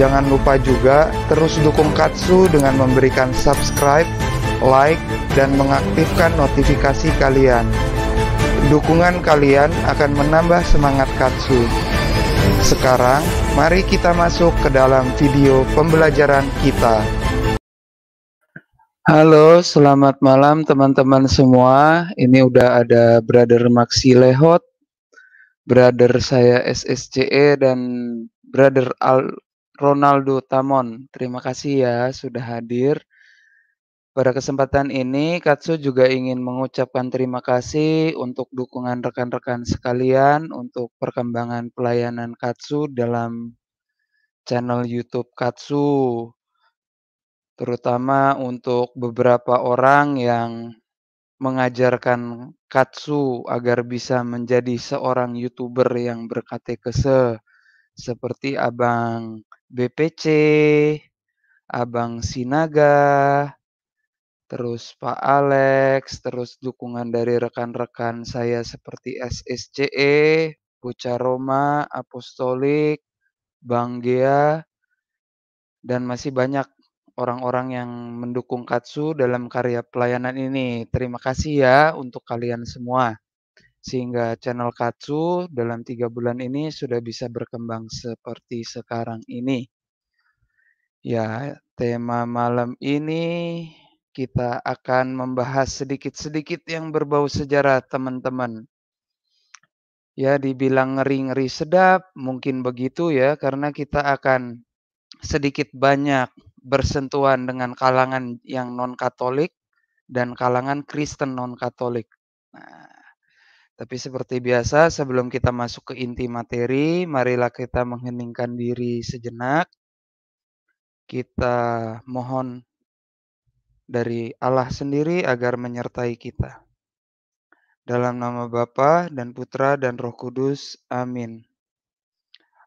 Jangan lupa juga terus dukung Katsu dengan memberikan subscribe, like, dan mengaktifkan notifikasi kalian. Dukungan kalian akan menambah semangat Katsu. Sekarang, mari kita masuk ke dalam video pembelajaran kita. Halo, selamat malam teman-teman semua. Ini udah ada Brother Maxi Lehot, Brother saya SSCE, dan Brother Al Ronaldo Tamon. Terima kasih ya sudah hadir. Pada kesempatan ini, Katsu juga ingin mengucapkan terima kasih untuk dukungan rekan-rekan sekalian untuk perkembangan pelayanan Katsu dalam channel YouTube Katsu, terutama untuk beberapa orang yang mengajarkan Katsu agar bisa menjadi seorang YouTuber yang berkate kese, seperti Abang BPC, Abang Sinaga, terus Pak Alex, terus dukungan dari rekan-rekan saya seperti SSCE, Bocah Roma, Apostolik, Bang Gea, dan masih banyak orang-orang yang mendukung Katsu dalam karya pelayanan ini. Terima kasih ya untuk kalian semua sehingga channel Katsu dalam tiga bulan ini sudah bisa berkembang seperti sekarang ini. Ya, tema malam ini kita akan membahas sedikit-sedikit yang berbau sejarah teman-teman. Ya, dibilang ngeri-ngeri sedap, mungkin begitu ya, karena kita akan sedikit banyak bersentuhan dengan kalangan yang non-Katolik dan kalangan Kristen non-Katolik. Nah, tapi seperti biasa, sebelum kita masuk ke inti materi, marilah kita mengheningkan diri sejenak. Kita mohon dari Allah sendiri agar menyertai kita. Dalam nama Bapa dan Putra dan Roh Kudus, amin.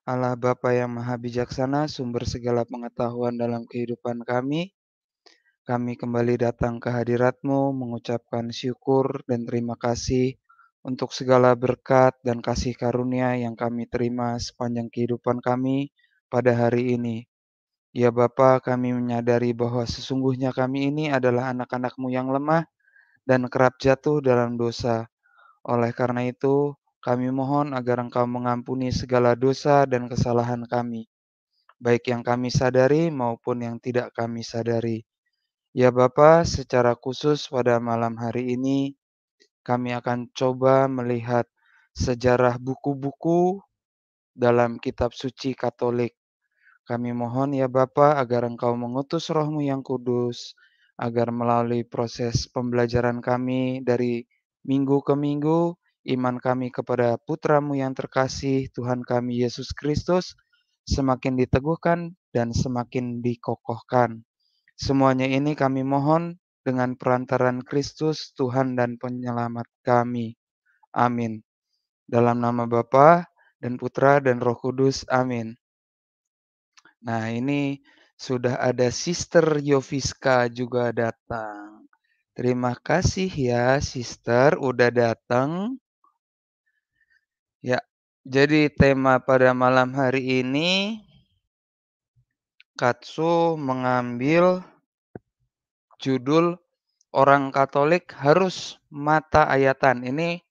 Allah Bapa yang Maha Bijaksana, sumber segala pengetahuan dalam kehidupan kami, kami kembali datang ke hadiratmu mengucapkan syukur dan terima kasih untuk segala berkat dan kasih karunia yang kami terima sepanjang kehidupan kami pada hari ini. Ya Bapa, kami menyadari bahwa sesungguhnya kami ini adalah anak-anakmu yang lemah dan kerap jatuh dalam dosa. Oleh karena itu, kami mohon agar Engkau mengampuni segala dosa dan kesalahan kami, baik yang kami sadari maupun yang tidak kami sadari. Ya Bapa, secara khusus pada malam hari ini, kami akan coba melihat sejarah buku-buku dalam kitab suci Katolik. Kami mohon ya Bapa agar Engkau mengutus rohmu yang kudus, agar melalui proses pembelajaran kami dari minggu ke minggu, iman kami kepada putramu yang terkasih, Tuhan kami Yesus Kristus, semakin diteguhkan dan semakin dikokohkan. Semuanya ini kami mohon dengan perantaran Kristus Tuhan dan penyelamat kami. Amin. Dalam nama Bapa dan Putra dan Roh Kudus. Amin. Nah, ini sudah ada Sister Yoviska juga datang. Terima kasih ya Sister udah datang. Ya, jadi tema pada malam hari ini Katsu mengambil judul orang Katolik harus mata ayatan. Ini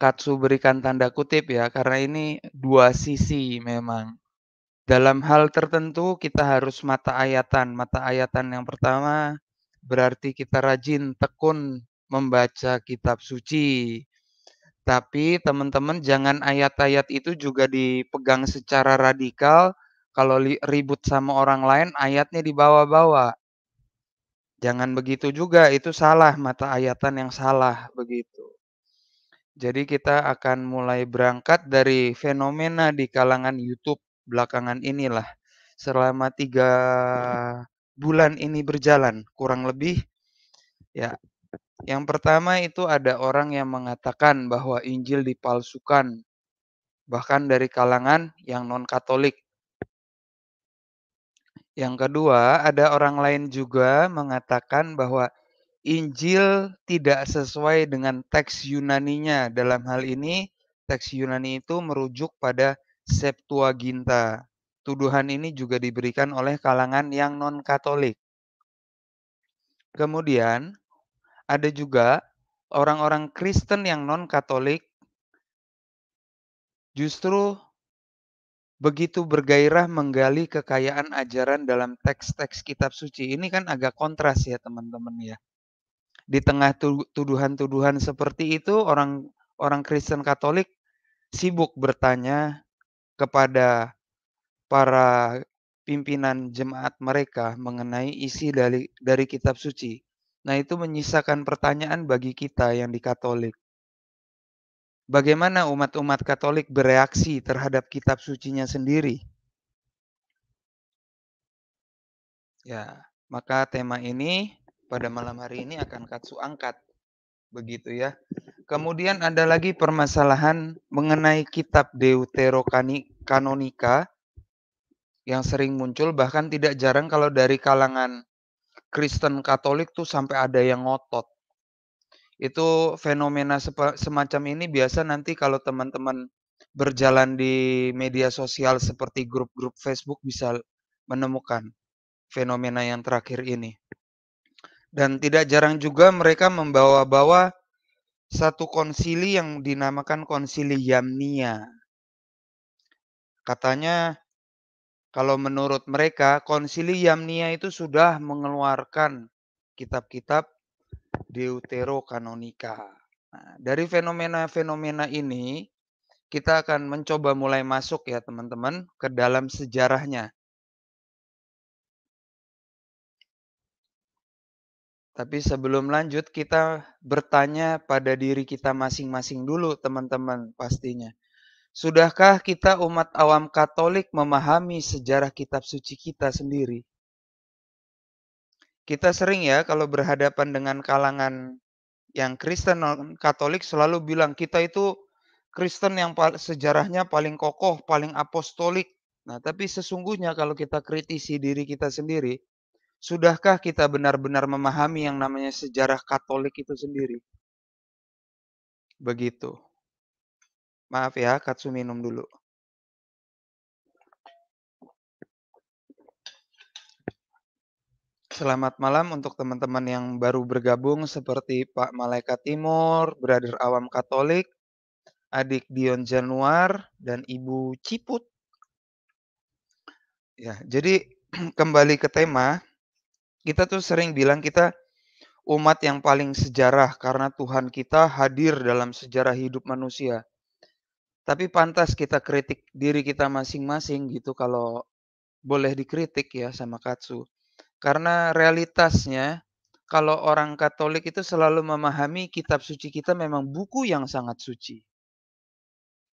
Katsu berikan tanda kutip ya, karena ini dua sisi memang. Dalam hal tertentu kita harus mata ayatan. Mata ayatan yang pertama berarti kita rajin tekun membaca kitab suci. Tapi teman-teman jangan ayat-ayat itu juga dipegang secara radikal. Kalau ribut sama orang lain, ayatnya dibawa-bawa Jangan begitu juga, itu salah mata ayatan yang salah begitu. Jadi kita akan mulai berangkat dari fenomena di kalangan YouTube belakangan inilah. Selama tiga bulan ini berjalan kurang lebih ya. Yang pertama itu ada orang yang mengatakan bahwa Injil dipalsukan bahkan dari kalangan yang non-Katolik yang kedua, ada orang lain juga mengatakan bahwa Injil tidak sesuai dengan teks Yunaninya. Dalam hal ini, teks Yunani itu merujuk pada Septuaginta. Tuduhan ini juga diberikan oleh kalangan yang non-Katolik. Kemudian, ada juga orang-orang Kristen yang non-Katolik justru begitu bergairah menggali kekayaan ajaran dalam teks-teks kitab suci. Ini kan agak kontras ya teman-teman ya. Di tengah tuduhan-tuduhan seperti itu orang orang Kristen Katolik sibuk bertanya kepada para pimpinan jemaat mereka mengenai isi dari dari kitab suci. Nah, itu menyisakan pertanyaan bagi kita yang di Katolik bagaimana umat-umat Katolik bereaksi terhadap kitab sucinya sendiri. Ya, maka tema ini pada malam hari ini akan Katsu angkat. Begitu ya. Kemudian ada lagi permasalahan mengenai kitab Deuterokanonika yang sering muncul bahkan tidak jarang kalau dari kalangan Kristen Katolik tuh sampai ada yang ngotot itu fenomena semacam ini biasa nanti kalau teman-teman berjalan di media sosial seperti grup-grup Facebook bisa menemukan fenomena yang terakhir ini. Dan tidak jarang juga mereka membawa-bawa satu konsili yang dinamakan konsili Yamnia. Katanya kalau menurut mereka konsili Yamnia itu sudah mengeluarkan kitab-kitab deuterokanonika. Nah, dari fenomena-fenomena ini kita akan mencoba mulai masuk ya teman-teman ke dalam sejarahnya. Tapi sebelum lanjut kita bertanya pada diri kita masing-masing dulu teman-teman pastinya. Sudahkah kita umat awam Katolik memahami sejarah kitab suci kita sendiri? Kita sering ya kalau berhadapan dengan kalangan yang Kristen Katolik selalu bilang kita itu Kristen yang sejarahnya paling kokoh, paling apostolik. Nah, tapi sesungguhnya kalau kita kritisi diri kita sendiri, sudahkah kita benar-benar memahami yang namanya sejarah Katolik itu sendiri? Begitu. Maaf ya, Katsu minum dulu. Selamat malam untuk teman-teman yang baru bergabung seperti Pak Malaikat Timur, Brother Awam Katolik, Adik Dion Januar, dan Ibu Ciput. Ya, jadi kembali ke tema, kita tuh sering bilang kita umat yang paling sejarah karena Tuhan kita hadir dalam sejarah hidup manusia. Tapi pantas kita kritik diri kita masing-masing gitu kalau boleh dikritik ya sama Katsu karena realitasnya kalau orang Katolik itu selalu memahami kitab suci kita memang buku yang sangat suci.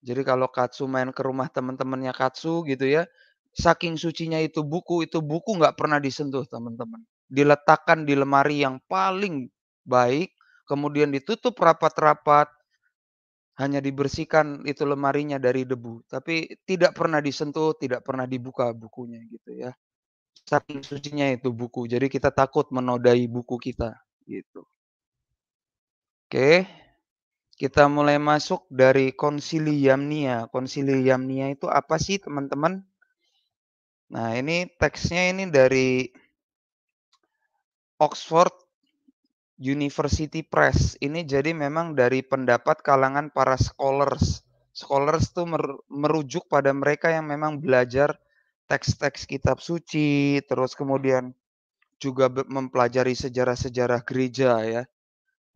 Jadi kalau Katsu main ke rumah teman-temannya Katsu gitu ya, saking sucinya itu buku, itu buku nggak pernah disentuh teman-teman. Diletakkan di lemari yang paling baik, kemudian ditutup rapat-rapat, hanya dibersihkan itu lemarinya dari debu. Tapi tidak pernah disentuh, tidak pernah dibuka bukunya gitu ya saking sucinya itu buku. Jadi kita takut menodai buku kita gitu. Oke. Kita mulai masuk dari konsili Yamnia. Konsili Yamnia itu apa sih teman-teman? Nah, ini teksnya ini dari Oxford University Press. Ini jadi memang dari pendapat kalangan para scholars. Scholars itu merujuk pada mereka yang memang belajar teks-teks kitab suci, terus kemudian juga mempelajari sejarah-sejarah gereja ya.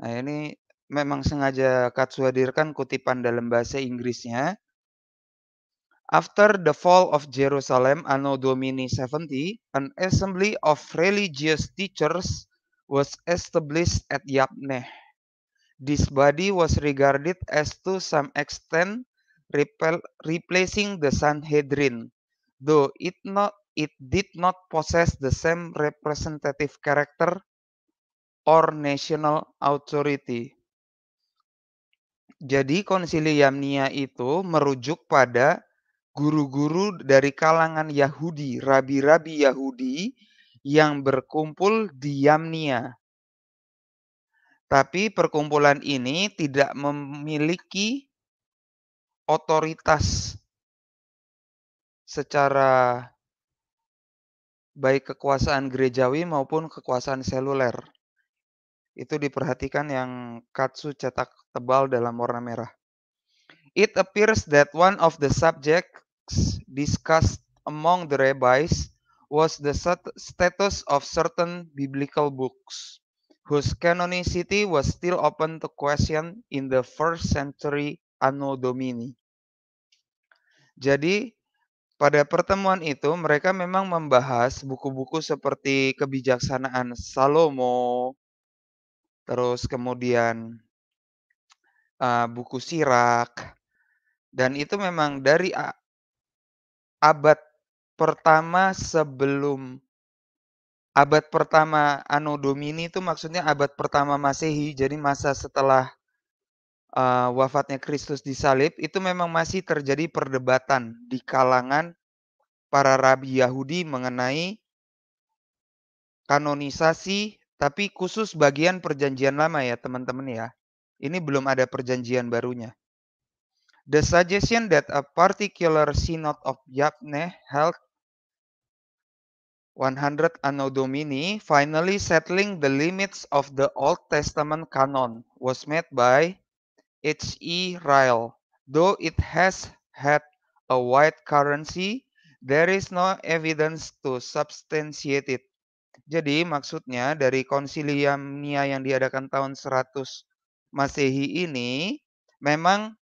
Nah, ini memang sengaja Katsu hadirkan kutipan dalam bahasa Inggrisnya. After the fall of Jerusalem anno Domini 70, an assembly of religious teachers was established at Yapneh. This body was regarded as to some extent replacing the Sanhedrin, though it not it did not possess the same representative character or national authority. Jadi konsili Yamnia itu merujuk pada guru-guru dari kalangan Yahudi, rabi-rabi Yahudi yang berkumpul di Yamnia. Tapi perkumpulan ini tidak memiliki otoritas secara baik kekuasaan gerejawi maupun kekuasaan seluler. Itu diperhatikan yang katsu cetak tebal dalam warna merah. It appears that one of the subjects discussed among the rabbis was the status of certain biblical books whose canonicity was still open to question in the first century anno domini. Jadi pada pertemuan itu, mereka memang membahas buku-buku seperti Kebijaksanaan Salomo, terus kemudian uh, buku Sirak, dan itu memang dari abad pertama sebelum abad pertama Anno Domini itu maksudnya abad pertama Masehi, jadi masa setelah uh, wafatnya Kristus di Salib itu memang masih terjadi perdebatan di kalangan para rabi Yahudi mengenai kanonisasi tapi khusus bagian perjanjian lama ya teman-teman ya. Ini belum ada perjanjian barunya. The suggestion that a particular synod of Yavne held 100 Anno Domini finally settling the limits of the Old Testament canon was made by HE Rail. Though it has had a wide currency, there is no evidence to substantiate it. Jadi maksudnya dari konsiliamnia yang diadakan tahun 100 Masehi ini memang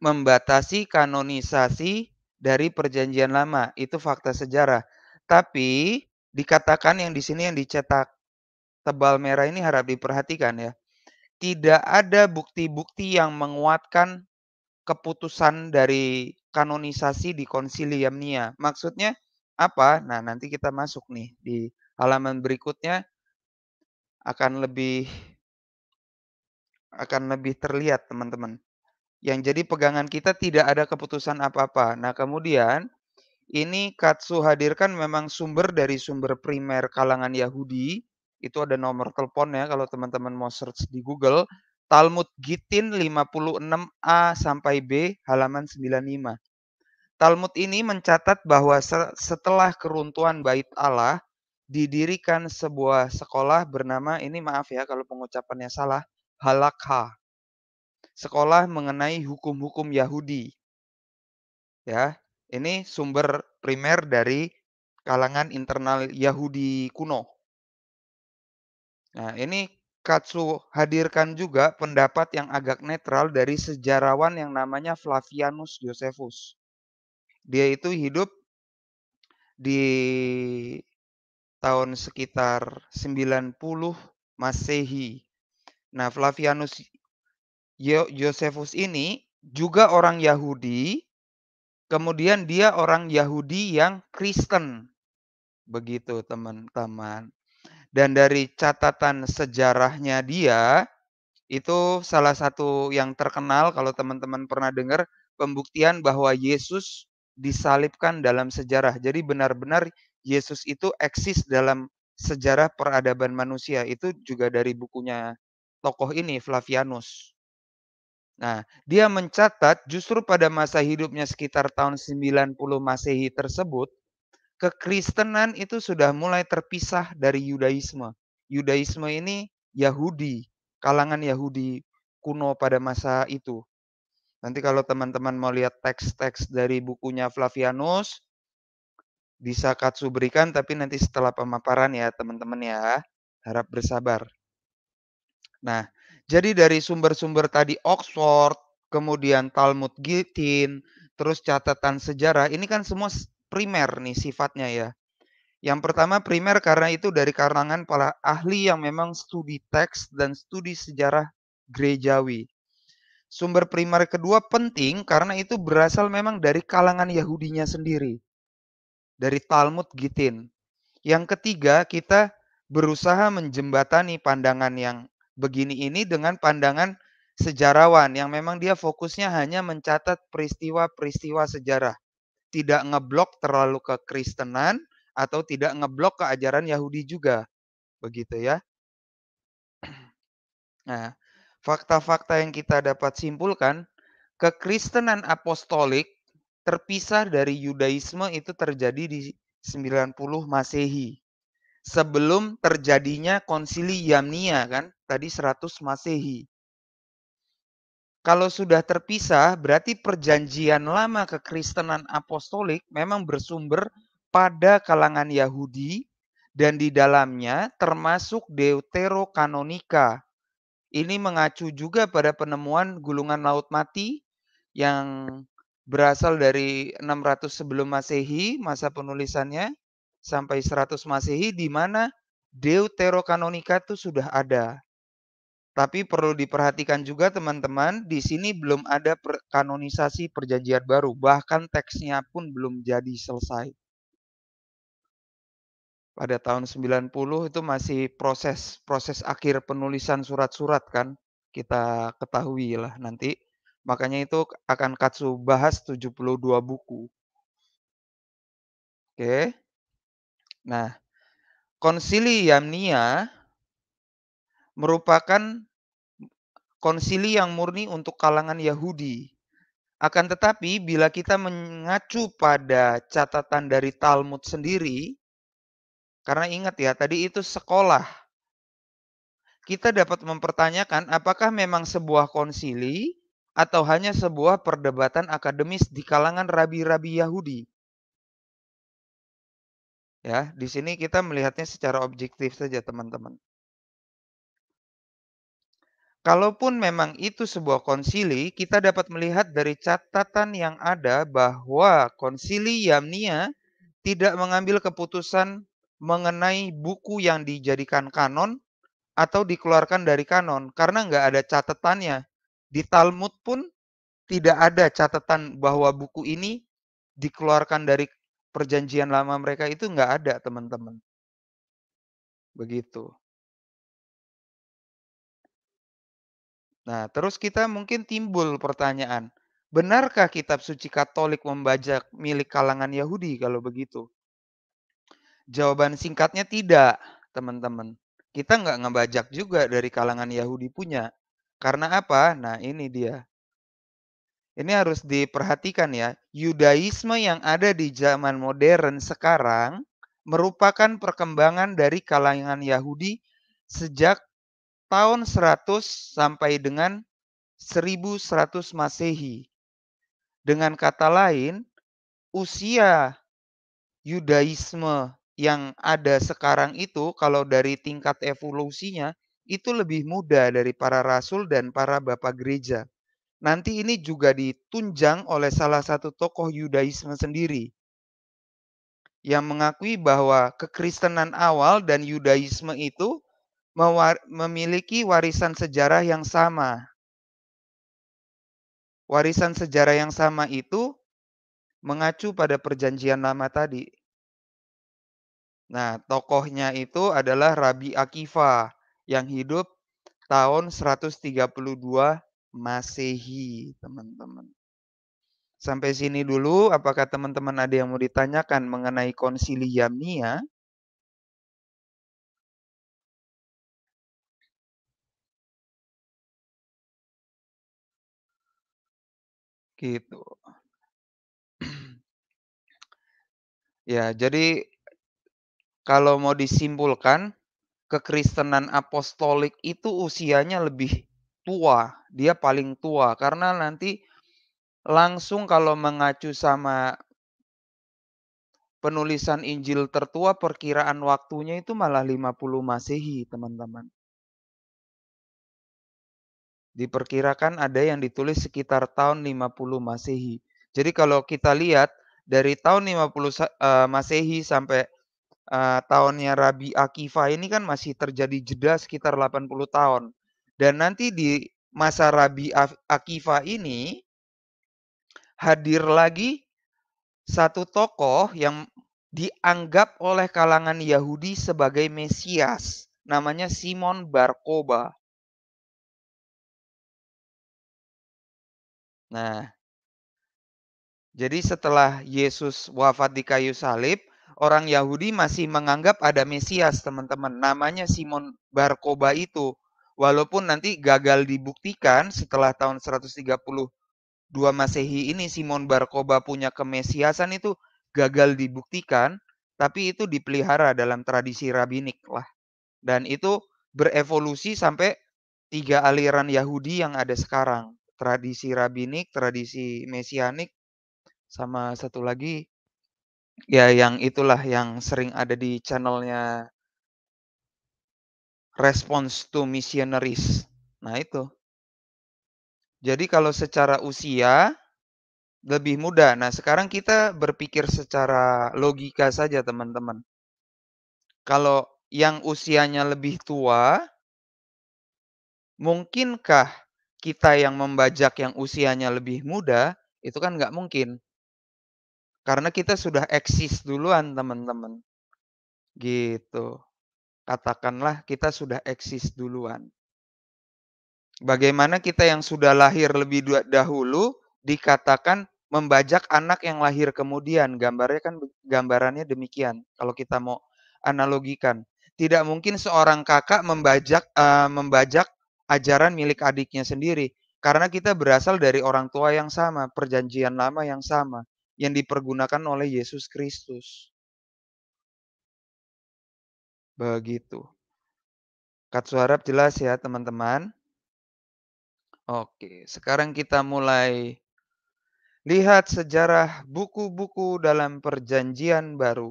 membatasi kanonisasi dari perjanjian lama. Itu fakta sejarah. Tapi dikatakan yang di sini yang dicetak tebal merah ini harap diperhatikan ya tidak ada bukti-bukti yang menguatkan keputusan dari kanonisasi di konsili Yamnia. Maksudnya apa? Nah, nanti kita masuk nih di halaman berikutnya akan lebih akan lebih terlihat teman-teman. Yang jadi pegangan kita tidak ada keputusan apa-apa. Nah, kemudian ini Katsu hadirkan memang sumber dari sumber primer kalangan Yahudi itu ada nomor telepon ya kalau teman-teman mau search di Google. Talmud Gitin 56A sampai B halaman 95. Talmud ini mencatat bahwa setelah keruntuhan Bait Allah didirikan sebuah sekolah bernama ini maaf ya kalau pengucapannya salah, Halakha. Sekolah mengenai hukum-hukum Yahudi. Ya, ini sumber primer dari kalangan internal Yahudi kuno. Nah, ini Katsu hadirkan juga pendapat yang agak netral dari sejarawan yang namanya Flavianus Josephus. Dia itu hidup di tahun sekitar 90 Masehi. Nah, Flavianus Josephus ini juga orang Yahudi, kemudian dia orang Yahudi yang Kristen. Begitu, teman-teman dan dari catatan sejarahnya dia itu salah satu yang terkenal kalau teman-teman pernah dengar pembuktian bahwa Yesus disalibkan dalam sejarah. Jadi benar-benar Yesus itu eksis dalam sejarah peradaban manusia. Itu juga dari bukunya tokoh ini Flavianus. Nah, dia mencatat justru pada masa hidupnya sekitar tahun 90 Masehi tersebut kekristenan itu sudah mulai terpisah dari Yudaisme. Yudaisme ini Yahudi, kalangan Yahudi kuno pada masa itu. Nanti kalau teman-teman mau lihat teks-teks dari bukunya Flavianus, bisa Katsu berikan, tapi nanti setelah pemaparan ya teman-teman ya. Harap bersabar. Nah, jadi dari sumber-sumber tadi Oxford, kemudian Talmud Gitin, terus catatan sejarah, ini kan semua primer nih sifatnya ya. Yang pertama primer karena itu dari karangan para ahli yang memang studi teks dan studi sejarah gerejawi. Sumber primer kedua penting karena itu berasal memang dari kalangan Yahudinya sendiri. Dari Talmud Gitin. Yang ketiga, kita berusaha menjembatani pandangan yang begini ini dengan pandangan sejarawan yang memang dia fokusnya hanya mencatat peristiwa-peristiwa sejarah tidak ngeblok terlalu ke Kristenan atau tidak ngeblok ke ajaran Yahudi juga. Begitu ya. Nah, fakta-fakta yang kita dapat simpulkan, kekristenan apostolik terpisah dari Yudaisme itu terjadi di 90 Masehi. Sebelum terjadinya konsili Yamnia kan, tadi 100 Masehi. Kalau sudah terpisah, berarti perjanjian lama kekristenan apostolik memang bersumber pada kalangan Yahudi dan di dalamnya termasuk Deuterokanonika. Ini mengacu juga pada penemuan gulungan laut mati yang berasal dari 600 sebelum Masehi masa penulisannya sampai 100 Masehi di mana Deuterokanonika itu sudah ada. Tapi perlu diperhatikan juga teman-teman, di sini belum ada per kanonisasi perjanjian baru, bahkan teksnya pun belum jadi selesai. Pada tahun 90 itu masih proses proses akhir penulisan surat-surat kan kita ketahui lah nanti. Makanya itu akan Katsu bahas 72 buku. Oke. Nah, konsili Yamnia merupakan konsili yang murni untuk kalangan Yahudi. Akan tetapi, bila kita mengacu pada catatan dari Talmud sendiri, karena ingat ya, tadi itu sekolah. Kita dapat mempertanyakan apakah memang sebuah konsili atau hanya sebuah perdebatan akademis di kalangan rabi-rabi Yahudi. Ya, di sini kita melihatnya secara objektif saja, teman-teman. Kalaupun memang itu sebuah konsili, kita dapat melihat dari catatan yang ada bahwa konsili Yamnia tidak mengambil keputusan mengenai buku yang dijadikan kanon atau dikeluarkan dari kanon karena nggak ada catatannya. Di Talmud pun tidak ada catatan bahwa buku ini dikeluarkan dari perjanjian lama mereka itu nggak ada teman-teman. Begitu. Nah, terus kita mungkin timbul pertanyaan, benarkah kitab suci Katolik membajak milik kalangan Yahudi kalau begitu? Jawaban singkatnya tidak, teman-teman. Kita nggak ngebajak juga dari kalangan Yahudi punya. Karena apa? Nah, ini dia. Ini harus diperhatikan ya. Yudaisme yang ada di zaman modern sekarang merupakan perkembangan dari kalangan Yahudi sejak tahun 100 sampai dengan 1100 Masehi. Dengan kata lain, usia Yudaisme yang ada sekarang itu kalau dari tingkat evolusinya itu lebih muda dari para rasul dan para bapak gereja. Nanti ini juga ditunjang oleh salah satu tokoh Yudaisme sendiri yang mengakui bahwa kekristenan awal dan Yudaisme itu mewar- memiliki warisan sejarah yang sama. Warisan sejarah yang sama itu mengacu pada perjanjian lama tadi. Nah, tokohnya itu adalah Rabi Akiva yang hidup tahun 132 Masehi, teman-teman. Sampai sini dulu, apakah teman-teman ada yang mau ditanyakan mengenai konsili Yamnia? Gitu. Ya, jadi kalau mau disimpulkan, kekristenan apostolik itu usianya lebih tua, dia paling tua karena nanti langsung kalau mengacu sama penulisan Injil tertua perkiraan waktunya itu malah 50 Masehi, teman-teman. Diperkirakan ada yang ditulis sekitar tahun 50 Masehi. Jadi kalau kita lihat dari tahun 50 eh, Masehi sampai eh, tahunnya Rabi Akiva ini kan masih terjadi jeda sekitar 80 tahun. Dan nanti di masa Rabi Akiva ini hadir lagi satu tokoh yang dianggap oleh kalangan Yahudi sebagai Mesias. Namanya Simon Barkoba. Nah, jadi setelah Yesus wafat di kayu salib, orang Yahudi masih menganggap ada Mesias, teman-teman. Namanya Simon Barkoba itu. Walaupun nanti gagal dibuktikan setelah tahun 132 Masehi ini Simon Barkoba punya kemesiasan itu gagal dibuktikan, tapi itu dipelihara dalam tradisi rabbinik lah. Dan itu berevolusi sampai tiga aliran Yahudi yang ada sekarang tradisi rabinik, tradisi mesianik, sama satu lagi ya yang itulah yang sering ada di channelnya Response to Missionaries. Nah itu. Jadi kalau secara usia lebih muda. Nah sekarang kita berpikir secara logika saja teman-teman. Kalau yang usianya lebih tua, mungkinkah kita yang membajak yang usianya lebih muda itu kan nggak mungkin karena kita sudah eksis duluan teman-teman gitu katakanlah kita sudah eksis duluan bagaimana kita yang sudah lahir lebih dahulu dikatakan membajak anak yang lahir kemudian. Gambarnya kan gambarannya demikian. Kalau kita mau analogikan, tidak mungkin seorang kakak membajak uh, membajak ajaran milik adiknya sendiri karena kita berasal dari orang tua yang sama, perjanjian lama yang sama yang dipergunakan oleh Yesus Kristus. Begitu. Katsu harap jelas ya teman-teman. Oke, sekarang kita mulai lihat sejarah buku-buku dalam perjanjian baru.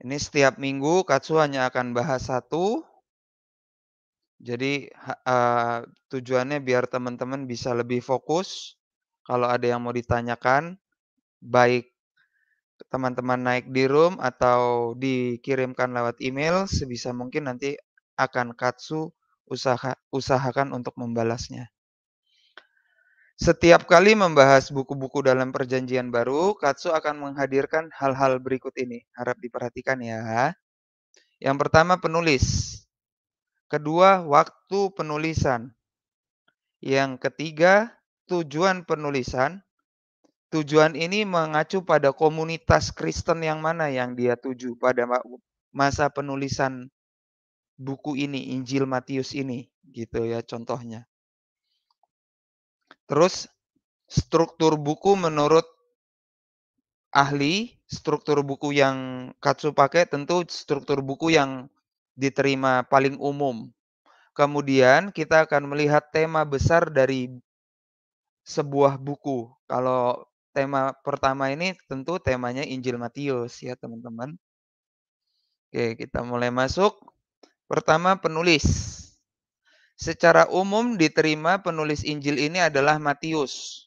Ini setiap minggu Katsu hanya akan bahas satu. Jadi uh, tujuannya biar teman-teman bisa lebih fokus kalau ada yang mau ditanyakan baik teman-teman naik di room atau dikirimkan lewat email sebisa mungkin nanti akan Katsu usaha, usahakan untuk membalasnya. Setiap kali membahas buku-buku dalam perjanjian baru, Katsu akan menghadirkan hal-hal berikut ini. Harap diperhatikan ya. Yang pertama penulis. Kedua, waktu penulisan. Yang ketiga, tujuan penulisan. Tujuan ini mengacu pada komunitas Kristen yang mana yang dia tuju pada masa penulisan buku ini, Injil Matius ini, gitu ya contohnya. Terus struktur buku menurut ahli, struktur buku yang Katsu pakai tentu struktur buku yang diterima paling umum. Kemudian kita akan melihat tema besar dari sebuah buku. Kalau tema pertama ini tentu temanya Injil Matius ya teman-teman. Oke, kita mulai masuk. Pertama penulis. Secara umum diterima penulis Injil ini adalah Matius.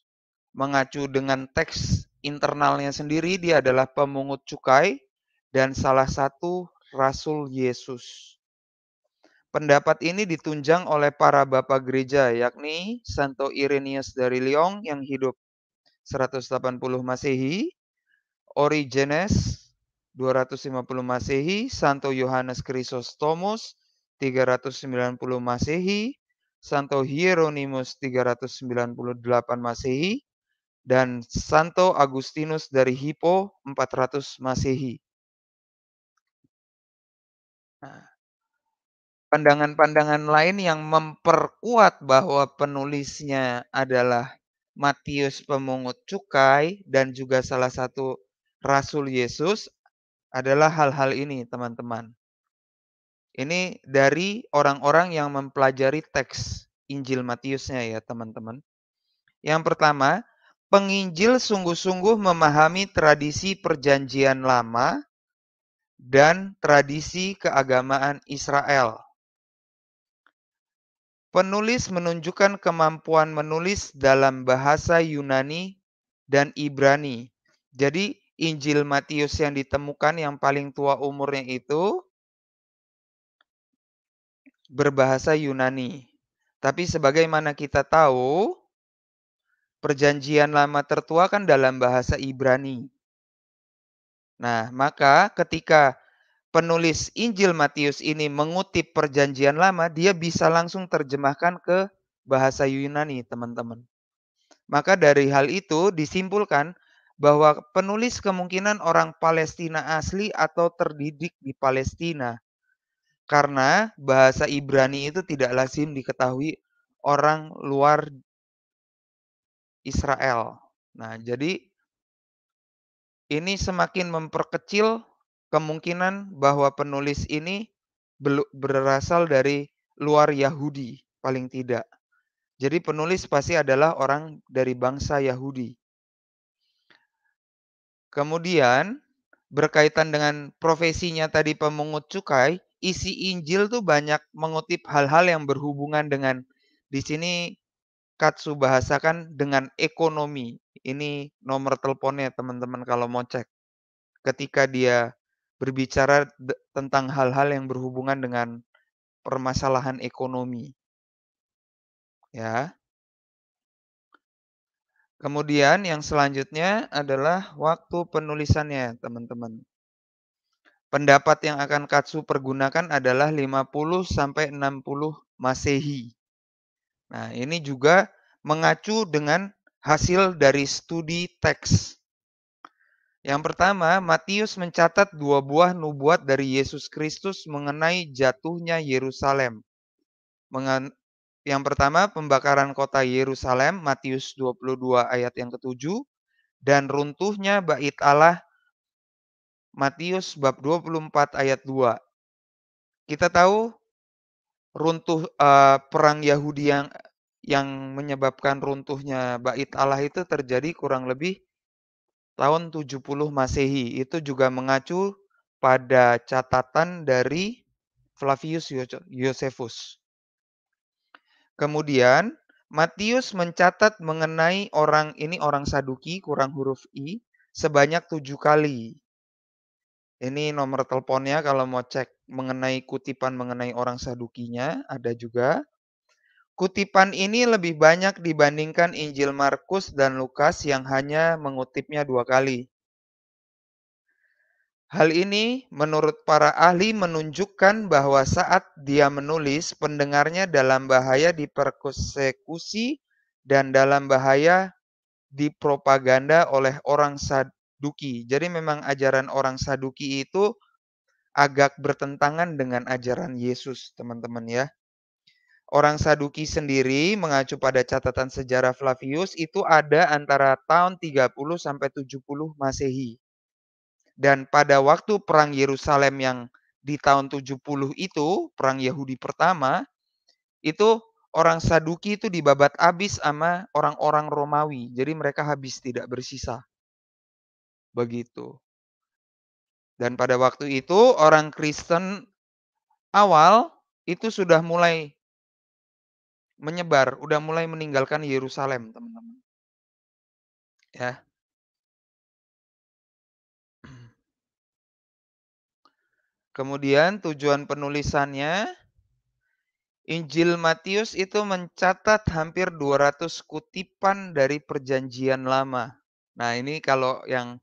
Mengacu dengan teks internalnya sendiri, dia adalah pemungut cukai dan salah satu rasul Yesus. Pendapat ini ditunjang oleh para bapak gereja, yakni Santo Irenaeus dari Lyon yang hidup 180 Masehi, Origenes 250 Masehi, Santo Yohanes Chrysostomus 390 Masehi, Santo Hieronymus 398 Masehi, dan Santo Agustinus dari Hippo 400 Masehi. Nah, pandangan-pandangan lain yang memperkuat bahwa penulisnya adalah Matius pemungut cukai dan juga salah satu rasul Yesus adalah hal-hal ini, teman-teman. Ini dari orang-orang yang mempelajari teks Injil Matiusnya ya teman-teman. Yang pertama, penginjil sungguh-sungguh memahami tradisi perjanjian lama dan tradisi keagamaan Israel. Penulis menunjukkan kemampuan menulis dalam bahasa Yunani dan Ibrani. Jadi Injil Matius yang ditemukan yang paling tua umurnya itu berbahasa Yunani. Tapi sebagaimana kita tahu, perjanjian lama tertua kan dalam bahasa Ibrani. Nah, maka ketika penulis Injil Matius ini mengutip perjanjian lama, dia bisa langsung terjemahkan ke bahasa Yunani, teman-teman. Maka dari hal itu disimpulkan bahwa penulis kemungkinan orang Palestina asli atau terdidik di Palestina karena bahasa Ibrani itu tidak lazim diketahui orang luar Israel. Nah, jadi ini semakin memperkecil kemungkinan bahwa penulis ini berasal dari luar Yahudi paling tidak. Jadi penulis pasti adalah orang dari bangsa Yahudi. Kemudian berkaitan dengan profesinya tadi pemungut cukai, isi Injil tuh banyak mengutip hal-hal yang berhubungan dengan di sini Katsu bahasakan dengan ekonomi. Ini nomor teleponnya teman-teman kalau mau cek. Ketika dia berbicara tentang hal-hal yang berhubungan dengan permasalahan ekonomi. Ya. Kemudian yang selanjutnya adalah waktu penulisannya, teman-teman. Pendapat yang akan Katsu pergunakan adalah 50 sampai 60 Masehi. Nah, ini juga mengacu dengan hasil dari studi teks. Yang pertama, Matius mencatat dua buah nubuat dari Yesus Kristus mengenai jatuhnya Yerusalem. Yang pertama, pembakaran kota Yerusalem, Matius 22 ayat yang ketujuh, dan runtuhnya bait Allah, Matius bab 24 ayat 2. Kita tahu runtuh uh, perang Yahudi yang yang menyebabkan runtuhnya Bait Allah itu terjadi kurang lebih tahun 70 Masehi. Itu juga mengacu pada catatan dari Flavius Josephus. Kemudian Matius mencatat mengenai orang ini orang Saduki kurang huruf i sebanyak tujuh kali. Ini nomor teleponnya kalau mau cek mengenai kutipan mengenai orang Sadukinya ada juga. Kutipan ini lebih banyak dibandingkan Injil Markus dan Lukas yang hanya mengutipnya dua kali. Hal ini menurut para ahli menunjukkan bahwa saat dia menulis pendengarnya dalam bahaya dipersekusi dan dalam bahaya dipropaganda oleh orang sad Saduki. Jadi memang ajaran orang Saduki itu agak bertentangan dengan ajaran Yesus, teman-teman ya. Orang Saduki sendiri mengacu pada catatan sejarah Flavius itu ada antara tahun 30 sampai 70 Masehi. Dan pada waktu perang Yerusalem yang di tahun 70 itu, perang Yahudi pertama, itu orang Saduki itu dibabat habis sama orang-orang Romawi. Jadi mereka habis tidak bersisa begitu. Dan pada waktu itu orang Kristen awal itu sudah mulai menyebar, udah mulai meninggalkan Yerusalem, teman-teman. Ya. Kemudian tujuan penulisannya Injil Matius itu mencatat hampir 200 kutipan dari perjanjian lama. Nah, ini kalau yang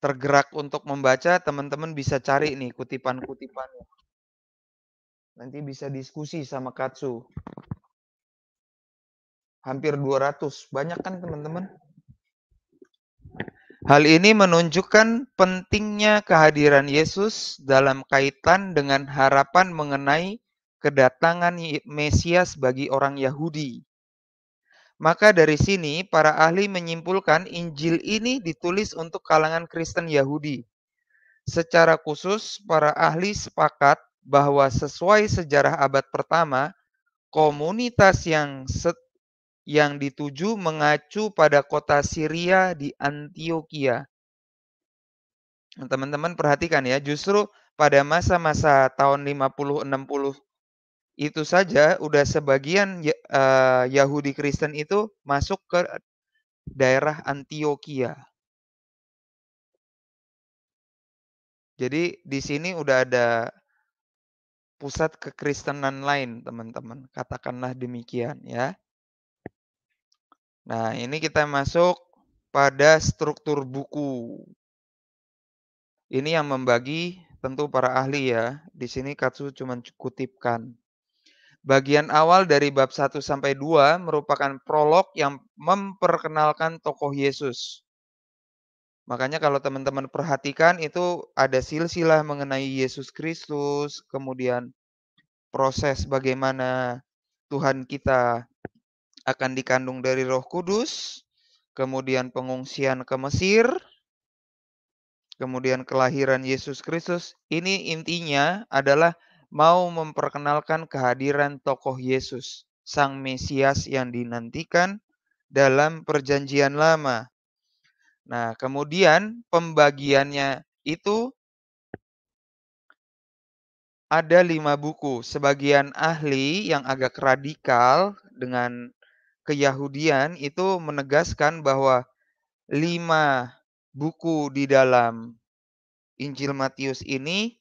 tergerak untuk membaca, teman-teman bisa cari nih kutipan-kutipannya. Nanti bisa diskusi sama Katsu. Hampir 200, banyak kan teman-teman? Hal ini menunjukkan pentingnya kehadiran Yesus dalam kaitan dengan harapan mengenai kedatangan Mesias bagi orang Yahudi. Maka dari sini para ahli menyimpulkan Injil ini ditulis untuk kalangan Kristen Yahudi. Secara khusus para ahli sepakat bahwa sesuai sejarah abad pertama, komunitas yang set, yang dituju mengacu pada kota Syria di Antioquia. Teman-teman perhatikan ya, justru pada masa-masa tahun 50 60 itu saja udah sebagian ya, eh, Yahudi Kristen itu masuk ke daerah Antioquia. Jadi di sini udah ada pusat kekristenan lain, teman-teman. Katakanlah demikian ya. Nah, ini kita masuk pada struktur buku. Ini yang membagi tentu para ahli ya. Di sini Katsu cuma kutipkan. Bagian awal dari bab 1 sampai 2 merupakan prolog yang memperkenalkan tokoh Yesus. Makanya kalau teman-teman perhatikan itu ada silsilah mengenai Yesus Kristus, kemudian proses bagaimana Tuhan kita akan dikandung dari Roh Kudus, kemudian pengungsian ke Mesir, kemudian kelahiran Yesus Kristus. Ini intinya adalah mau memperkenalkan kehadiran tokoh Yesus, Sang Mesias yang dinantikan dalam Perjanjian Lama. Nah, kemudian pembagiannya itu ada lima buku. Sebagian ahli yang agak radikal dengan keyahudian itu menegaskan bahwa lima buku di dalam Injil Matius ini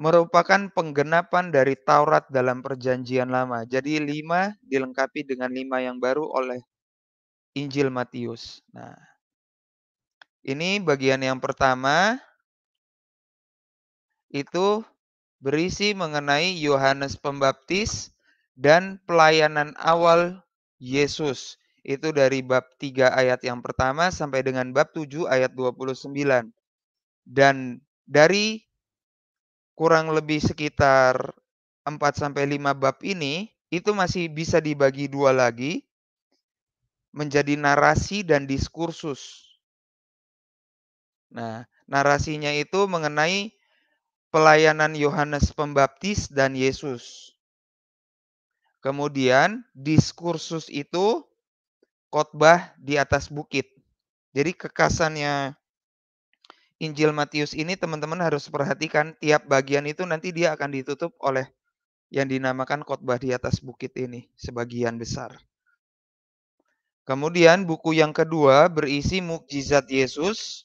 merupakan penggenapan dari Taurat dalam perjanjian lama. Jadi lima dilengkapi dengan lima yang baru oleh Injil Matius. Nah, ini bagian yang pertama itu berisi mengenai Yohanes Pembaptis dan pelayanan awal Yesus. Itu dari bab 3 ayat yang pertama sampai dengan bab 7 ayat 29. Dan dari kurang lebih sekitar 4 sampai 5 bab ini itu masih bisa dibagi dua lagi menjadi narasi dan diskursus. Nah, narasinya itu mengenai pelayanan Yohanes Pembaptis dan Yesus. Kemudian diskursus itu khotbah di atas bukit. Jadi kekasannya Injil Matius ini teman-teman harus perhatikan tiap bagian itu nanti dia akan ditutup oleh yang dinamakan khotbah di atas bukit ini sebagian besar. Kemudian buku yang kedua berisi mukjizat Yesus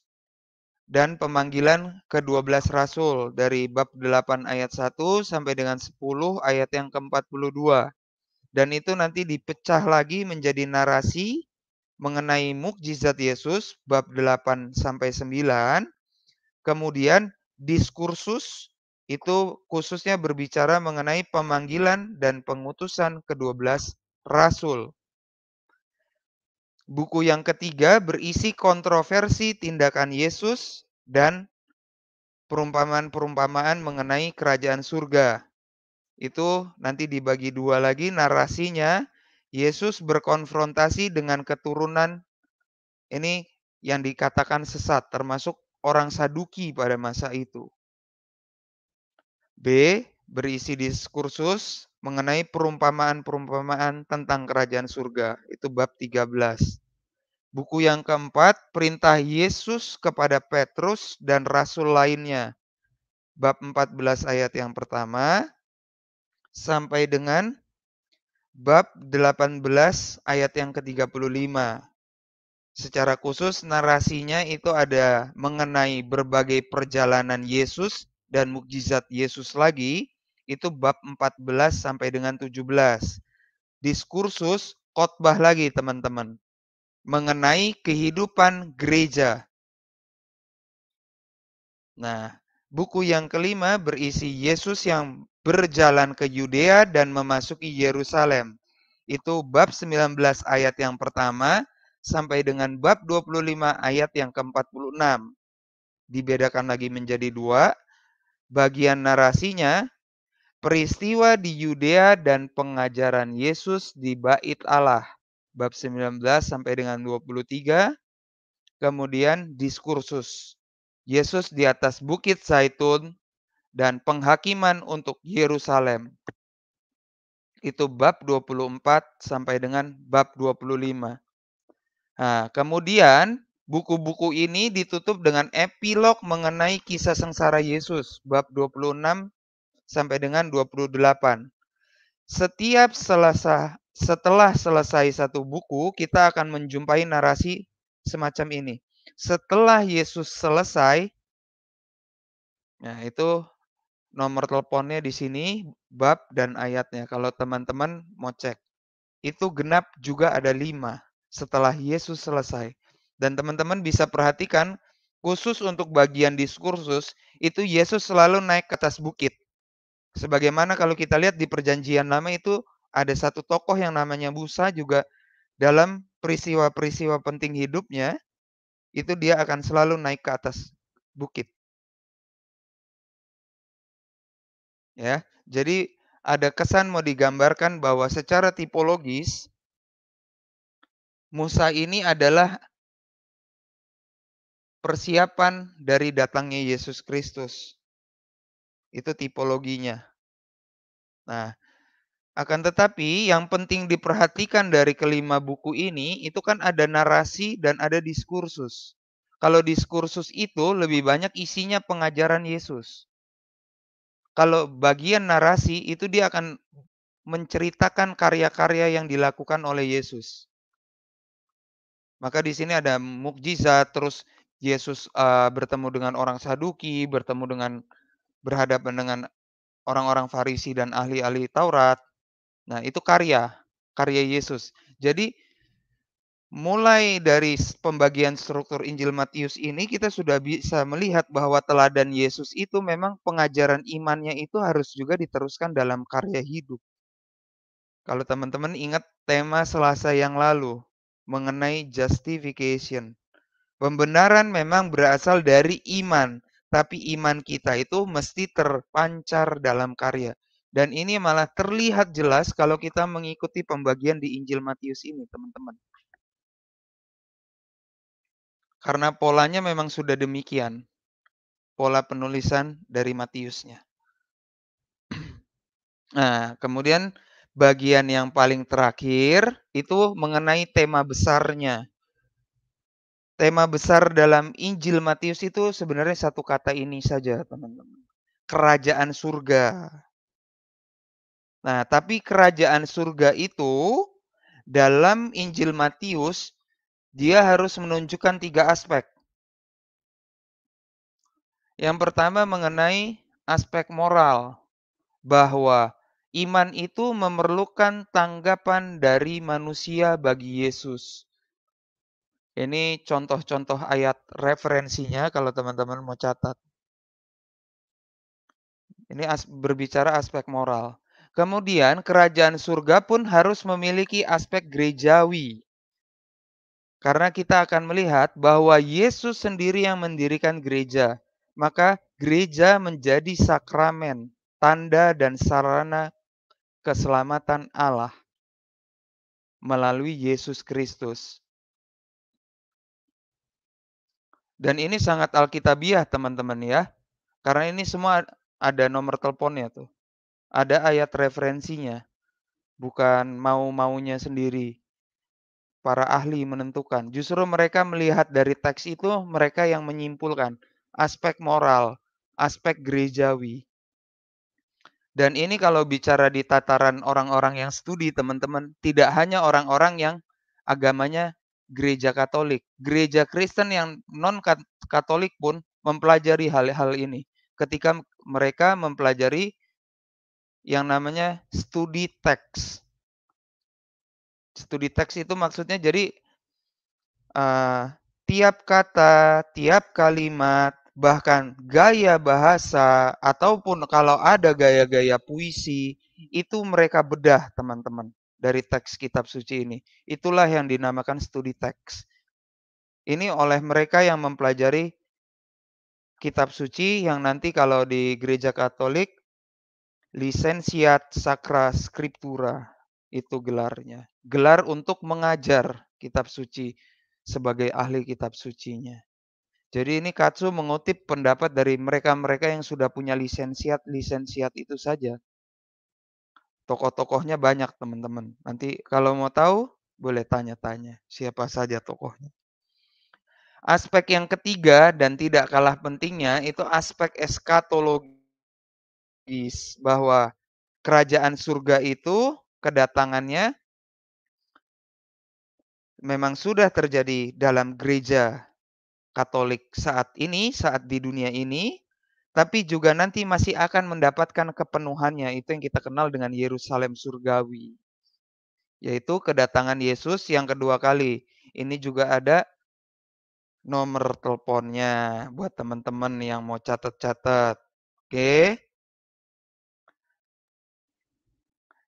dan pemanggilan ke-12 rasul dari bab 8 ayat 1 sampai dengan 10 ayat yang ke-42. Dan itu nanti dipecah lagi menjadi narasi mengenai mukjizat Yesus bab 8 sampai 9 Kemudian diskursus itu khususnya berbicara mengenai pemanggilan dan pengutusan ke-12 rasul. Buku yang ketiga berisi kontroversi tindakan Yesus dan perumpamaan-perumpamaan mengenai kerajaan surga. Itu nanti dibagi dua lagi narasinya. Yesus berkonfrontasi dengan keturunan ini yang dikatakan sesat termasuk orang Saduki pada masa itu. B. Berisi diskursus mengenai perumpamaan-perumpamaan tentang kerajaan surga. Itu bab 13. Buku yang keempat, Perintah Yesus kepada Petrus dan Rasul lainnya. Bab 14 ayat yang pertama sampai dengan bab 18 ayat yang ke-35 secara khusus narasinya itu ada mengenai berbagai perjalanan Yesus dan mukjizat Yesus lagi itu bab 14 sampai dengan 17. Diskursus khotbah lagi teman-teman mengenai kehidupan gereja. Nah, buku yang kelima berisi Yesus yang berjalan ke Yudea dan memasuki Yerusalem. Itu bab 19 ayat yang pertama sampai dengan bab 25 ayat yang ke-46. Dibedakan lagi menjadi dua, bagian narasinya, peristiwa di Yudea dan pengajaran Yesus di bait Allah, bab 19 sampai dengan 23, kemudian diskursus. Yesus di atas bukit Zaitun dan penghakiman untuk Yerusalem. Itu bab 24 sampai dengan bab 25. Nah, kemudian buku-buku ini ditutup dengan epilog mengenai kisah sengsara Yesus bab 26 sampai dengan 28. Setiap selasa, setelah selesai satu buku, kita akan menjumpai narasi semacam ini. Setelah Yesus selesai, nah itu nomor teleponnya di sini, bab dan ayatnya. Kalau teman-teman mau cek. Itu genap juga ada lima setelah Yesus selesai. Dan teman-teman bisa perhatikan, khusus untuk bagian diskursus, itu Yesus selalu naik ke atas bukit. Sebagaimana kalau kita lihat di perjanjian lama itu, ada satu tokoh yang namanya Musa juga dalam peristiwa-peristiwa penting hidupnya, itu dia akan selalu naik ke atas bukit. Ya, jadi ada kesan mau digambarkan bahwa secara tipologis Musa ini adalah persiapan dari datangnya Yesus Kristus. Itu tipologinya. Nah, akan tetapi yang penting diperhatikan dari kelima buku ini itu kan ada narasi dan ada diskursus. Kalau diskursus itu lebih banyak isinya pengajaran Yesus. Kalau bagian narasi itu dia akan menceritakan karya-karya yang dilakukan oleh Yesus. Maka di sini ada mukjizat, terus Yesus uh, bertemu dengan orang Saduki, bertemu dengan berhadapan dengan orang-orang Farisi dan ahli-ahli Taurat. Nah, itu karya, karya Yesus. Jadi mulai dari pembagian struktur Injil Matius ini kita sudah bisa melihat bahwa teladan Yesus itu memang pengajaran imannya itu harus juga diteruskan dalam karya hidup. Kalau teman-teman ingat tema Selasa yang lalu, mengenai justification. Pembenaran memang berasal dari iman, tapi iman kita itu mesti terpancar dalam karya. Dan ini malah terlihat jelas kalau kita mengikuti pembagian di Injil Matius ini, teman-teman. Karena polanya memang sudah demikian. Pola penulisan dari Matiusnya. Nah, kemudian bagian yang paling terakhir itu mengenai tema besarnya. Tema besar dalam Injil Matius itu sebenarnya satu kata ini saja, teman-teman. Kerajaan surga. Nah, tapi kerajaan surga itu dalam Injil Matius dia harus menunjukkan tiga aspek. Yang pertama mengenai aspek moral bahwa Iman itu memerlukan tanggapan dari manusia bagi Yesus. Ini contoh-contoh ayat referensinya kalau teman-teman mau catat. Ini as berbicara aspek moral. Kemudian kerajaan surga pun harus memiliki aspek gerejawi. Karena kita akan melihat bahwa Yesus sendiri yang mendirikan gereja. Maka gereja menjadi sakramen, tanda dan sarana keselamatan Allah melalui Yesus Kristus. Dan ini sangat alkitabiah teman-teman ya. Karena ini semua ada nomor teleponnya tuh. Ada ayat referensinya. Bukan mau-maunya sendiri. Para ahli menentukan. Justru mereka melihat dari teks itu mereka yang menyimpulkan aspek moral, aspek gerejawi. Dan ini kalau bicara di tataran orang-orang yang studi, teman-teman, tidak hanya orang-orang yang agamanya gereja Katolik. Gereja Kristen yang non-Katolik pun mempelajari hal-hal ini. Ketika mereka mempelajari yang namanya studi teks. Studi teks itu maksudnya jadi uh, tiap kata, tiap kalimat, bahkan gaya bahasa ataupun kalau ada gaya-gaya puisi itu mereka bedah teman-teman dari teks kitab suci ini. Itulah yang dinamakan studi teks. Ini oleh mereka yang mempelajari kitab suci yang nanti kalau di gereja Katolik lisensiat sacra scriptura itu gelarnya. Gelar untuk mengajar kitab suci sebagai ahli kitab sucinya. Jadi ini Katsu mengutip pendapat dari mereka-mereka yang sudah punya lisensiat-lisensiat itu saja. Tokoh-tokohnya banyak teman-teman. Nanti kalau mau tahu boleh tanya-tanya siapa saja tokohnya. Aspek yang ketiga dan tidak kalah pentingnya itu aspek eskatologis bahwa kerajaan surga itu kedatangannya memang sudah terjadi dalam gereja Katolik saat ini, saat di dunia ini, tapi juga nanti masih akan mendapatkan kepenuhannya. Itu yang kita kenal dengan Yerusalem surgawi, yaitu kedatangan Yesus yang kedua kali. Ini juga ada nomor teleponnya buat teman-teman yang mau catat-catat. Oke.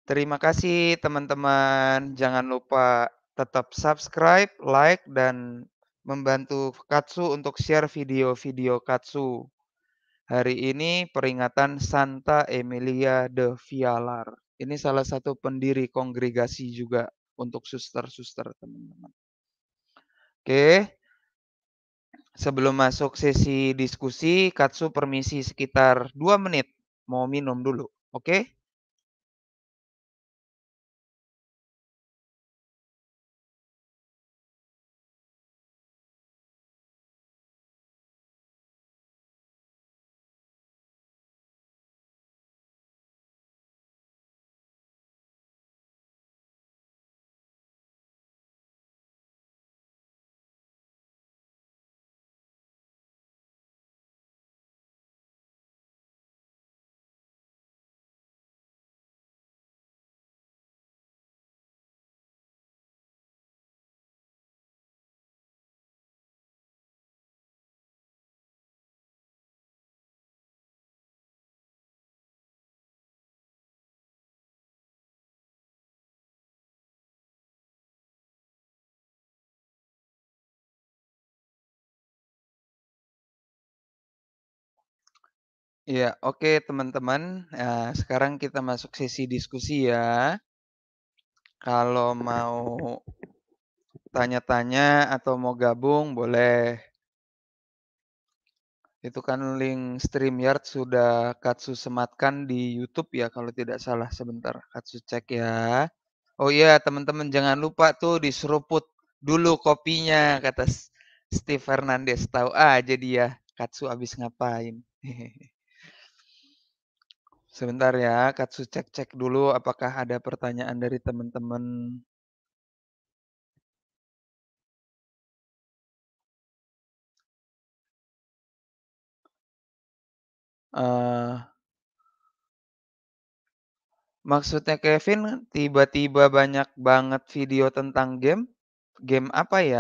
Terima kasih teman-teman. Jangan lupa tetap subscribe, like, dan membantu Katsu untuk share video-video Katsu. Hari ini peringatan Santa Emilia de Vialar. Ini salah satu pendiri kongregasi juga untuk suster-suster teman-teman. Oke. Sebelum masuk sesi diskusi, Katsu permisi sekitar 2 menit. Mau minum dulu, oke? Ya oke teman-teman. Nah, sekarang kita masuk sesi diskusi ya. Kalau mau tanya-tanya atau mau gabung boleh. Itu kan link StreamYard sudah Katsu sematkan di YouTube ya kalau tidak salah sebentar. Katsu cek ya. Oh iya teman-teman jangan lupa tuh diseruput dulu kopinya kata Steve Fernandez. Tahu aja dia Katsu habis ngapain. Hehehe. Sebentar ya, Katsu cek-cek dulu apakah ada pertanyaan dari teman-teman. Uh, eh, maksudnya Kevin tiba-tiba banyak banget video tentang game? Game apa ya?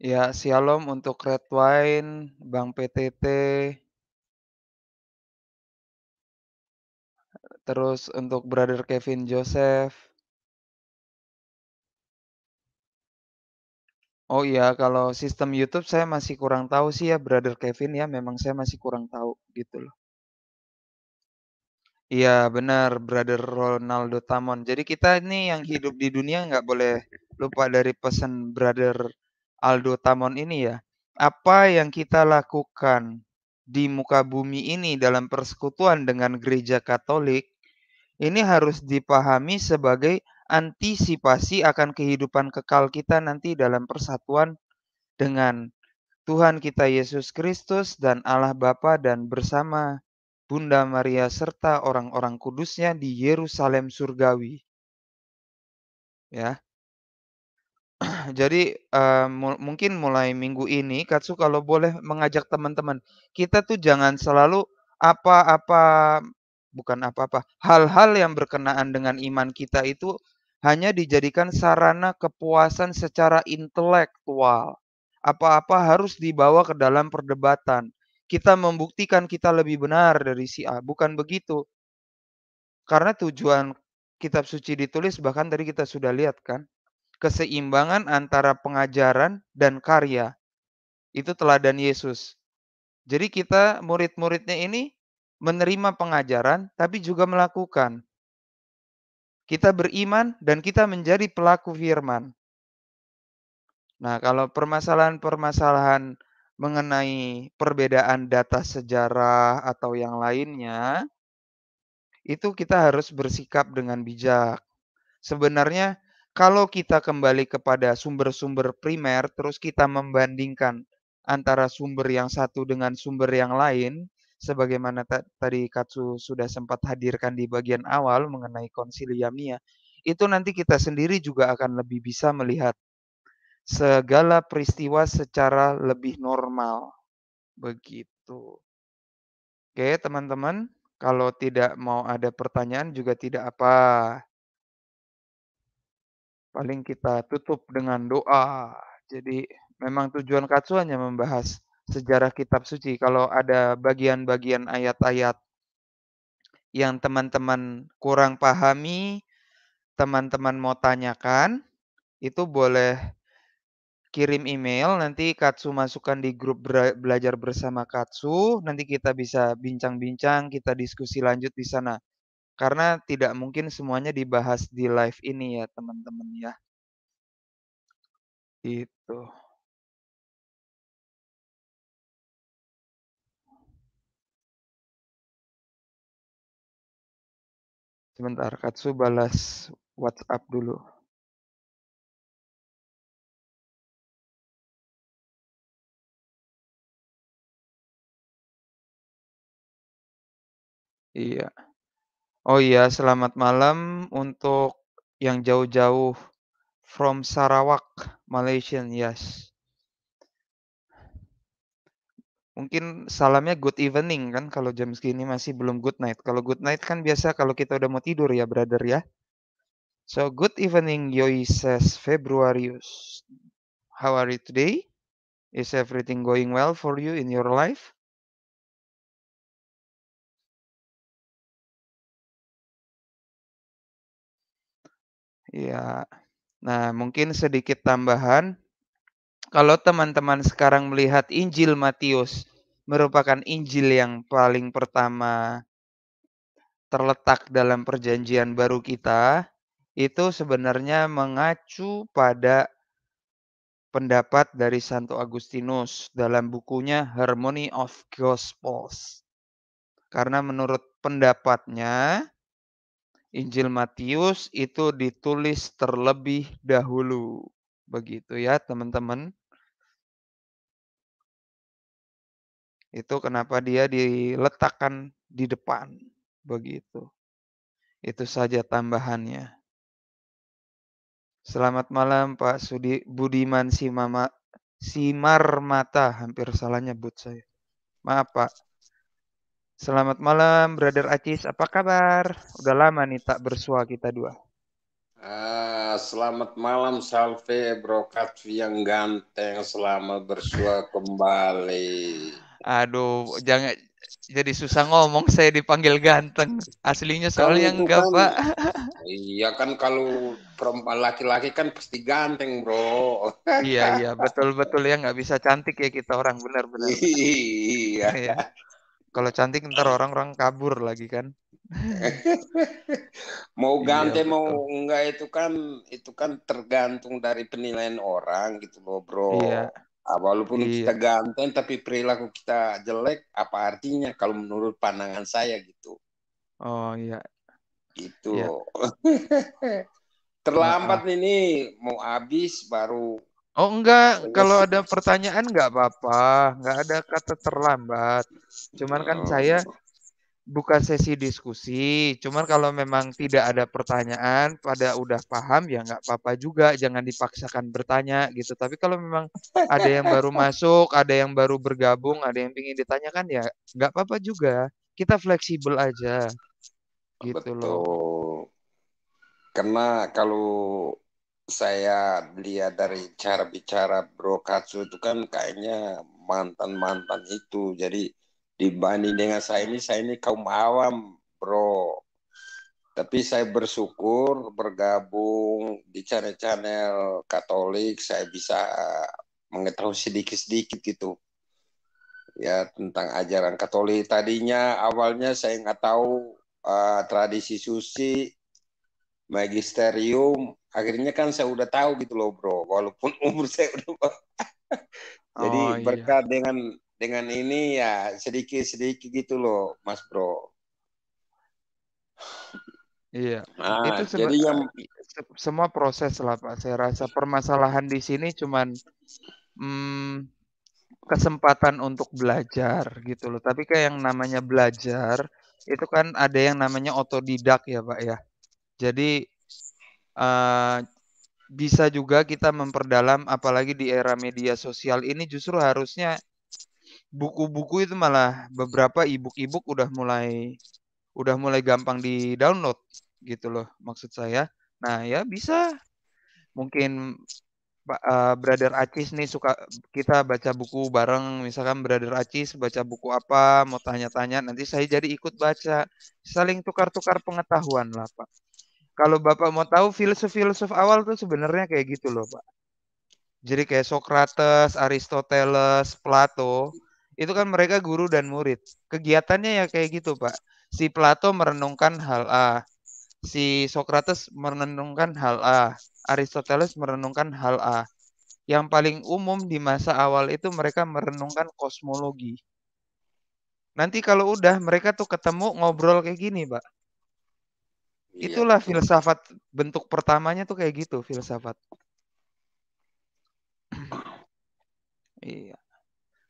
Ya, Shalom untuk Red Wine, Bang PTT, terus untuk Brother Kevin Joseph. Oh iya, kalau sistem YouTube saya masih kurang tahu sih ya, Brother Kevin ya, memang saya masih kurang tahu gitu loh. Iya benar, Brother Ronaldo Tamon. Jadi kita ini yang hidup di dunia nggak boleh lupa dari pesan Brother Aldo Tamon ini ya, apa yang kita lakukan di muka bumi ini dalam persekutuan dengan gereja Katolik ini harus dipahami sebagai antisipasi akan kehidupan kekal kita nanti dalam persatuan dengan Tuhan kita Yesus Kristus dan Allah Bapa dan bersama Bunda Maria serta orang-orang kudusnya di Yerusalem surgawi. Ya. Jadi, uh, mungkin mulai minggu ini Katsu kalau boleh mengajak teman-teman, kita tuh jangan selalu apa-apa bukan apa-apa, hal-hal yang berkenaan dengan iman kita itu hanya dijadikan sarana kepuasan secara intelektual. Apa-apa harus dibawa ke dalam perdebatan. Kita membuktikan kita lebih benar dari si A, bukan begitu. Karena tujuan kitab suci ditulis bahkan tadi kita sudah lihat kan? keseimbangan antara pengajaran dan karya. Itu teladan Yesus. Jadi kita murid-muridnya ini menerima pengajaran tapi juga melakukan. Kita beriman dan kita menjadi pelaku firman. Nah, kalau permasalahan-permasalahan mengenai perbedaan data sejarah atau yang lainnya, itu kita harus bersikap dengan bijak. Sebenarnya kalau kita kembali kepada sumber-sumber primer, terus kita membandingkan antara sumber yang satu dengan sumber yang lain, sebagaimana tadi Katsu sudah sempat hadirkan di bagian awal mengenai konsiliamia, itu nanti kita sendiri juga akan lebih bisa melihat segala peristiwa secara lebih normal. Begitu. Oke, teman-teman, kalau tidak mau ada pertanyaan juga tidak apa paling kita tutup dengan doa. Jadi memang tujuan katsu hanya membahas sejarah kitab suci. Kalau ada bagian-bagian ayat-ayat yang teman-teman kurang pahami, teman-teman mau tanyakan, itu boleh kirim email nanti Katsu masukkan di grup belajar bersama Katsu nanti kita bisa bincang-bincang kita diskusi lanjut di sana karena tidak mungkin semuanya dibahas di live ini ya teman-teman ya. Itu. Sebentar, Katsu balas WhatsApp dulu. Iya. Oh iya, selamat malam untuk yang jauh-jauh from Sarawak, Malaysian, yes. Mungkin salamnya good evening kan kalau jam segini masih belum good night. Kalau good night kan biasa kalau kita udah mau tidur ya, brother ya. So good evening, Yoises Februarius. How are you today? Is everything going well for you in your life? Iya. Nah, mungkin sedikit tambahan. Kalau teman-teman sekarang melihat Injil Matius merupakan Injil yang paling pertama terletak dalam perjanjian baru kita, itu sebenarnya mengacu pada pendapat dari Santo Agustinus dalam bukunya Harmony of Gospels. Karena menurut pendapatnya, Injil Matius itu ditulis terlebih dahulu. Begitu ya, teman-teman. Itu kenapa dia diletakkan di depan. Begitu. Itu saja tambahannya. Selamat malam Pak Sudi Budiman Simama, Mata, Hampir salah nyebut saya. Maaf Pak. Selamat malam, Brother Acis. Apa kabar? Udah lama nih tak bersua kita dua. Ah, selamat malam, Salve, Bro Katvi yang ganteng. Selamat bersua kembali. Aduh, jangan jadi susah ngomong saya dipanggil ganteng. Aslinya kan soalnya Kamu enggak, kan Pak. Iya kan kalau perempuan laki-laki kan pasti ganteng, Bro. Iya, iya, betul-betul ya nggak bisa cantik ya kita orang benar-benar. Iya. iya. Kalau cantik ntar orang-orang kabur lagi kan. mau iya, ganti iya, mau enggak itu kan itu kan tergantung dari penilaian orang gitu loh bro. Iya. Nah, walaupun iya. kita ganteng tapi perilaku kita jelek apa artinya kalau menurut pandangan saya gitu. Oh iya. Gitu. Iya. Terlambat nah, nih, mau habis baru Oh enggak, iya, iya. kalau ada pertanyaan enggak apa-apa, enggak ada kata terlambat. Cuman kan oh. saya buka sesi diskusi, cuman kalau memang tidak ada pertanyaan, pada udah paham ya enggak apa-apa juga, jangan dipaksakan bertanya gitu. Tapi kalau memang ada yang baru masuk, ada yang baru bergabung, ada yang ingin ditanyakan ya enggak apa-apa juga. Kita fleksibel aja. Gitu Betul. loh. Karena kalau saya lihat dari cara bicara Bro Katsu itu kan kayaknya mantan-mantan itu. Jadi dibanding dengan saya ini, saya ini kaum awam Bro. Tapi saya bersyukur bergabung di channel-channel Katolik, saya bisa eh, mengetahui sedikit-sedikit gitu. Ya tentang ajaran Katolik. Tadinya awalnya saya nggak tahu uh, tradisi susi, magisterium, akhirnya kan saya udah tahu gitu loh bro walaupun umur saya udah jadi oh, iya. berkat dengan dengan ini ya sedikit sedikit gitu loh mas bro iya nah, itu seba- jadi yang semua proses lah pak saya rasa permasalahan di sini cuman hmm, kesempatan untuk belajar gitu loh tapi kayak yang namanya belajar itu kan ada yang namanya otodidak ya pak ya jadi Eh, bisa juga kita memperdalam apalagi di era media sosial ini justru harusnya buku-buku itu malah beberapa ibu ebook udah mulai udah mulai gampang di-download gitu loh maksud saya. Nah, ya bisa mungkin Pak uh, Brother Acis nih suka kita baca buku bareng misalkan Brother Acis baca buku apa mau tanya-tanya nanti saya jadi ikut baca saling tukar-tukar pengetahuan lah Pak kalau Bapak mau tahu filsuf-filsuf awal tuh sebenarnya kayak gitu loh, Pak. Jadi kayak Socrates, Aristoteles, Plato, itu kan mereka guru dan murid. Kegiatannya ya kayak gitu, Pak. Si Plato merenungkan hal A, si Socrates merenungkan hal A, Aristoteles merenungkan hal A. Yang paling umum di masa awal itu mereka merenungkan kosmologi. Nanti kalau udah mereka tuh ketemu ngobrol kayak gini, Pak Iya. Itulah iya. filsafat bentuk pertamanya tuh kayak gitu filsafat. iya.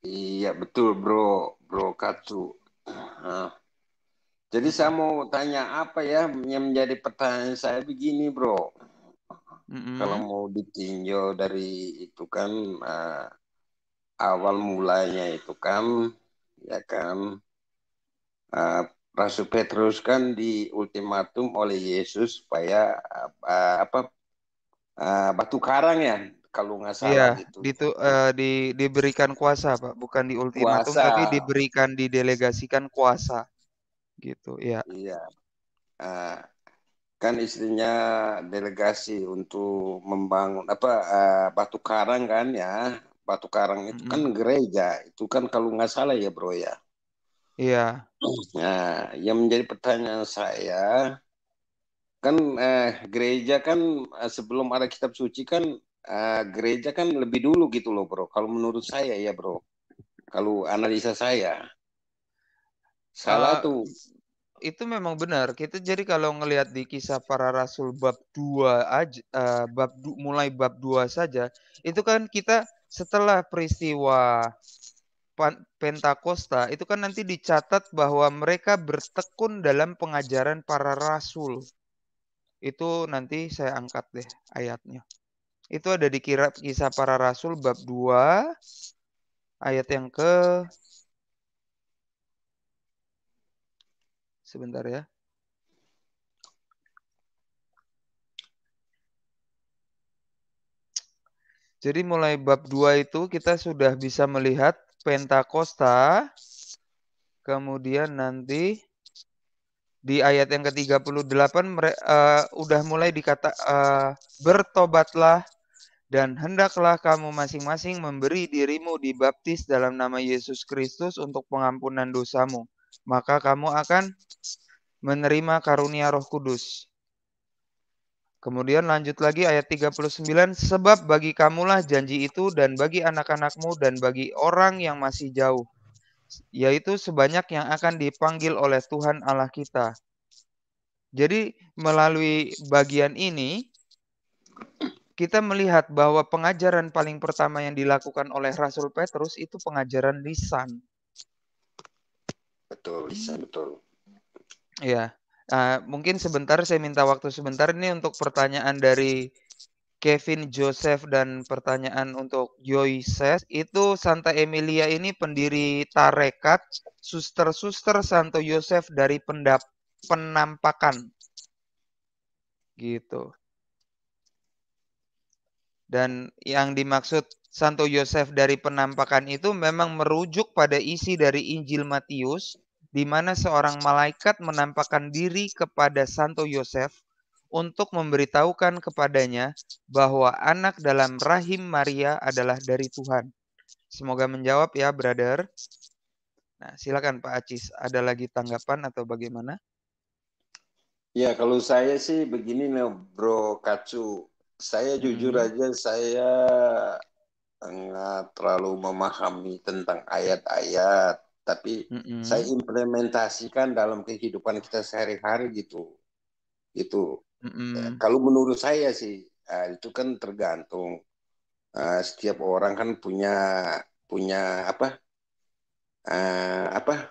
Iya betul bro, bro Katsu. Nah. Jadi saya mau tanya apa ya yang menjadi pertanyaan saya begini bro. Mm-hmm. Kalau mau ditinjau dari itu kan uh, awal mulanya itu kan ya kan uh, Rasul Petrus kan di ultimatum oleh Yesus supaya apa, apa eh, batu karang ya kalau nggak salah iya, itu Ditu, uh, di, diberikan kuasa pak bukan di ultimatum kuasa. tapi diberikan didelegasikan kuasa gitu ya iya uh, kan istrinya delegasi untuk membangun apa uh, batu karang kan ya batu karang itu mm -hmm. kan gereja itu kan kalau nggak salah ya bro ya Iya. Nah, yang menjadi pertanyaan saya kan eh, gereja kan eh, sebelum ada kitab suci kan eh, gereja kan lebih dulu gitu loh bro. Kalau menurut saya ya bro, kalau analisa saya salah uh, tuh. Itu memang benar. Kita jadi kalau ngelihat di kisah para rasul bab 2 aja uh, eh, bab du, mulai bab 2 saja, itu kan kita setelah peristiwa Pentakosta itu kan nanti dicatat bahwa mereka bertekun dalam pengajaran para rasul. Itu nanti saya angkat deh ayatnya. Itu ada di kisah para rasul bab 2 ayat yang ke Sebentar ya. Jadi mulai bab 2 itu kita sudah bisa melihat Pentakosta, kemudian nanti di ayat yang ke-38 uh, udah mulai dikata uh, bertobatlah dan hendaklah kamu masing-masing memberi dirimu dibaptis dalam nama Yesus Kristus untuk pengampunan dosamu maka kamu akan menerima karunia Roh Kudus Kemudian lanjut lagi ayat 39, sebab bagi kamulah janji itu dan bagi anak-anakmu dan bagi orang yang masih jauh, yaitu sebanyak yang akan dipanggil oleh Tuhan Allah kita. Jadi melalui bagian ini kita melihat bahwa pengajaran paling pertama yang dilakukan oleh Rasul Petrus itu pengajaran lisan. Betul, lisan betul. Ya. Uh, mungkin sebentar saya minta waktu sebentar ini untuk pertanyaan dari Kevin Joseph dan pertanyaan untuk Joyce. itu Santa Emilia ini pendiri tarekat suster-suster Santo Yosef dari pendap penampakan gitu dan yang dimaksud Santo Yosef dari penampakan itu memang merujuk pada isi dari Injil Matius di mana seorang malaikat menampakkan diri kepada Santo Yosef untuk memberitahukan kepadanya bahwa anak dalam rahim Maria adalah dari Tuhan. Semoga menjawab ya, brother. Nah, silakan Pak Acis, ada lagi tanggapan atau bagaimana? Ya, kalau saya sih begini nih, Bro Kacu. Saya hmm. jujur aja saya nggak terlalu memahami tentang ayat-ayat tapi mm hmm saya implementasikan dalam kehidupan kita sehari-hari gitu itu mm hmm eh, kalau menurut saya sih eh, itu kan tergantung eh, setiap orang kan punya punya apa apa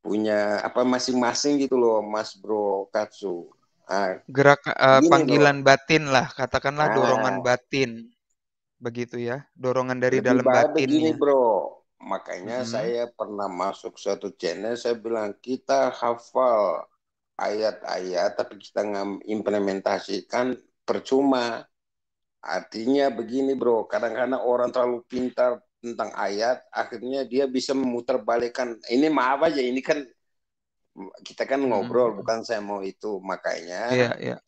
punya apa masing-masing gitu loh Mas Bro Katsu. Ah, Gerak uh, panggilan loh. batin lah, katakanlah nah, dorongan ah. batin. Begitu ya, dorongan dari dalam batin. Bro, Makanya hmm. saya pernah masuk suatu channel, saya bilang kita hafal ayat-ayat, tapi kita nggak implementasikan percuma. Artinya begini bro, kadang-kadang orang terlalu pintar tentang ayat, akhirnya dia bisa memutarbalikkan. Ini maaf aja, ini kan kita kan mm-hmm. ngobrol, hmm. bukan saya mau itu. Makanya yeah, iya. yeah.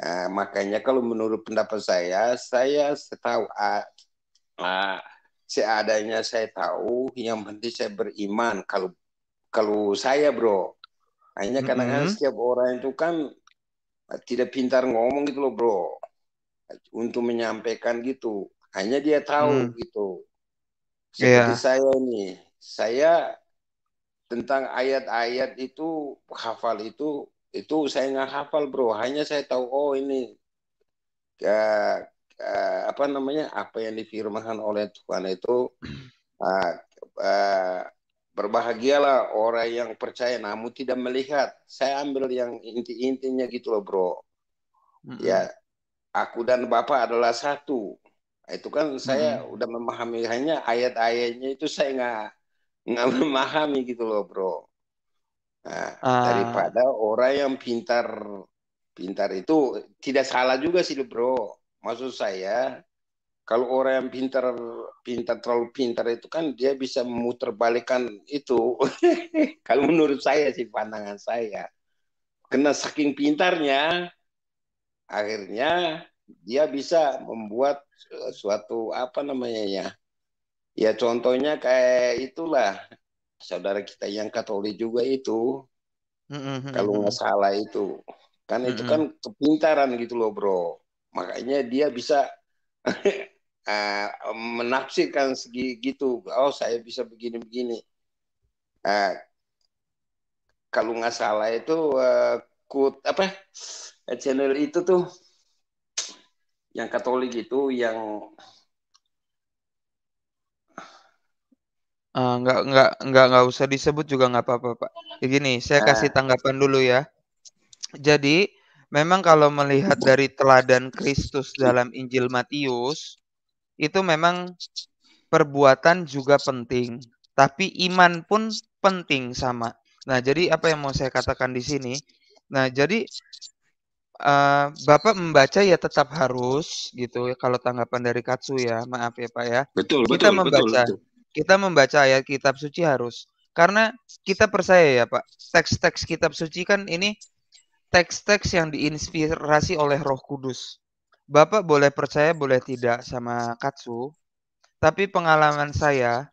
Nah, makanya kalau menurut pendapat saya, saya setahu uh, uh, seadanya saya tahu, yang penting saya beriman. Kalau kalau saya bro, hanya karena mm -hmm. setiap orang itu kan eh, tidak pintar ngomong gitu loh bro, untuk menyampaikan gitu. Hanya dia tahu mm. gitu. Seperti yeah. saya ini, saya tentang ayat-ayat itu hafal itu itu saya nggak hafal bro, hanya saya tahu oh ini ya, uh, apa namanya apa yang difirmahkan oleh Tuhan itu uh, uh, berbahagialah orang yang percaya namun tidak melihat saya ambil yang inti-intinya gitu loh bro mm-hmm. ya aku dan Bapak adalah satu nah, itu kan saya mm-hmm. udah memahami hanya ayat-ayatnya itu saya nggak nggak memahami gitu loh bro nah, uh. daripada orang yang pintar pintar itu tidak salah juga sih bro maksud saya kalau orang yang pintar pintar terlalu pintar itu kan dia bisa memutarbalikkan itu kalau menurut saya sih pandangan saya kena saking pintarnya akhirnya dia bisa membuat eh, suatu apa namanya ya ya contohnya kayak itulah saudara kita yang katolik juga itu kalau nggak salah itu kan itu kan kepintaran gitu loh bro makanya dia bisa eh, menafsirkan segi gitu oh saya bisa begini-begini uh, kalau nggak salah itu uh, apa channel itu tuh yang Katolik itu yang uh, nggak nggak nggak nggak usah disebut juga nggak apa-apa pak. Begini, saya kasih tanggapan dulu ya. Jadi memang kalau melihat dari teladan Kristus dalam Injil Matius itu memang perbuatan juga penting, tapi iman pun penting sama. Nah, jadi apa yang mau saya katakan di sini? Nah, jadi uh, Bapak membaca ya tetap harus gitu ya kalau tanggapan dari Katsu ya. Maaf ya, Pak ya. Betul, kita betul, membaca. Betul, betul. Kita membaca ayat kitab suci harus karena kita percaya ya Pak, teks-teks kitab suci kan ini teks-teks yang diinspirasi oleh Roh Kudus. Bapak boleh percaya, boleh tidak sama Katsu, tapi pengalaman saya,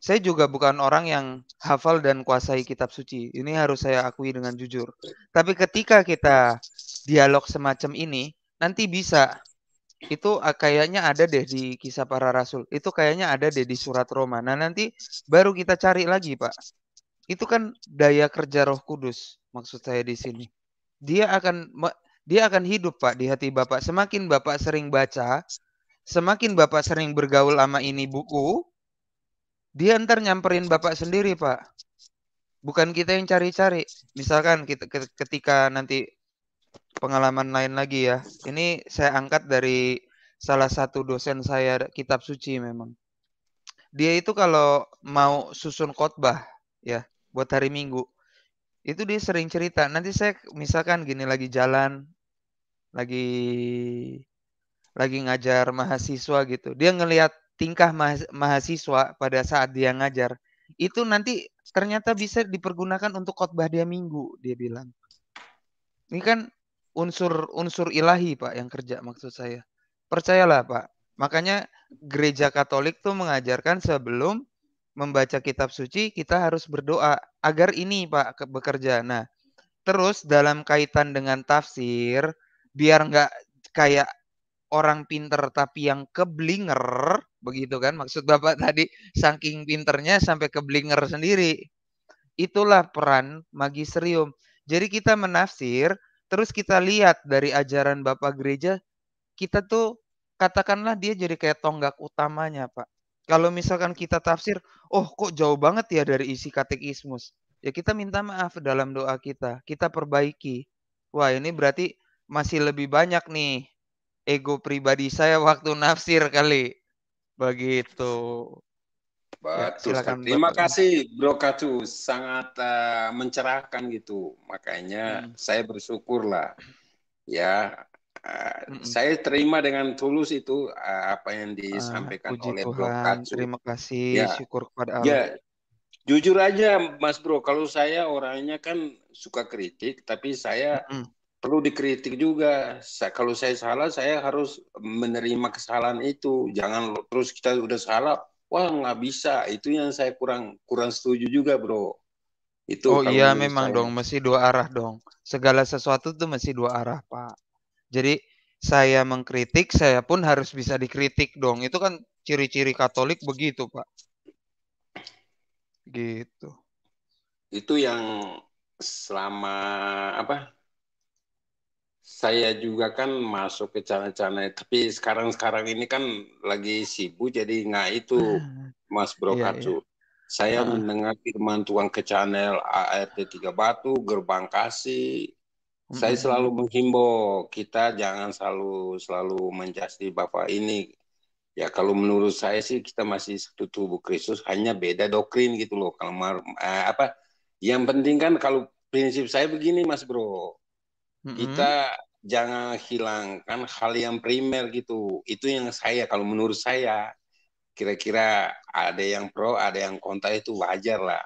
saya juga bukan orang yang hafal dan kuasai kitab suci. Ini harus saya akui dengan jujur. Tapi ketika kita dialog semacam ini, nanti bisa. Itu ah, kayaknya ada deh di kisah para rasul. Itu kayaknya ada deh di surat Roma. Nah nanti baru kita cari lagi, Pak itu kan daya kerja Roh Kudus maksud saya di sini. Dia akan dia akan hidup Pak di hati Bapak. Semakin Bapak sering baca, semakin Bapak sering bergaul sama ini buku, dia ntar nyamperin Bapak sendiri Pak. Bukan kita yang cari-cari. Misalkan kita ketika nanti pengalaman lain lagi ya. Ini saya angkat dari salah satu dosen saya kitab suci memang. Dia itu kalau mau susun khotbah ya buat hari Minggu. Itu dia sering cerita. Nanti saya misalkan gini lagi jalan, lagi lagi ngajar mahasiswa gitu. Dia ngelihat tingkah mahasiswa pada saat dia ngajar itu nanti ternyata bisa dipergunakan untuk khotbah dia minggu dia bilang ini kan unsur unsur ilahi pak yang kerja maksud saya percayalah pak makanya gereja Katolik tuh mengajarkan sebelum membaca kitab suci kita harus berdoa agar ini Pak bekerja. Nah, terus dalam kaitan dengan tafsir biar nggak kayak orang pinter tapi yang keblinger begitu kan maksud Bapak tadi saking pinternya sampai keblinger sendiri. Itulah peran magisterium. Jadi kita menafsir terus kita lihat dari ajaran Bapak gereja kita tuh katakanlah dia jadi kayak tonggak utamanya Pak kalau misalkan kita tafsir, oh kok jauh banget ya dari isi katekismus. Ya kita minta maaf dalam doa kita, kita perbaiki. Wah ini berarti masih lebih banyak nih ego pribadi saya waktu nafsir kali. Begitu. Ya, Betul. Ya, silakan, Terima Bapak. kasih Bro Kacu, sangat uh, mencerahkan gitu. Makanya hmm. saya lah. ya saya terima dengan tulus itu uh, apa yang ah, disampaikan uh, oleh Tuhan, Bro Katsu. Terima kasih, ya. syukur kepada ya, Allah. Ya. Jujur aja Mas Bro, kalau saya orangnya kan suka kritik, tapi saya mm hmm perlu dikritik juga. Sa kalau saya salah, saya harus menerima kesalahan itu. Jangan terus kita udah salah, wah nggak bisa. Itu yang saya kurang kurang setuju juga Bro. Itu oh iya memang saya. dong, masih dua arah dong. Segala sesuatu tuh masih dua arah Pak. Jadi saya mengkritik, saya pun harus bisa dikritik dong. Itu kan ciri-ciri Katolik begitu, Pak. Gitu. Itu yang selama apa? Saya juga kan masuk ke channel-channel, tapi sekarang-sekarang ini kan lagi sibuk, jadi nggak itu, ah, Mas Bro iya, Katsu. Iya. Saya ah. mendengar firman Tuhan ke channel ART Tiga Batu, Gerbang Kasih, saya selalu menghimbau kita jangan selalu selalu menjasti Bapak ini. Ya kalau menurut saya sih kita masih satu tubuh Kristus hanya beda doktrin gitu loh. Kalau eh, apa yang penting kan kalau prinsip saya begini Mas Bro. Mm-hmm. Kita jangan hilangkan hal yang primer gitu. Itu yang saya kalau menurut saya kira-kira ada yang pro, ada yang kontra itu wajar lah.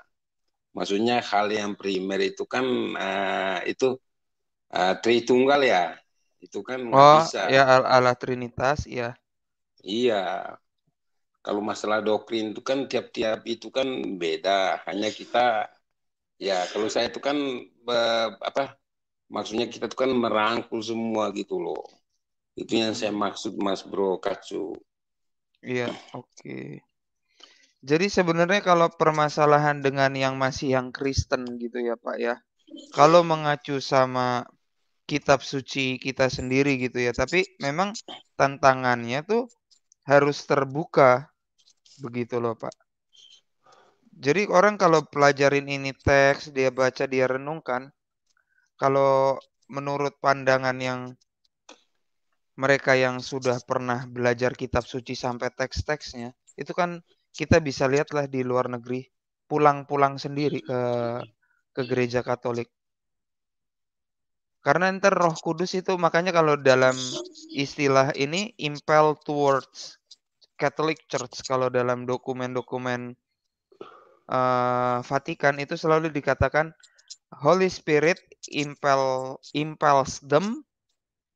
Maksudnya hal yang primer itu kan uh, itu uh, Tritunggal ya itu kan oh bisa. ya Allah Trinitas ya iya kalau masalah doktrin itu kan tiap-tiap itu kan beda hanya kita ya kalau saya itu kan be, apa maksudnya kita itu kan merangkul semua gitu loh itu yang saya maksud Mas Bro Kacu iya oke okay. jadi sebenarnya kalau permasalahan dengan yang masih yang Kristen gitu ya Pak ya kalau mengacu sama kitab suci kita sendiri gitu ya. Tapi memang tantangannya tuh harus terbuka begitu loh Pak. Jadi orang kalau pelajarin ini teks, dia baca, dia renungkan, kalau menurut pandangan yang mereka yang sudah pernah belajar kitab suci sampai teks-teksnya, itu kan kita bisa lihatlah di luar negeri pulang-pulang sendiri ke ke gereja Katolik karena nanti Roh Kudus itu makanya kalau dalam istilah ini impel towards Catholic Church kalau dalam dokumen-dokumen uh, Vatikan itu selalu dikatakan Holy Spirit impel impels them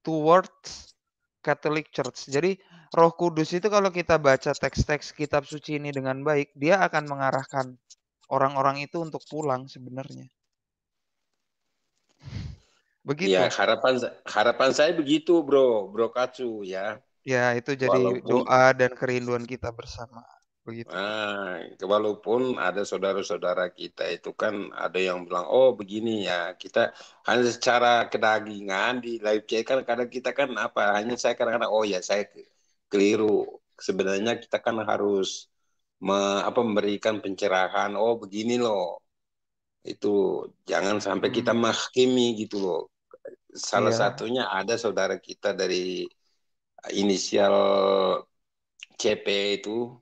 towards Catholic Church. Jadi Roh Kudus itu kalau kita baca teks-teks kitab suci ini dengan baik, dia akan mengarahkan orang-orang itu untuk pulang sebenarnya. Begitu. Ya, harapan harapan saya begitu, Bro, Bro kacu ya. Ya, itu jadi walaupun, doa dan kerinduan kita bersama. Begitu. Nah, walaupun ada saudara-saudara kita itu kan ada yang bilang, "Oh, begini ya." Kita hanya secara kedagingan di live chat kan kadang kita kan apa? Hanya saya kadang-kadang, "Oh ya, saya keliru." Sebenarnya kita kan harus me, apa memberikan pencerahan, "Oh, begini loh." itu jangan sampai kita hmm. menghakimi gitu loh salah iya. satunya ada saudara kita dari inisial CP itu.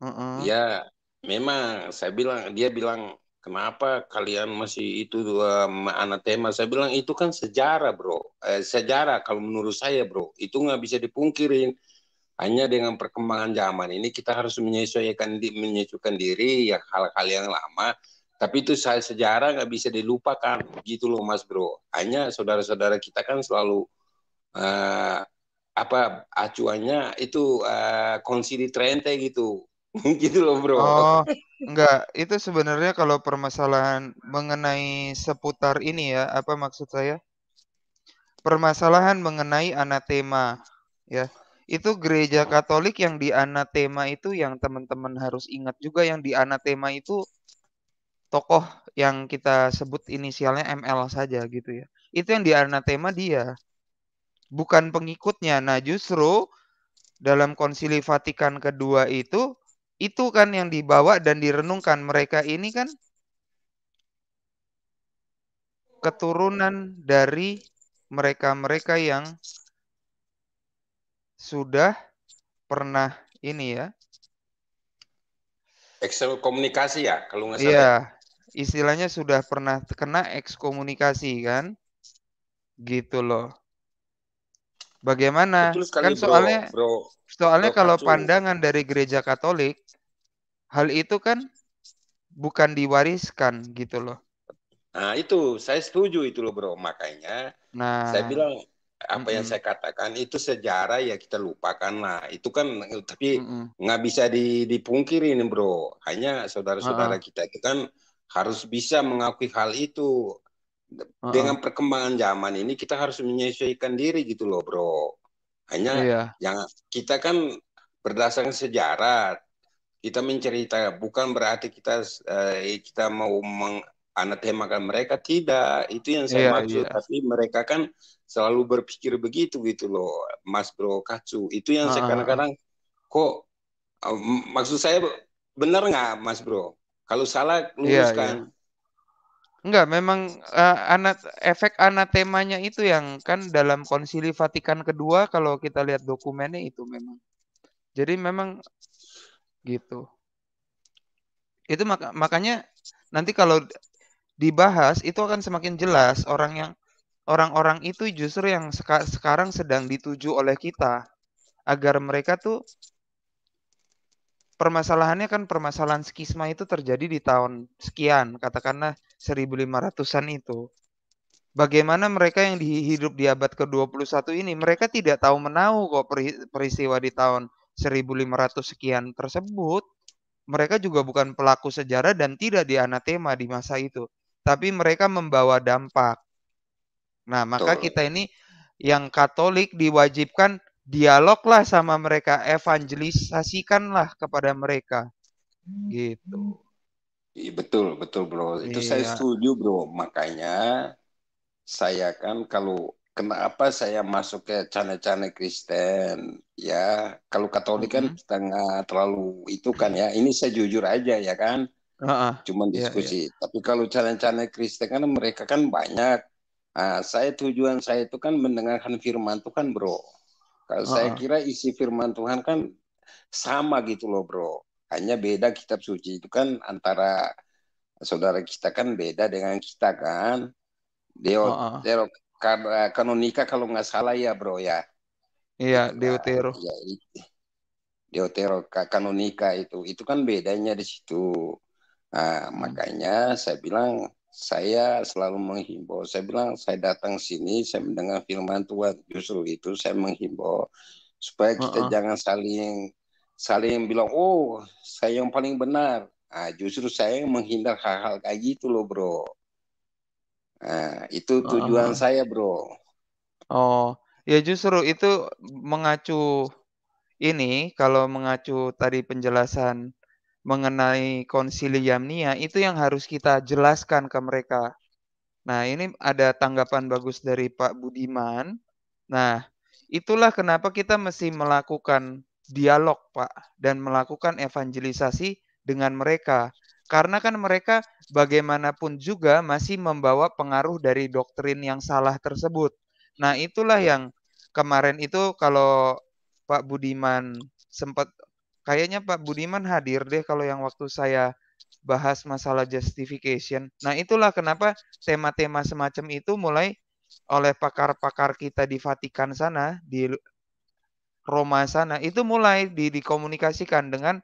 Uh-uh. Ya, memang saya bilang dia bilang kenapa kalian masih itu dua anak tema? Saya bilang itu kan sejarah, bro. Eh, sejarah kalau menurut saya, bro, itu nggak bisa dipungkirin. Hanya dengan perkembangan zaman ini kita harus menyesuaikan menyesuaikan diri ya hal-hal yang lama tapi itu saya sejarah nggak bisa dilupakan, gitu loh Mas Bro. Hanya saudara-saudara kita kan selalu uh, apa acuannya itu uh, eh, konsili trente gitu, gitu loh Bro. Oh, enggak. Itu sebenarnya kalau permasalahan mengenai seputar ini ya, apa maksud saya? Permasalahan mengenai anatema, ya itu gereja Katolik yang di anatema itu yang teman-teman harus ingat juga yang di anatema itu tokoh yang kita sebut inisialnya ML saja gitu ya. Itu yang di arena tema dia. Bukan pengikutnya. Nah, justru dalam Konsili Vatikan kedua itu itu kan yang dibawa dan direnungkan mereka ini kan keturunan dari mereka-mereka yang sudah pernah ini ya Excel komunikasi ya kalau nggak salah. Iya, istilahnya sudah pernah kena ekskomunikasi kan? Gitu loh. Bagaimana? sekali, kan soalnya bro, bro, soalnya bro, kalau kacu. pandangan dari gereja Katolik hal itu kan bukan diwariskan gitu loh. Nah, itu saya setuju itu loh, Bro. Makanya nah, saya bilang apa mm -hmm. yang saya katakan itu sejarah ya kita lupakan lah itu kan tapi nggak mm bisa dipungkiri nih bro hanya saudara-saudara uh ah. -huh. kita itu kan harus bisa mengakui hal itu. Uh-uh. Dengan perkembangan zaman ini kita harus menyesuaikan diri gitu loh, Bro. Hanya iya. yang kita kan berdasarkan sejarah kita mencerita bukan berarti kita uh, kita mau menganatemakan mereka tidak itu yang saya iya, maksud iya. tapi mereka kan selalu berpikir begitu gitu loh Mas Bro Kacu itu yang uh. saya kadang-kadang kok uh, maksud saya benar nggak Mas Bro kalau salah luruskan. Iya, iya. Enggak, memang uh, eh, anat efek anatemanya itu yang kan dalam Konsili Vatikan kedua kalau kita lihat dokumennya itu memang. Jadi memang gitu. Itu mak makanya nanti kalau dibahas itu akan semakin jelas orang yang orang-orang itu justru yang seka sekarang sedang dituju oleh kita agar mereka tuh permasalahannya kan permasalahan skisma itu terjadi di tahun sekian, katakanlah 1500-an itu. Bagaimana mereka yang hidup di abad ke-21 ini, mereka tidak tahu menahu kok peristiwa di tahun 1500 sekian tersebut. Mereka juga bukan pelaku sejarah dan tidak di anatema di masa itu, tapi mereka membawa dampak. Nah, maka kita ini yang Katolik diwajibkan dialoglah sama mereka, evangelisasikanlah kepada mereka. Hmm. Gitu. Iya betul, betul bro. Itu iya. saya setuju bro. Makanya saya kan kalau kenapa saya masuk ke channel-channel Kristen ya kalau Katolik kan mm-hmm. setengah terlalu itu kan ya ini saya jujur aja ya kan uh-uh. cuman iya, diskusi yeah, yeah. tapi kalau channel-channel Kristen kan mereka kan banyak nah, saya tujuan saya itu kan mendengarkan firman Tuhan bro kalau uh saya kira isi firman Tuhan kan sama gitu loh, Bro. Hanya beda kitab suci itu kan antara saudara kita kan beda dengan kita kan. Deo, uh Deo kan, eh, kanonika kalau nggak salah ya, Bro ya. Iya, nah, Deutero. Ya, Deutero kanonika itu itu kan bedanya di situ. Nah, hmm. makanya saya bilang saya selalu menghimbau. Saya bilang saya datang sini, saya mendengar firman Tuhan. Justru itu saya menghimbau supaya kita uh -uh. jangan saling saling bilang, oh saya yang paling benar. Nah, justru saya yang menghindar hal-hal kayak gitu loh bro. Nah, itu tujuan uh -huh. saya bro. Oh ya justru itu mengacu ini kalau mengacu tadi penjelasan mengenai konsili Yamnia itu yang harus kita jelaskan ke mereka. Nah, ini ada tanggapan bagus dari Pak Budiman. Nah, itulah kenapa kita mesti melakukan dialog, Pak, dan melakukan evangelisasi dengan mereka. Karena kan mereka bagaimanapun juga masih membawa pengaruh dari doktrin yang salah tersebut. Nah, itulah yang kemarin itu kalau Pak Budiman sempat Kayaknya Pak Budiman hadir deh kalau yang waktu saya bahas masalah justification. Nah, itulah kenapa tema-tema semacam itu mulai oleh pakar-pakar kita di Vatikan sana, di Roma sana, itu mulai di, dikomunikasikan dengan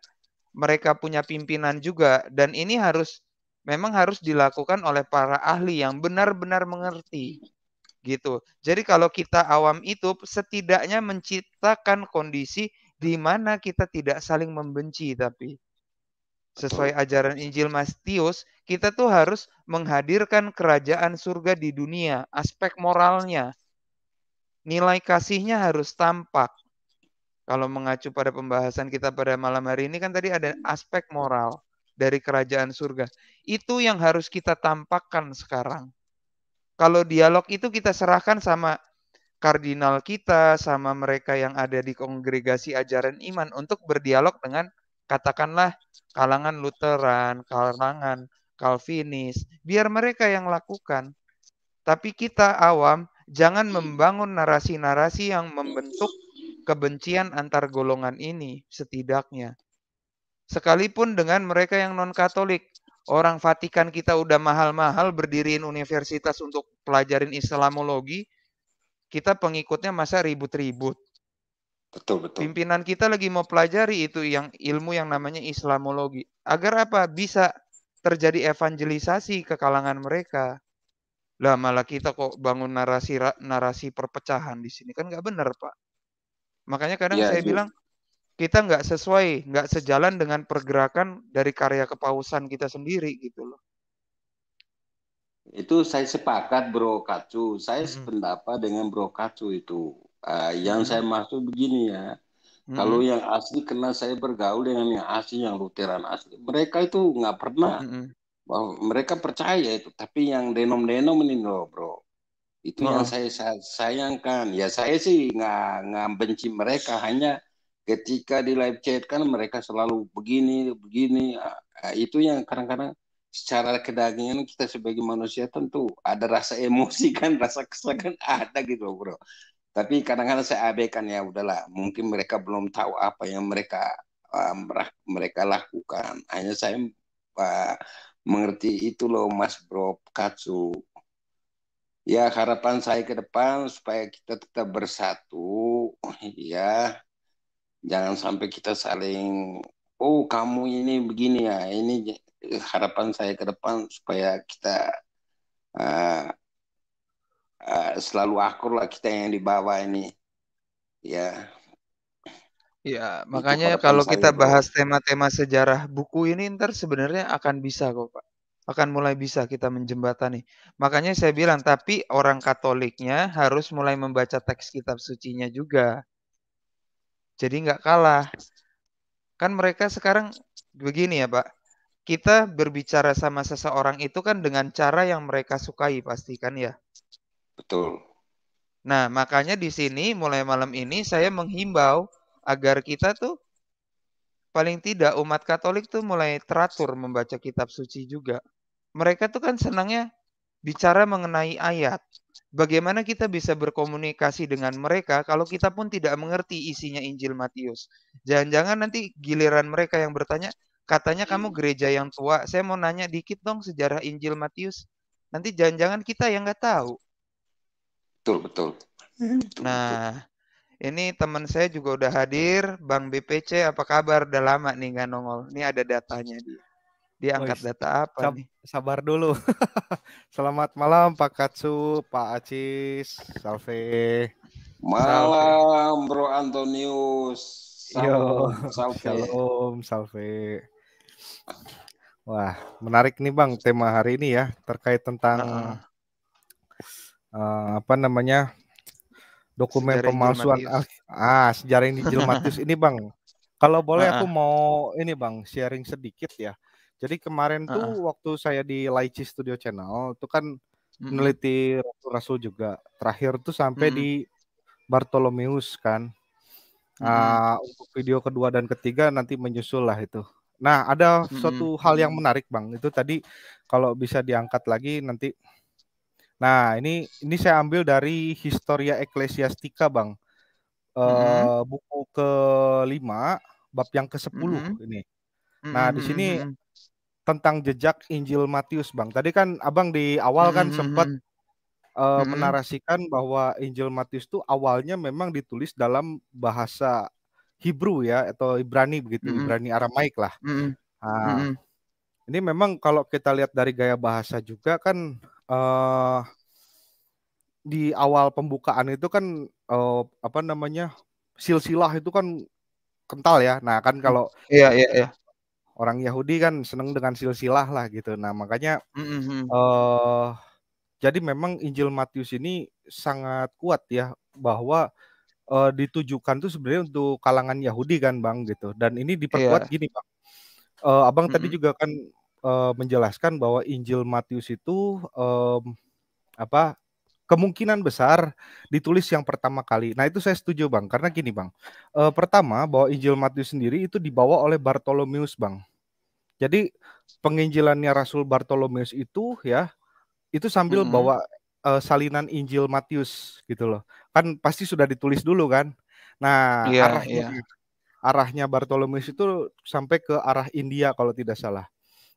mereka punya pimpinan juga. Dan ini harus, memang harus dilakukan oleh para ahli yang benar-benar mengerti. Gitu. Jadi kalau kita awam itu setidaknya menciptakan kondisi di mana kita tidak saling membenci tapi sesuai ajaran Injil Matius, kita tuh harus menghadirkan kerajaan surga di dunia, aspek moralnya. Nilai kasihnya harus tampak. Kalau mengacu pada pembahasan kita pada malam hari ini kan tadi ada aspek moral dari kerajaan surga. Itu yang harus kita tampakkan sekarang. Kalau dialog itu kita serahkan sama kardinal kita sama mereka yang ada di kongregasi ajaran iman untuk berdialog dengan katakanlah kalangan Lutheran, kalangan Calvinis, biar mereka yang lakukan. Tapi kita awam jangan membangun narasi-narasi yang membentuk kebencian antar golongan ini setidaknya. Sekalipun dengan mereka yang non-Katolik, Orang Vatikan kita udah mahal-mahal berdiriin universitas untuk pelajarin Islamologi, kita pengikutnya masa ribut-ribut. Betul, betul. Pimpinan kita lagi mau pelajari itu yang ilmu yang namanya Islamologi. Agar apa? Bisa terjadi evangelisasi ke kalangan mereka. Lah malah kita kok bangun narasi narasi perpecahan di sini kan nggak benar pak. Makanya kadang ya, saya sih. Iya. bilang kita nggak sesuai, nggak sejalan dengan pergerakan dari karya kepausan kita sendiri gitu loh. Itu saya sepakat Bro Kacu. Saya sependapat dengan Bro Kacu itu. Uh, yang saya maksud begini ya. Hmm. Kalau yang asli kena saya bergaul dengan yang asli, yang luteran asli, mereka itu nggak pernah. Hmm. Mereka percaya itu, tapi yang denom-denom ini loh, bro. Itu oh. yang saya, saya sayangkan. Ya saya sih nggak nggak benci mereka, hanya ketika di live chat kan mereka selalu begini begini. Ah, ah, itu yang kadang-kadang secara kedagingan kita sebagai manusia tentu ada rasa emosi kan, rasa kesel kan ada gitu bro. Tapi kadang-kadang saya abaikan ya udahlah, mungkin mereka belum tahu apa yang mereka uh, mereka lakukan. Hanya saya uh, mengerti itu loh Mas Bro Katsu. Ya harapan saya ke depan supaya kita tetap bersatu, ya jangan sampai kita saling oh kamu ini begini ya ini harapan saya ke depan supaya kita uh, uh, selalu akur lah kita yang dibawa ini ya ya makanya kalau kita itu. bahas tema-tema sejarah buku ini ntar sebenarnya akan bisa kok pak akan mulai bisa kita menjembatani makanya saya bilang tapi orang Katoliknya harus mulai membaca teks kitab sucinya juga jadi nggak kalah kan mereka sekarang begini ya pak kita berbicara sama seseorang itu kan dengan cara yang mereka sukai pastikan ya. Betul. Nah, makanya di sini mulai malam ini saya menghimbau agar kita tuh paling tidak umat Katolik tuh mulai teratur membaca kitab suci juga. Mereka tuh kan senangnya bicara mengenai ayat. Bagaimana kita bisa berkomunikasi dengan mereka kalau kita pun tidak mengerti isinya Injil Matius? Jangan-jangan nanti giliran mereka yang bertanya, Katanya hmm. kamu gereja yang tua. Saya mau nanya dikit dong sejarah Injil Matius. Nanti jangan-jangan kita yang nggak tahu. Betul, betul. Hmm. Nah, ini teman saya juga udah hadir. Bang BPC, apa kabar? Udah lama nih nggak nongol. Ini ada datanya dia. Dia angkat data apa sab nih? Sabar dulu. Selamat malam Pak Katsu, Pak Acis, Salve. Malam Bro Antonius. Salve. Yo, salve. salve. Wah, menarik nih Bang tema hari ini ya terkait tentang uh, uh, apa namanya? dokumen sejarah pemalsuan ah sejarah ini jilmatis ini Bang. Kalau boleh uh, aku mau ini Bang sharing sedikit ya. Jadi kemarin uh, tuh waktu saya di Laici Studio Channel itu kan mm. meneliti rasul-rasul juga. Terakhir tuh sampai mm. di Bartolomeus kan. Mm. Uh, untuk video kedua dan ketiga nanti menyusul lah itu Nah, ada suatu hal yang menarik, Bang. Itu tadi kalau bisa diangkat lagi nanti. Nah, ini ini saya ambil dari Historia Ecclesiastica, Bang. Eh hmm. buku ke-5, bab yang ke-10 hmm. ini. Nah, di sini tentang jejak Injil Matius, Bang. Tadi kan Abang di awal kan sempat uh, menarasikan bahwa Injil Matius itu awalnya memang ditulis dalam bahasa Hebrew ya atau Ibrani begitu, mm -hmm. Ibrani Aramaik lah. Mm -hmm. nah, mm -hmm. Ini memang kalau kita lihat dari gaya bahasa juga kan uh, di awal pembukaan itu kan uh, apa namanya silsilah itu kan kental ya. Nah kan kalau iya yeah, iya yeah, iya. orang Yahudi kan seneng dengan silsilah lah gitu. Nah makanya mm -hmm. uh, jadi memang Injil Matius ini sangat kuat ya bahwa uh, ditujukan tuh sebenarnya untuk kalangan Yahudi kan Bang gitu. Dan ini diperkuat yeah. gini Bang. Uh, abang mm -hmm. tadi juga kan uh, menjelaskan bahwa Injil Matius itu um, apa kemungkinan besar ditulis yang pertama kali. Nah itu saya setuju bang, karena gini bang, uh, pertama bahwa Injil Matius sendiri itu dibawa oleh Bartolomeus bang. Jadi penginjilannya Rasul Bartolomeus itu ya itu sambil mm -hmm. bawa salinan Injil Matius gitu loh kan pasti sudah ditulis dulu kan. Nah, yeah, arahnya yeah. Gitu. arahnya Bartolomeus itu sampai ke arah India kalau tidak salah.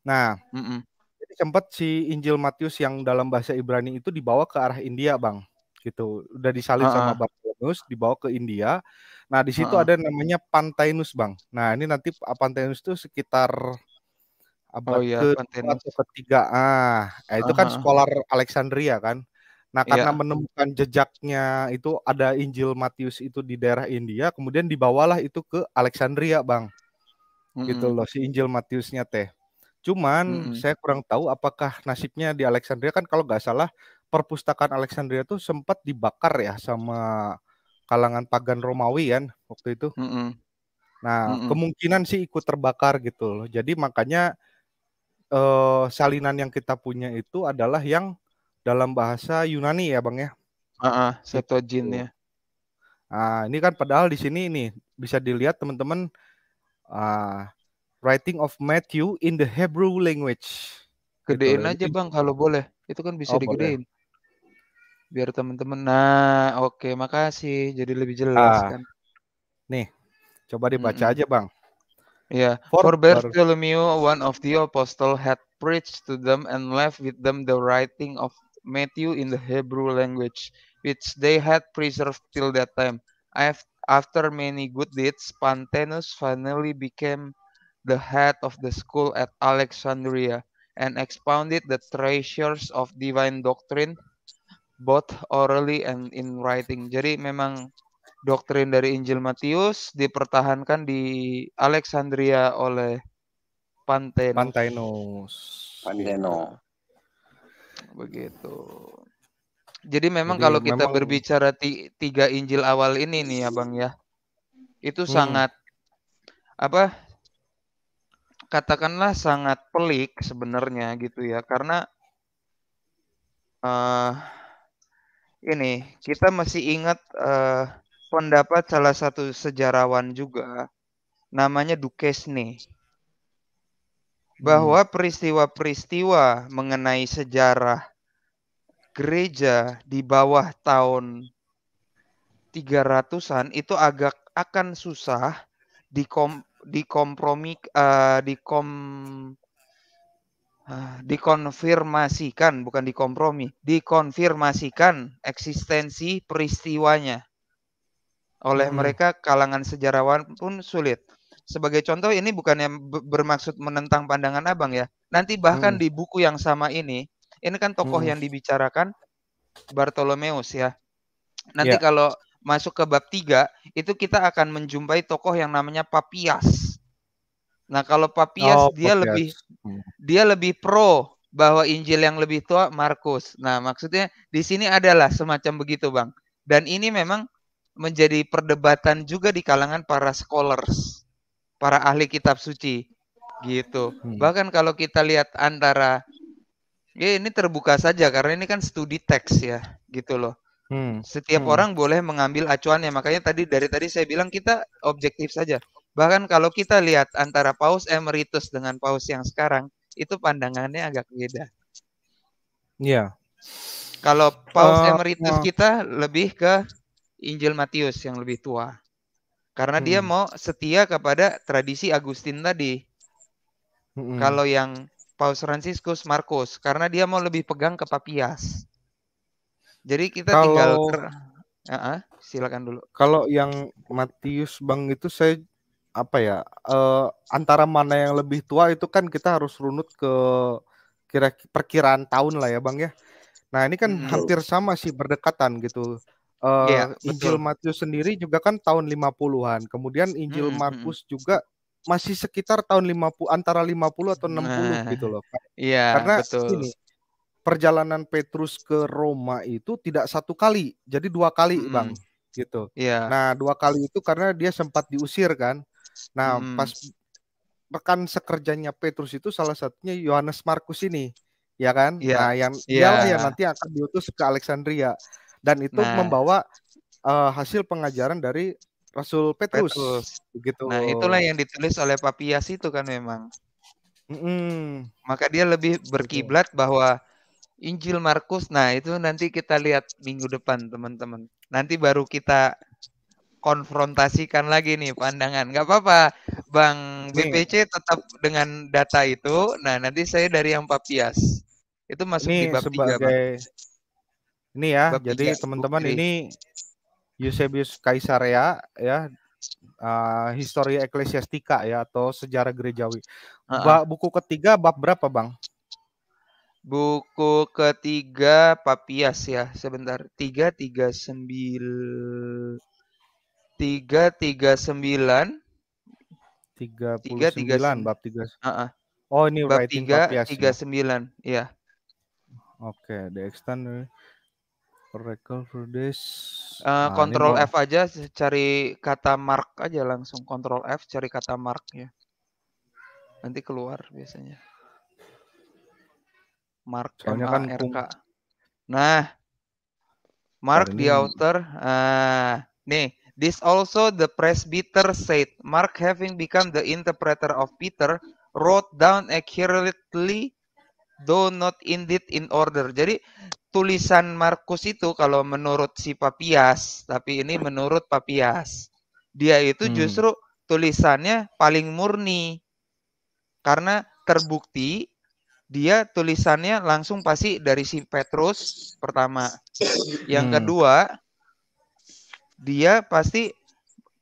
Nah, mm -mm. jadi sempat si Injil Matius yang dalam bahasa Ibrani itu dibawa ke arah India, Bang. Gitu. Udah disalin uh -uh. sama Bartolomeus, dibawa ke India. Nah, di situ uh -uh. ada namanya Pantainus, Bang. Nah, ini nanti Pantainus itu sekitar abad oh, iya, ke 3 ketiga ah eh, itu uh -huh. kan sekolah Alexandria kan Nah, iya. karena yeah. menemukan jejaknya itu ada Injil Matius itu di daerah India, kemudian dibawalah itu ke Alexandria, Bang. Mm-hmm. Gitu loh si Injil Matiusnya teh. Cuman mm-hmm. saya kurang tahu apakah nasibnya di Alexandria kan kalau nggak salah perpustakaan Alexandria itu sempat dibakar ya sama kalangan pagan Romawi kan waktu itu. Mm-hmm. Nah, mm-hmm. kemungkinan sih ikut terbakar gitu loh. Jadi makanya eh, salinan yang kita punya itu adalah yang dalam bahasa Yunani ya Bang ya. uh -uh, gitu. Septuagint ya. Nah, ini kan padahal di sini ini bisa dilihat teman-teman uh, writing of Matthew in the Hebrew language. Gedein gitu. aja Bang kalau boleh. Itu kan bisa oh, digedein. Boleh. Biar teman-teman. Nah, oke, okay, makasih. Jadi lebih jelas ah. kan. Nih, coba dibaca mm -hmm. aja, Bang. Yeah. For, For Bartholomew, one of the apostles, had preached to them and left with them the writing of Matthew in the Hebrew language, which they had preserved till that time. After many good deeds, Pantanus finally became the head of the school at Alexandria and expounded the treasures of divine doctrine both orally and in writing. Jadi memang doktrin dari Injil Matius dipertahankan di Alexandria oleh Pantenus. Pantenus. begitu. Jadi memang Jadi kalau kita berbicara tiga Injil awal ini nih ya Bang ya. Itu hmm. sangat apa? Katakanlah sangat pelik sebenarnya gitu ya karena uh, ini kita masih ingat uh, pendapat salah satu sejarawan juga namanya nih bahwa hmm. peristiwa-peristiwa mengenai sejarah gereja di bawah tahun 300-an itu agak akan susah dikom dikompromi uh, dikom eh, dikonfirmasikan bukan dikompromi dikonfirmasikan eksistensi peristiwanya oleh hmm. mereka kalangan sejarawan pun sulit sebagai contoh ini bukan yang bermaksud menentang pandangan Abang ya. Nanti bahkan hmm. di buku yang sama ini, ini kan tokoh hmm. yang dibicarakan Bartolomeus ya. Nanti yeah. kalau masuk ke bab 3 itu kita akan menjumpai tokoh yang namanya Papias. Nah, kalau Papias oh, dia Papias. lebih hmm. dia lebih pro bahwa Injil yang lebih tua Markus. Nah, maksudnya di sini adalah semacam begitu, Bang. Dan ini memang menjadi perdebatan juga di kalangan para scholars para ahli kitab suci gitu. Hmm. Bahkan kalau kita lihat antara ya ini terbuka saja karena ini kan studi teks ya gitu loh. Hmm. Setiap hmm. orang boleh mengambil acuannya. Makanya tadi dari tadi saya bilang kita objektif saja. Bahkan kalau kita lihat antara paus emeritus dengan paus yang sekarang itu pandangannya agak beda. Iya. Kalau paus uh, emeritus uh. kita lebih ke Injil Matius yang lebih tua. Karena hmm. dia mau setia kepada tradisi Agustin tadi. Hmm. Kalau yang Paus Franciscus Markus karena dia mau lebih pegang ke Papias. Jadi kita kalau, tinggal uh -uh, silakan dulu. Kalau yang Matius Bang itu saya apa ya uh, antara mana yang lebih tua itu kan kita harus runut ke kira perkiraan tahun lah ya Bang ya. Nah, ini kan hmm. hampir sama sih berdekatan gitu. Uh, iya, eh, yeah, Injil Matius sendiri juga kan tahun 50-an. Kemudian Injil hmm, Markus juga masih sekitar tahun 50 antara 50 atau 60 nah, gitu loh. Iya, Karena betul. Ini, perjalanan Petrus ke Roma itu tidak satu kali, jadi dua kali, hmm. Bang. Gitu. Yeah. Nah, dua kali itu karena dia sempat diusir kan. Nah, hmm. pas rekan sekerjanya Petrus itu salah satunya Yohanes Markus ini, ya kan? Yeah. Nah, yang yeah. Iya. dia yang nanti akan diutus ke Alexandria dan itu nah. membawa uh, hasil pengajaran dari Rasul Petrus, Petrus. gitu. Nah, itulah yang ditulis oleh Papias itu kan memang. mm Maka dia lebih berkiblat bahwa Injil Markus. Nah, itu nanti kita lihat minggu depan, teman-teman. Nanti baru kita konfrontasikan lagi nih pandangan. Gak apa-apa, Bang nih. BPC tetap dengan data itu. Nah, nanti saya dari yang Papias. Itu masuk nih, di bab sebagai, 3, Bang. Ini ya, bab jadi teman-teman ini Eusebius Kaisarea ya uh, Historia Ecclesiastica ya atau Sejarah Gerejawi. Uh -uh. Buku ketiga bab berapa, Bang? Buku ketiga Papias ya, sebentar. tiga tiga 339 sembilan bab 3. Uh -uh. Oh, ini bab writing tiga Papias. 39, ya. Iya. Oke, okay, the external Oracle for this. Uh, nah, control F mau... aja cari kata mark aja langsung control F cari kata mark ya. Nanti keluar biasanya. Mark Soalnya kan RK. Nah. Mark Soalnya... Nah, the author. Uh, nih, this also the presbyter said. Mark having become the interpreter of Peter wrote down accurately do not indeed in order. Jadi tulisan Markus itu kalau menurut si Papias, tapi ini menurut Papias. Dia itu hmm. justru tulisannya paling murni. Karena terbukti dia tulisannya langsung pasti dari si Petrus pertama. Yang hmm. kedua, dia pasti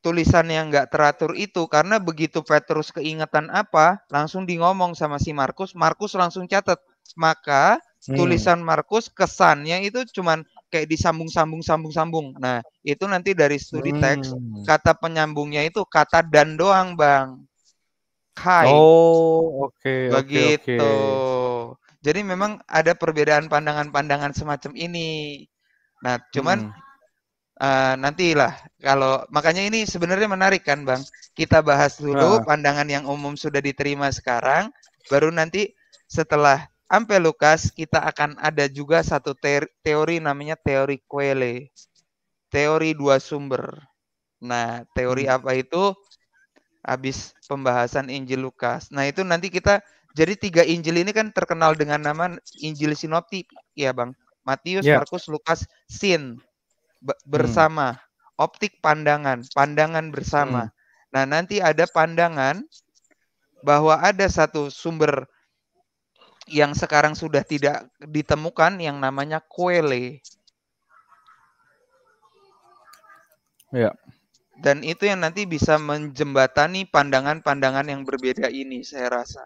tulisan yang nggak teratur itu karena begitu Petrus keingetan apa langsung di ngomong sama si Markus Markus langsung catat maka hmm. tulisan Markus kesannya itu cuman kayak disambung sambung sambung sambung. Nah, itu nanti dari studi hmm. teks kata penyambungnya itu kata dan doang, Bang. Hai. Oh, oke. Okay, Begitu. Okay, okay. Jadi memang ada perbedaan pandangan-pandangan semacam ini. Nah, cuman hmm. Uh, nantilah kalau makanya ini sebenarnya menarik kan bang kita bahas dulu nah. pandangan yang umum sudah diterima sekarang baru nanti setelah sampai Lukas kita akan ada juga satu teori, teori namanya teori Quelle. Teori dua sumber. Nah, teori hmm. apa itu? Habis pembahasan Injil Lukas. Nah, itu nanti kita jadi tiga Injil ini kan terkenal dengan nama Injil Sinoptik, ya Bang. Matius, yeah. Markus, Lukas, Sin hmm. bersama. Hmm. Optik pandangan, pandangan bersama. Hmm. Nah, nanti ada pandangan bahwa ada satu sumber yang sekarang sudah tidak ditemukan yang namanya kuele. Ya. Dan itu yang nanti bisa menjembatani pandangan-pandangan yang berbeda ini saya rasa.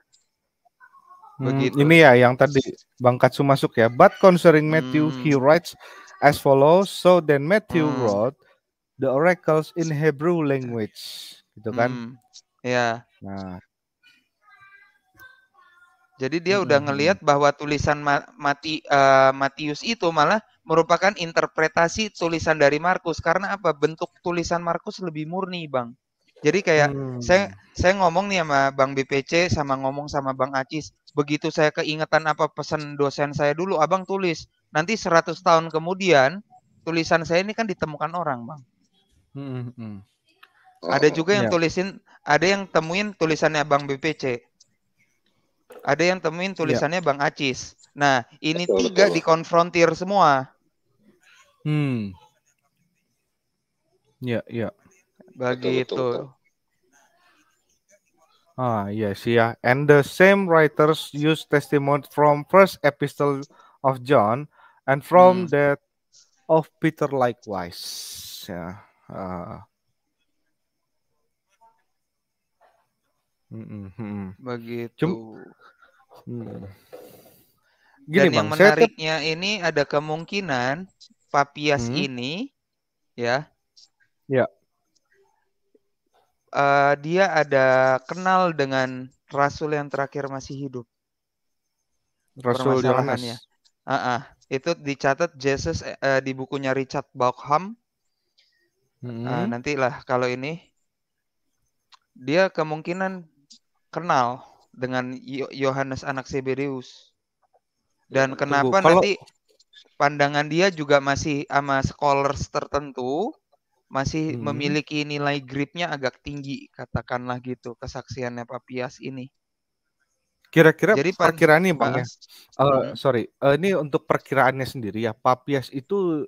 Hmm, Begitu. Hmm, ini ya yang tadi Bang Katsu masuk ya. But concerning Matthew, hmm. he writes as follows. So then Matthew hmm. wrote the oracles in Hebrew language. Gitu kan? Hmm. Ya. Nah, jadi dia -hmm. udah ngelihat bahwa tulisan Mati uh, Matius itu malah merupakan interpretasi tulisan dari Markus karena apa? Bentuk tulisan Markus lebih murni, Bang. Jadi kayak hmm. saya saya ngomong nih sama Bang BPC sama ngomong sama Bang Acis, begitu saya keingetan apa pesan dosen saya dulu, Abang tulis. Nanti 100 tahun kemudian tulisan saya ini kan ditemukan orang, Bang. Hmm. hmm. hmm. Ada juga yang yeah. tulisin, ada yang temuin tulisannya Bang BPC ada yang temuin iya. tulisannya ya. Bang Acis. Nah, ini betul, tiga betul. dikonfrontir semua. Hmm. Ya, ya. Begitu. itu. Ah, ya sih ya. yeah. And the same writers use testimony from first epistle of John and from hmm. that of Peter likewise. Yeah. Ya, uh, Begitu. Cuma... hmm. Gini, Dan bang, yang menariknya saya... ini ada kemungkinan Papias hmm. ini ya. Ya. Uh, dia ada kenal dengan rasul yang terakhir masih hidup. Rasul Yohanes. Uh -uh. Itu dicatat Jesus uh, di bukunya Richard Bauckham. Hmm. Uh, nantilah kalau ini dia kemungkinan kenal dengan Yohanes anak Zebedeus dan kenapa Tunggu, nanti pandangan dia juga masih sama scholars tertentu masih hmm. memiliki nilai gripnya agak tinggi katakanlah gitu kesaksiannya Papias ini kira-kira Jadi, perkiraan nih bang ya uh, sorry uh, ini untuk perkiraannya sendiri ya Papias itu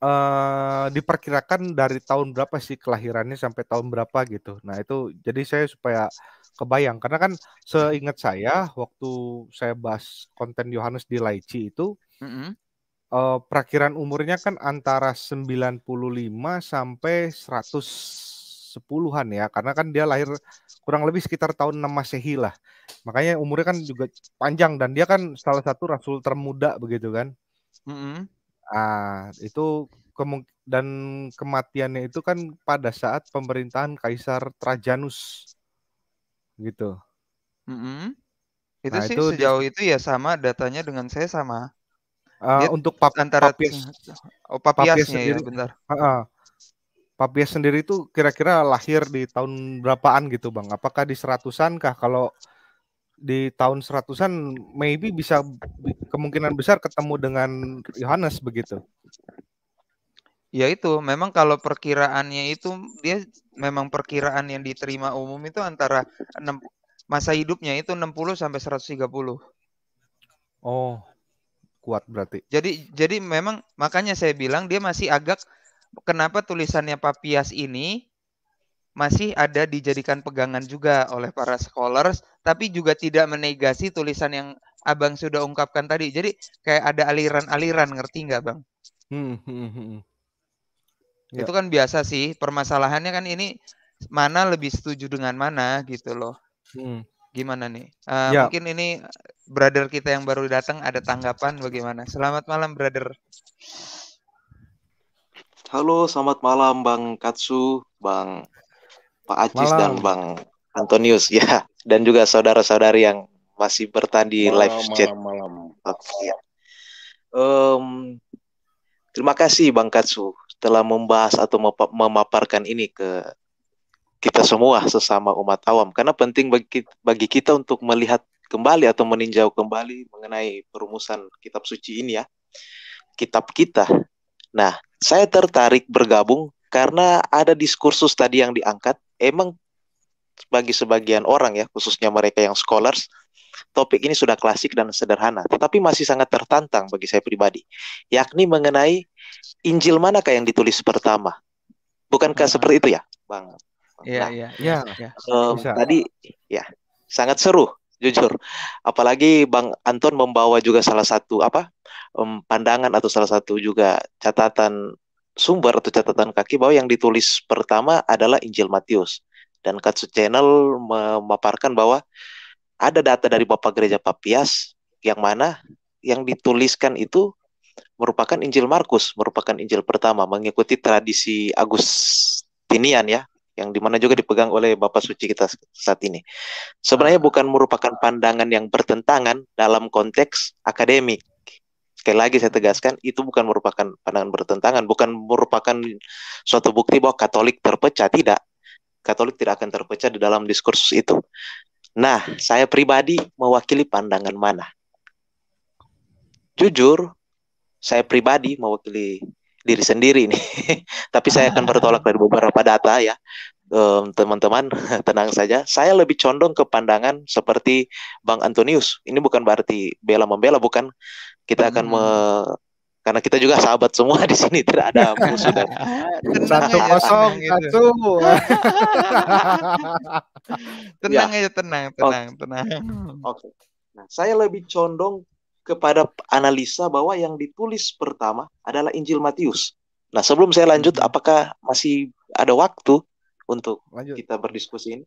uh, diperkirakan dari tahun berapa sih kelahirannya sampai tahun berapa gitu. Nah, itu jadi saya supaya kebayang karena kan seingat saya waktu saya bahas konten Yohanes di Laici itu mm -hmm. uh, perakiran umurnya kan antara 95 sampai 110-an ya karena kan dia lahir kurang lebih sekitar tahun 6 Masehi lah. Makanya umurnya kan juga panjang dan dia kan salah satu rasul termuda begitu kan. Mm -hmm. Ah, itu kemung dan kematiannya itu kan pada saat pemerintahan Kaisar Trajanus. Gitu. Mm -hmm. Itu nah, sih itu sejauh dia... itu ya sama datanya dengan saya sama. Uh, untuk pap antara papias, oh, papiasnya papias ya, sendiri, ya, bentar. Uh, uh. Papias sendiri itu kira-kira lahir di tahun berapaan gitu, Bang? Apakah di seratusan kah kalau di tahun seratusan maybe bisa kemungkinan besar ketemu dengan Yohanes begitu. Ya itu, memang kalau perkiraannya itu dia memang perkiraan yang diterima umum itu antara 6, masa hidupnya itu 60 sampai 130. Oh, kuat berarti. Jadi jadi memang makanya saya bilang dia masih agak kenapa tulisannya Papias ini masih ada dijadikan pegangan juga oleh para scholars, tapi juga tidak menegasi tulisan yang abang sudah ungkapkan tadi. Jadi kayak ada aliran-aliran, ngerti nggak bang? Hmm, hmm, hmm, hmm. Ya. Itu kan biasa sih. Permasalahannya kan ini mana lebih setuju dengan mana gitu loh. Hmm. Gimana nih? Uh, ya. Mungkin ini eh, brother kita yang baru datang ada tanggapan bagaimana? Selamat malam brother. Halo, selamat malam Bang Katsu, Bang Pak Acis malam. dan Bang Antonius ya dan juga saudara-saudari yang masih bertahan di malam, live chat. Malam, malam. Okay. Ya. Um, terima kasih Bang Katsu telah membahas atau memaparkan ini ke kita semua sesama umat awam karena penting bagi bagi kita untuk melihat kembali atau meninjau kembali mengenai perumusan kitab suci ini ya kitab kita. Nah, saya tertarik bergabung karena ada diskursus tadi yang diangkat emang bagi sebagian orang ya khususnya mereka yang scholars topik ini sudah klasik dan sederhana tetapi masih sangat tertantang bagi saya pribadi yakni mengenai Injil manakah yang ditulis pertama bukankah nah. seperti itu ya Bang Iya nah, iya iya, iya. tadi ya sangat seru jujur apalagi Bang Anton membawa juga salah satu apa um, pandangan atau salah satu juga catatan sumber atau catatan kaki bahwa yang ditulis pertama adalah Injil Matius dan Katsu Channel memaparkan bahwa ada data dari Bapak Gereja Papias yang mana yang dituliskan itu merupakan Injil Markus, merupakan Injil pertama mengikuti tradisi Agustinian ya, yang dimana juga dipegang oleh Bapak Suci kita saat ini. Sebenarnya bukan merupakan pandangan yang bertentangan dalam konteks akademik, sekali lagi saya tegaskan itu bukan merupakan pandangan bertentangan, bukan merupakan suatu bukti bahwa Katolik terpecah, tidak. Katolik tidak akan terpecah di dalam diskursus itu. Nah, saya pribadi mewakili pandangan mana? Jujur, saya pribadi mewakili diri sendiri ini, Tapi saya akan bertolak dari beberapa data ya teman-teman tenang saja. Saya lebih condong ke pandangan seperti Bang Antonius. Ini bukan berarti bela membela, bukan. Kita akan hmm. me karena kita juga sahabat semua di sini tidak ada musuh dan satu kosong satu tenang ya. aja tenang tenang okay. tenang oke nah saya lebih condong kepada analisa bahwa yang ditulis pertama adalah Injil Matius nah sebelum saya lanjut hmm. apakah masih ada waktu untuk lanjut. kita berdiskusi ini.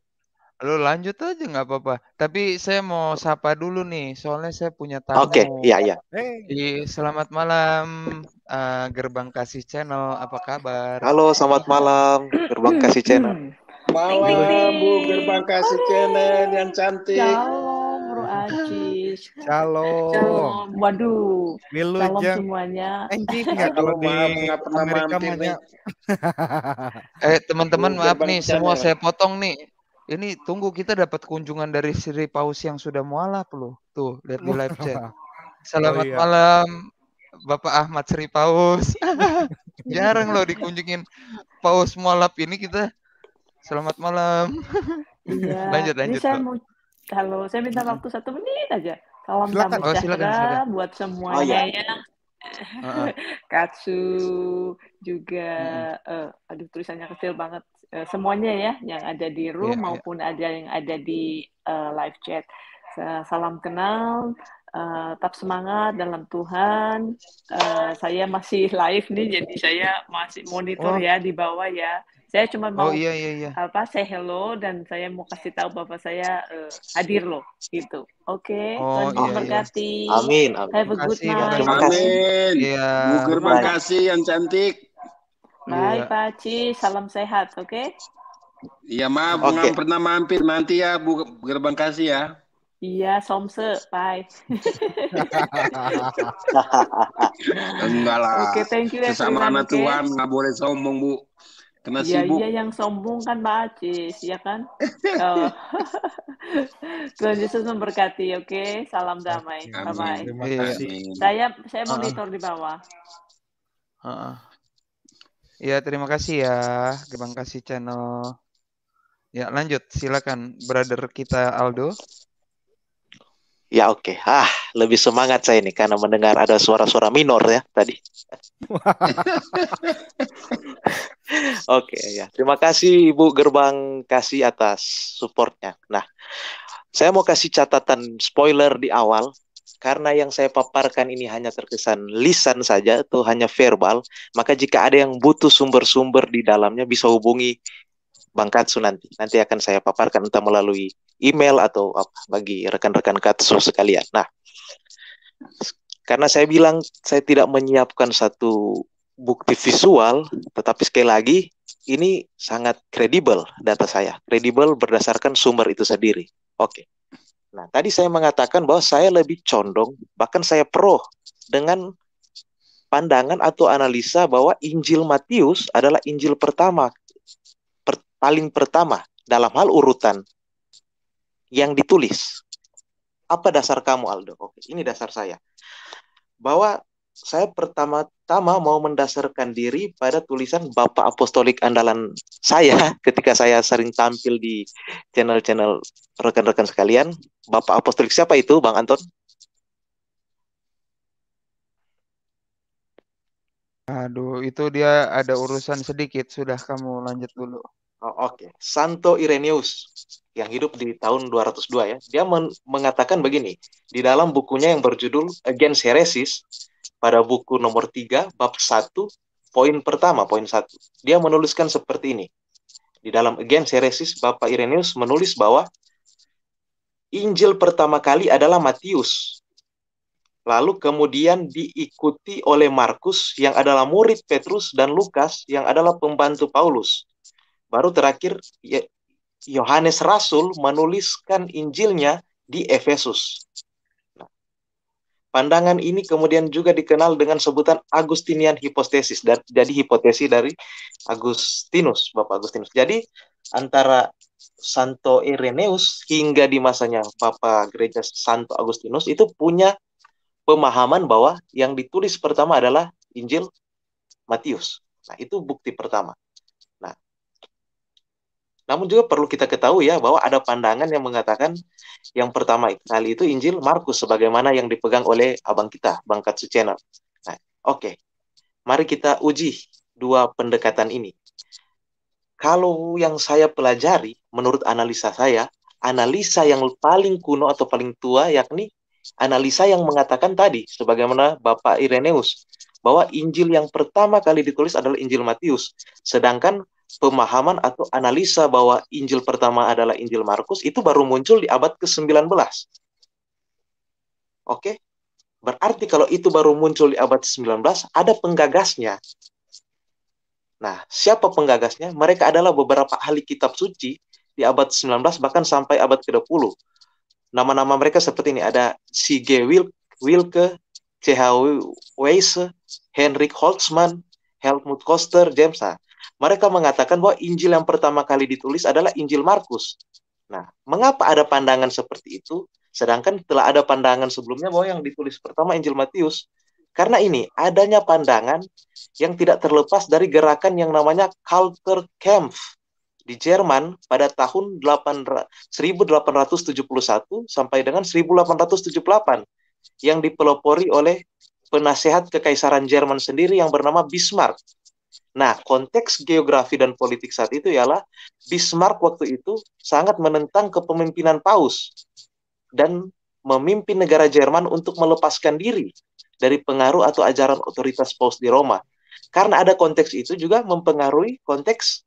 Lo lanjut aja nggak apa-apa. Tapi saya mau sapa dulu nih, soalnya saya punya tamu. Oke, okay, iya iya. Hey. Selamat malam uh, Gerbang Kasih Channel, apa kabar? Halo, selamat malam Gerbang Kasih Channel. Malam Bu Gerbang Kasih Channel yang cantik. Shalom, Bro Shalom. Waduh. Wilujeng. Shalom ya. semuanya. Enjing ya kalau di Amerika banyak. eh teman-teman maaf nih semua saya ya. potong nih. Ini tunggu kita dapat kunjungan dari Sri Paus yang sudah mualaf loh. Tuh, lihat di live chat. Oh, Selamat iya. malam Bapak Ahmad Sri Paus. Jarang loh dikunjungin Paus mualaf ini kita. Selamat malam. Iya. lanjut lanjut halo saya minta waktu satu menit aja. Salam silakan, oh, silakan, silakan. buat semuanya. Oh, ya. Katsu juga hmm. uh aduh tulisannya kecil banget uh, semuanya ya yang ada di iya, room yeah, maupun yeah. ada yang ada di uh, live chat salam kenal uh, tetap semangat dalam Tuhan uh, saya masih live nih jadi saya masih monitor oh. ya di bawah ya saya cuma oh, mau oh, iya, iya, iya. apa saya hello dan saya mau kasih tahu bapak saya uh, hadir loh gitu. Oke, okay. oh, terima iya, Iya. Amin, amin. Have a good kasih, night. Terima kasih. Amin. Iya. yang cantik. Bye, iya. Pak Ci. Salam sehat, oke? Okay? Iya, Ma. Bunga okay. pernah mampir. Nanti ya, Bu Gerbang Kasih ya. Iya, somse. Bye. Enggak lah. Oke, okay, thank you. Sesama anak tuan nggak boleh sombong, Bu kena ya, sibuk. Iya yang sombong kan Pak Acis, ya kan? oh. Tuhan Yesus memberkati, oke? Okay? Salam damai. Amin. Bye-bye. Terima iya. kasih. Saya, saya monitor di bawah. uh Ya, terima kasih ya. Terima kasih channel. Ya, lanjut. Silakan, brother kita Aldo. Ya oke, okay. ah lebih semangat saya ini karena mendengar ada suara-suara minor ya tadi. oke okay, ya, terima kasih Ibu Gerbang kasih atas supportnya. Nah, saya mau kasih catatan spoiler di awal karena yang saya paparkan ini hanya terkesan lisan saja atau hanya verbal, maka jika ada yang butuh sumber-sumber di dalamnya bisa hubungi Bang Katsu nanti. Nanti akan saya paparkan entah melalui email atau apa bagi rekan-rekan Katsu sekalian. Nah, karena saya bilang saya tidak menyiapkan satu bukti visual, tetapi sekali lagi ini sangat kredibel data saya. Kredibel berdasarkan sumber itu sendiri. Oke. Nah, tadi saya mengatakan bahwa saya lebih condong, bahkan saya pro dengan pandangan atau analisa bahwa Injil Matius adalah Injil pertama paling pertama dalam hal urutan yang ditulis. Apa dasar kamu Aldo? Oke, ini dasar saya. Bahwa saya pertama-tama mau mendasarkan diri pada tulisan Bapak Apostolik andalan saya ketika saya sering tampil di channel-channel rekan-rekan sekalian. Bapak Apostolik siapa itu, Bang Anton? Aduh, itu dia ada urusan sedikit. Sudah kamu lanjut dulu. Oh, Oke, okay. Santo Irenius yang hidup di tahun 202 ya, dia men mengatakan begini di dalam bukunya yang berjudul Against Heresies pada buku nomor 3 bab 1 poin pertama poin 1. Dia menuliskan seperti ini. Di dalam Against Heresies Bapak Irenius menulis bahwa Injil pertama kali adalah Matius. Lalu kemudian diikuti oleh Markus yang adalah murid Petrus dan Lukas yang adalah pembantu Paulus Baru terakhir ya, Yohanes Rasul menuliskan Injilnya di Efesus. Nah, pandangan ini kemudian juga dikenal dengan sebutan Agustinian hipotesis. Dan, jadi hipotesis dari Agustinus, Bapak Agustinus. Jadi antara Santo Ireneus hingga di masanya Bapak Gereja Santo Agustinus itu punya pemahaman bahwa yang ditulis pertama adalah Injil Matius. Nah, itu bukti pertama. Namun juga perlu kita ketahui ya bahwa ada pandangan yang mengatakan yang pertama kali itu Injil Markus sebagaimana yang dipegang oleh abang kita, Bang Katsu Channel. Nah, oke. Okay. Mari kita uji dua pendekatan ini. Kalau yang saya pelajari menurut analisa saya, analisa yang paling kuno atau paling tua yakni analisa yang mengatakan tadi sebagaimana Bapak Ireneus bahwa Injil yang pertama kali ditulis adalah Injil Matius, sedangkan pemahaman atau analisa bahwa Injil pertama adalah Injil Markus itu baru muncul di abad ke-19. Oke? Berarti kalau itu baru muncul di abad ke 19, ada penggagasnya. Nah, siapa penggagasnya? Mereka adalah beberapa ahli kitab suci di abad ke 19 bahkan sampai abad ke-20. Nama-nama mereka seperti ini ada C.G. Wilke, C.H. Weiss, Henrik Holtzman, Helmut Koster, James. Nah, mereka mengatakan bahwa Injil yang pertama kali ditulis adalah Injil Markus. Nah, mengapa ada pandangan seperti itu? Sedangkan telah ada pandangan sebelumnya bahwa yang ditulis pertama Injil Matius. Karena ini adanya pandangan yang tidak terlepas dari gerakan yang namanya Culture di Jerman pada tahun 1871 sampai dengan 1878 yang dipelopori oleh penasehat kekaisaran Jerman sendiri yang bernama Bismarck Nah, konteks geografi dan politik saat itu ialah Bismarck waktu itu sangat menentang kepemimpinan Paus dan memimpin negara Jerman untuk melepaskan diri dari pengaruh atau ajaran otoritas Paus di Roma. Karena ada konteks itu juga mempengaruhi konteks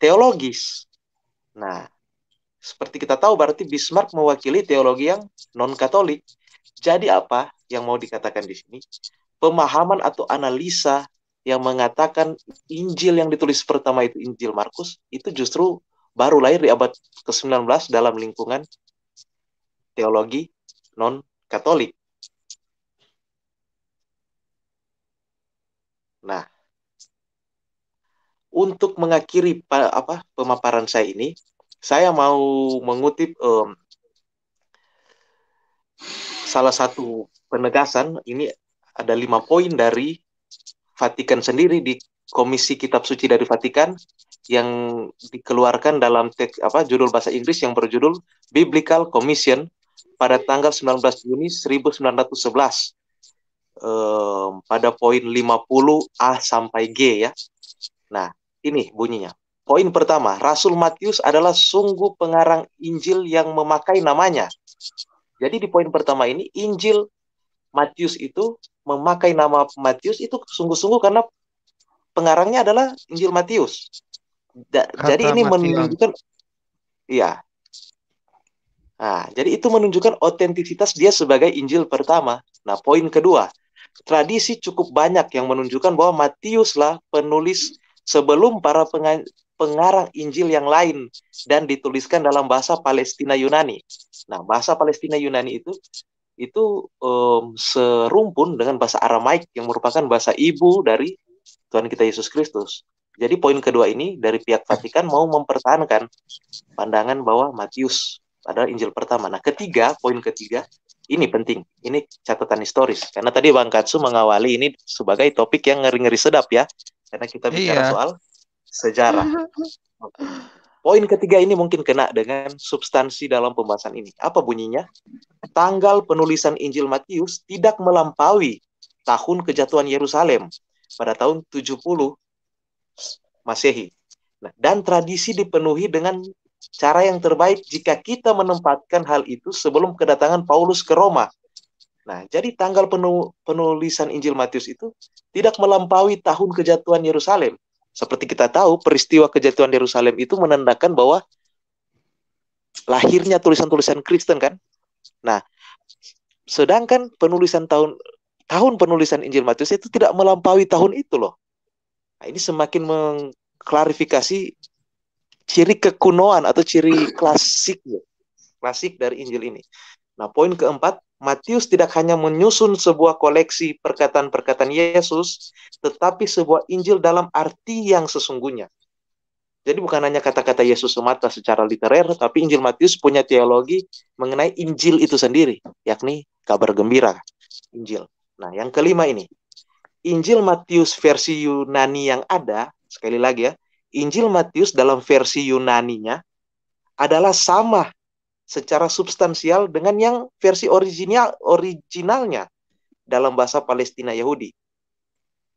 teologis. Nah, seperti kita tahu berarti Bismarck mewakili teologi yang non-katolik. Jadi apa yang mau dikatakan di sini? Pemahaman atau analisa yang mengatakan Injil yang ditulis pertama itu Injil Markus itu justru baru lahir di abad ke-19 dalam lingkungan teologi non Katolik. Nah, untuk mengakhiri apa pemaparan saya ini, saya mau mengutip um, salah satu penegasan ini ada lima poin dari Vatikan sendiri di Komisi Kitab Suci dari Vatikan yang dikeluarkan dalam teks apa judul bahasa Inggris yang berjudul Biblical Commission pada tanggal 19 Juni 1911 um, pada poin 50 A sampai G ya. Nah, ini bunyinya. Poin pertama, Rasul Matius adalah sungguh pengarang Injil yang memakai namanya. Jadi di poin pertama ini Injil Matius itu memakai nama Matius itu sungguh-sungguh karena pengarangnya adalah Injil Matius. Da, jadi ini Matthew. menunjukkan iya. Nah, jadi itu menunjukkan otentisitas dia sebagai Injil pertama. Nah, poin kedua, tradisi cukup banyak yang menunjukkan bahwa Matiuslah penulis sebelum para pengarang Injil yang lain dan dituliskan dalam bahasa Palestina Yunani. Nah, bahasa Palestina Yunani itu itu um, serumpun dengan bahasa Aramaik yang merupakan bahasa ibu dari Tuhan kita Yesus Kristus. Jadi poin kedua ini dari pihak Vatikan mau mempertahankan pandangan bahwa Matius adalah Injil pertama. Nah, ketiga, poin ketiga ini penting. Ini catatan historis karena tadi Bang Katsu mengawali ini sebagai topik yang ngeri-ngeri sedap ya. Karena kita bicara iya. soal sejarah. Poin ketiga ini mungkin kena dengan substansi dalam pembahasan ini. Apa bunyinya? Tanggal penulisan Injil Matius tidak melampaui tahun kejatuhan Yerusalem pada tahun 70 Masehi. Nah, dan tradisi dipenuhi dengan cara yang terbaik jika kita menempatkan hal itu sebelum kedatangan Paulus ke Roma. Nah, jadi tanggal penulisan Injil Matius itu tidak melampaui tahun kejatuhan Yerusalem. Seperti kita tahu, peristiwa kejatuhan Yerusalem itu menandakan bahwa lahirnya tulisan-tulisan Kristen kan. Nah, sedangkan penulisan tahun tahun penulisan Injil Matius itu tidak melampaui tahun itu loh. Nah, ini semakin mengklarifikasi ciri kekunoan atau ciri klasik klasik dari Injil ini. Nah, poin keempat Matius tidak hanya menyusun sebuah koleksi perkataan-perkataan Yesus, tetapi sebuah Injil dalam arti yang sesungguhnya. Jadi bukan hanya kata-kata Yesus semata secara literer, tapi Injil Matius punya teologi mengenai Injil itu sendiri, yakni kabar gembira, Injil. Nah, yang kelima ini, Injil Matius versi Yunani yang ada, sekali lagi ya, Injil Matius dalam versi Yunaninya adalah sama secara substansial dengan yang versi original originalnya dalam bahasa Palestina Yahudi.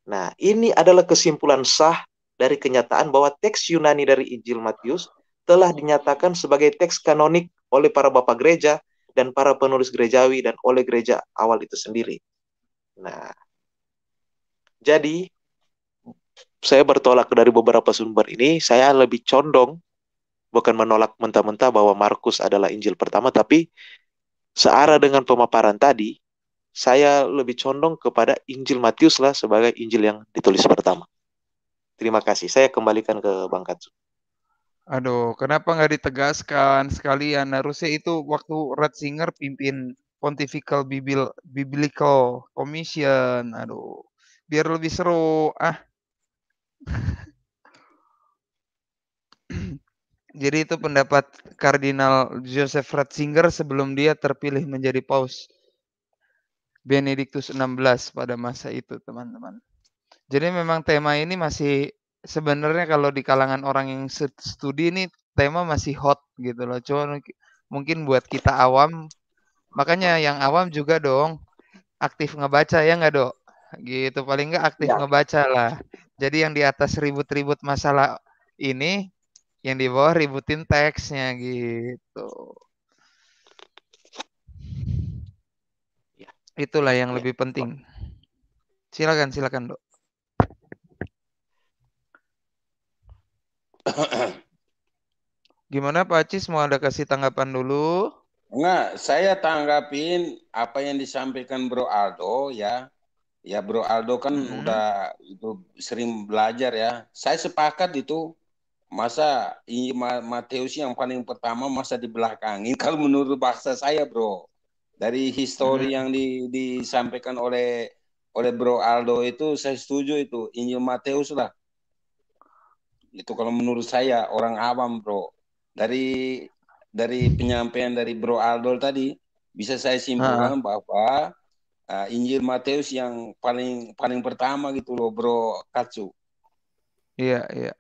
Nah, ini adalah kesimpulan sah dari kenyataan bahwa teks Yunani dari Injil Matius telah dinyatakan sebagai teks kanonik oleh para bapak gereja dan para penulis gerejawi dan oleh gereja awal itu sendiri. Nah, jadi saya bertolak dari beberapa sumber ini, saya lebih condong bukan menolak mentah-mentah bahwa Markus adalah Injil pertama, tapi searah dengan pemaparan tadi, saya lebih condong kepada Injil Matius lah sebagai Injil yang ditulis pertama. Terima kasih. Saya kembalikan ke Bang Katsu. Aduh, kenapa nggak ditegaskan sekalian? Harusnya itu waktu Red Singer pimpin Pontifical Bibil Biblical Commission. Aduh, biar lebih seru. Ah. Jadi itu pendapat Kardinal Joseph Ratzinger sebelum dia terpilih menjadi paus Benediktus XVI pada masa itu, teman-teman. Jadi memang tema ini masih sebenarnya kalau di kalangan orang yang studi ini tema masih hot gitu loh. Cuma mungkin buat kita awam, makanya yang awam juga dong aktif ngebaca ya nggak dok? Gitu paling nggak aktif ya. ngebaca lah. Jadi yang di atas ribut-ribut masalah ini yang di bawah ributin teksnya gitu. Ya. Itulah yang ya, lebih penting. Silakan, silakan, Dok. Gimana Pak Cis mau ada kasih tanggapan dulu? Enggak, saya tanggapin apa yang disampaikan Bro Aldo ya. Ya Bro Aldo kan hmm. udah itu sering belajar ya. Saya sepakat itu masa Mateus yang paling pertama masa di belakang ini kalau menurut bahasa saya bro dari histori hmm. yang di, disampaikan oleh oleh Bro Aldo itu saya setuju itu Injil Mateus lah itu kalau menurut saya orang awam bro dari dari penyampaian dari Bro Aldo tadi bisa saya simpulkan hmm. bahwa uh, Injil Mateus yang paling paling pertama gitu loh Bro Katsu iya iya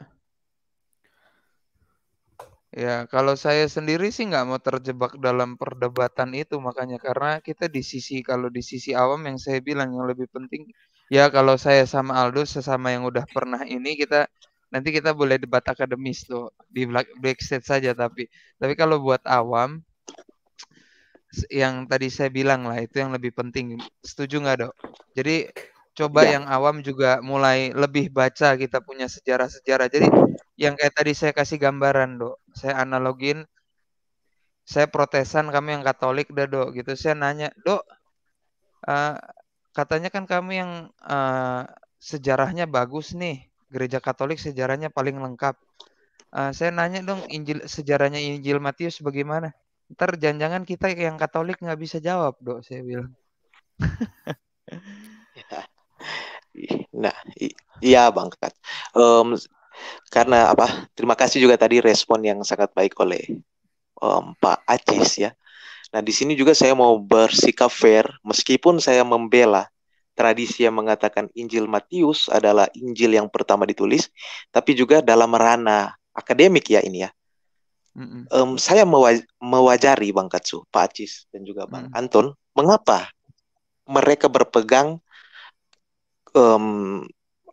Ya, kalau saya sendiri sih nggak mau terjebak dalam perdebatan itu makanya karena kita di sisi kalau di sisi awam yang saya bilang yang lebih penting ya kalau saya sama Aldo sesama yang udah pernah ini kita nanti kita boleh debat akademis loh di black set saja tapi tapi kalau buat awam yang tadi saya bilang lah itu yang lebih penting setuju nggak dok? Jadi coba ya. yang awam juga mulai lebih baca kita punya sejarah-sejarah. Jadi yang kayak tadi saya kasih gambaran, Dok. Saya analogin saya protesan kami yang Katolik, dah dok. Gitu saya nanya, dok, uh, katanya kan kami yang uh, sejarahnya bagus nih, gereja Katolik sejarahnya paling lengkap. Uh, saya nanya dong, Injil sejarahnya Injil Matius bagaimana? Ntar jangan-jangan kita yang Katolik nggak bisa jawab, dok. Saya bilang. Nah, iya Bangkat. Um, karena apa? Terima kasih juga tadi respon yang sangat baik oleh um, Pak Acis ya. Nah, di sini juga saya mau bersikap fair meskipun saya membela tradisi yang mengatakan Injil Matius adalah Injil yang pertama ditulis, tapi juga dalam ranah akademik ya ini ya. Um, saya mewaj mewajari Bang Katsu, Pak Acis dan juga Bang mm. Anton, mengapa mereka berpegang um,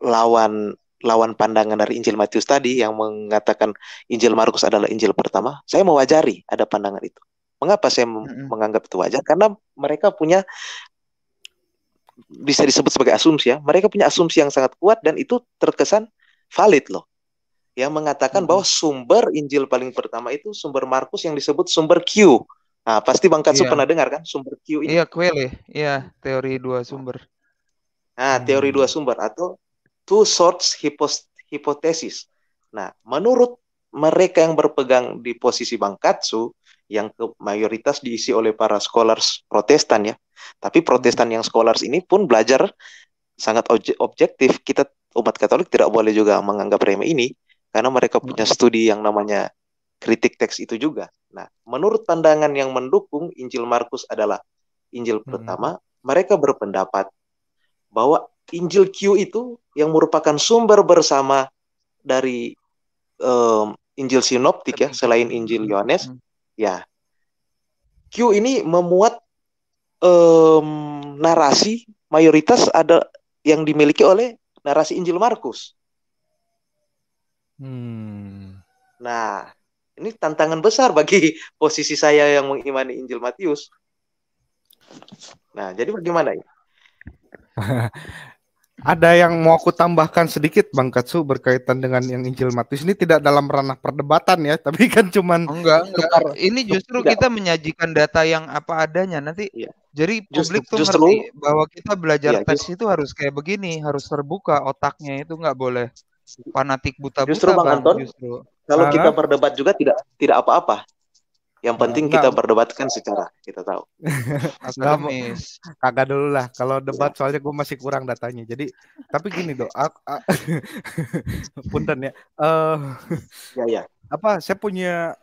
lawan lawan pandangan dari Injil Matius tadi yang mengatakan Injil Markus adalah Injil pertama, saya mewajari ada pandangan itu. Mengapa saya mm-hmm. menganggap itu wajar? Karena mereka punya bisa disebut sebagai asumsi ya. Mereka punya asumsi yang sangat kuat dan itu terkesan valid loh. Yang mengatakan mm-hmm. bahwa sumber Injil paling pertama itu sumber Markus yang disebut sumber Q. Nah, pasti Bang Katsu yeah. pernah dengar kan sumber Q ini. Iya, yeah, Iya, yeah, teori dua sumber. Nah, teori dua hmm. sumber atau two sorts hipotesis Nah, menurut mereka yang berpegang di posisi Bang Katsu, yang ke mayoritas diisi oleh para scholars Protestan ya. Tapi Protestan yang scholars ini pun belajar sangat objektif. Kita umat Katolik tidak boleh juga menganggap remeh ini karena mereka punya hmm. studi yang namanya kritik teks itu juga. Nah, menurut pandangan yang mendukung Injil Markus adalah Injil hmm. pertama, hmm. mereka berpendapat bahwa Injil Q itu yang merupakan sumber bersama dari um, Injil Sinoptik ya selain Injil hmm. Yohanes hmm. ya Q ini memuat um, narasi mayoritas ada yang dimiliki oleh narasi Injil Markus. Hmm. Nah, ini tantangan besar bagi posisi saya yang mengimani Injil Matius. Nah, jadi bagaimana ya? Ada yang mau aku tambahkan sedikit Bang Katsu berkaitan dengan yang Injil Matius ini tidak dalam ranah perdebatan ya, tapi kan cuman enggak, enggak. Tukar, ini justru enggak. kita menyajikan data yang apa adanya nanti. Iya. Jadi publik justru, tuh justru, ngerti bahwa kita belajar iya, teks itu harus kayak begini, harus terbuka otaknya itu nggak boleh fanatik buta-buta. Justru Bang, Anton, justru. kalau kita berdebat juga tidak tidak apa-apa. Yang penting kita perdebatkan secara kita tahu. Agamis. Kagak dulu lah. Kalau debat iya. soalnya gue masih kurang datanya. Jadi tapi gini dong. Punten ya. Uh, ya ya. Apa saya punya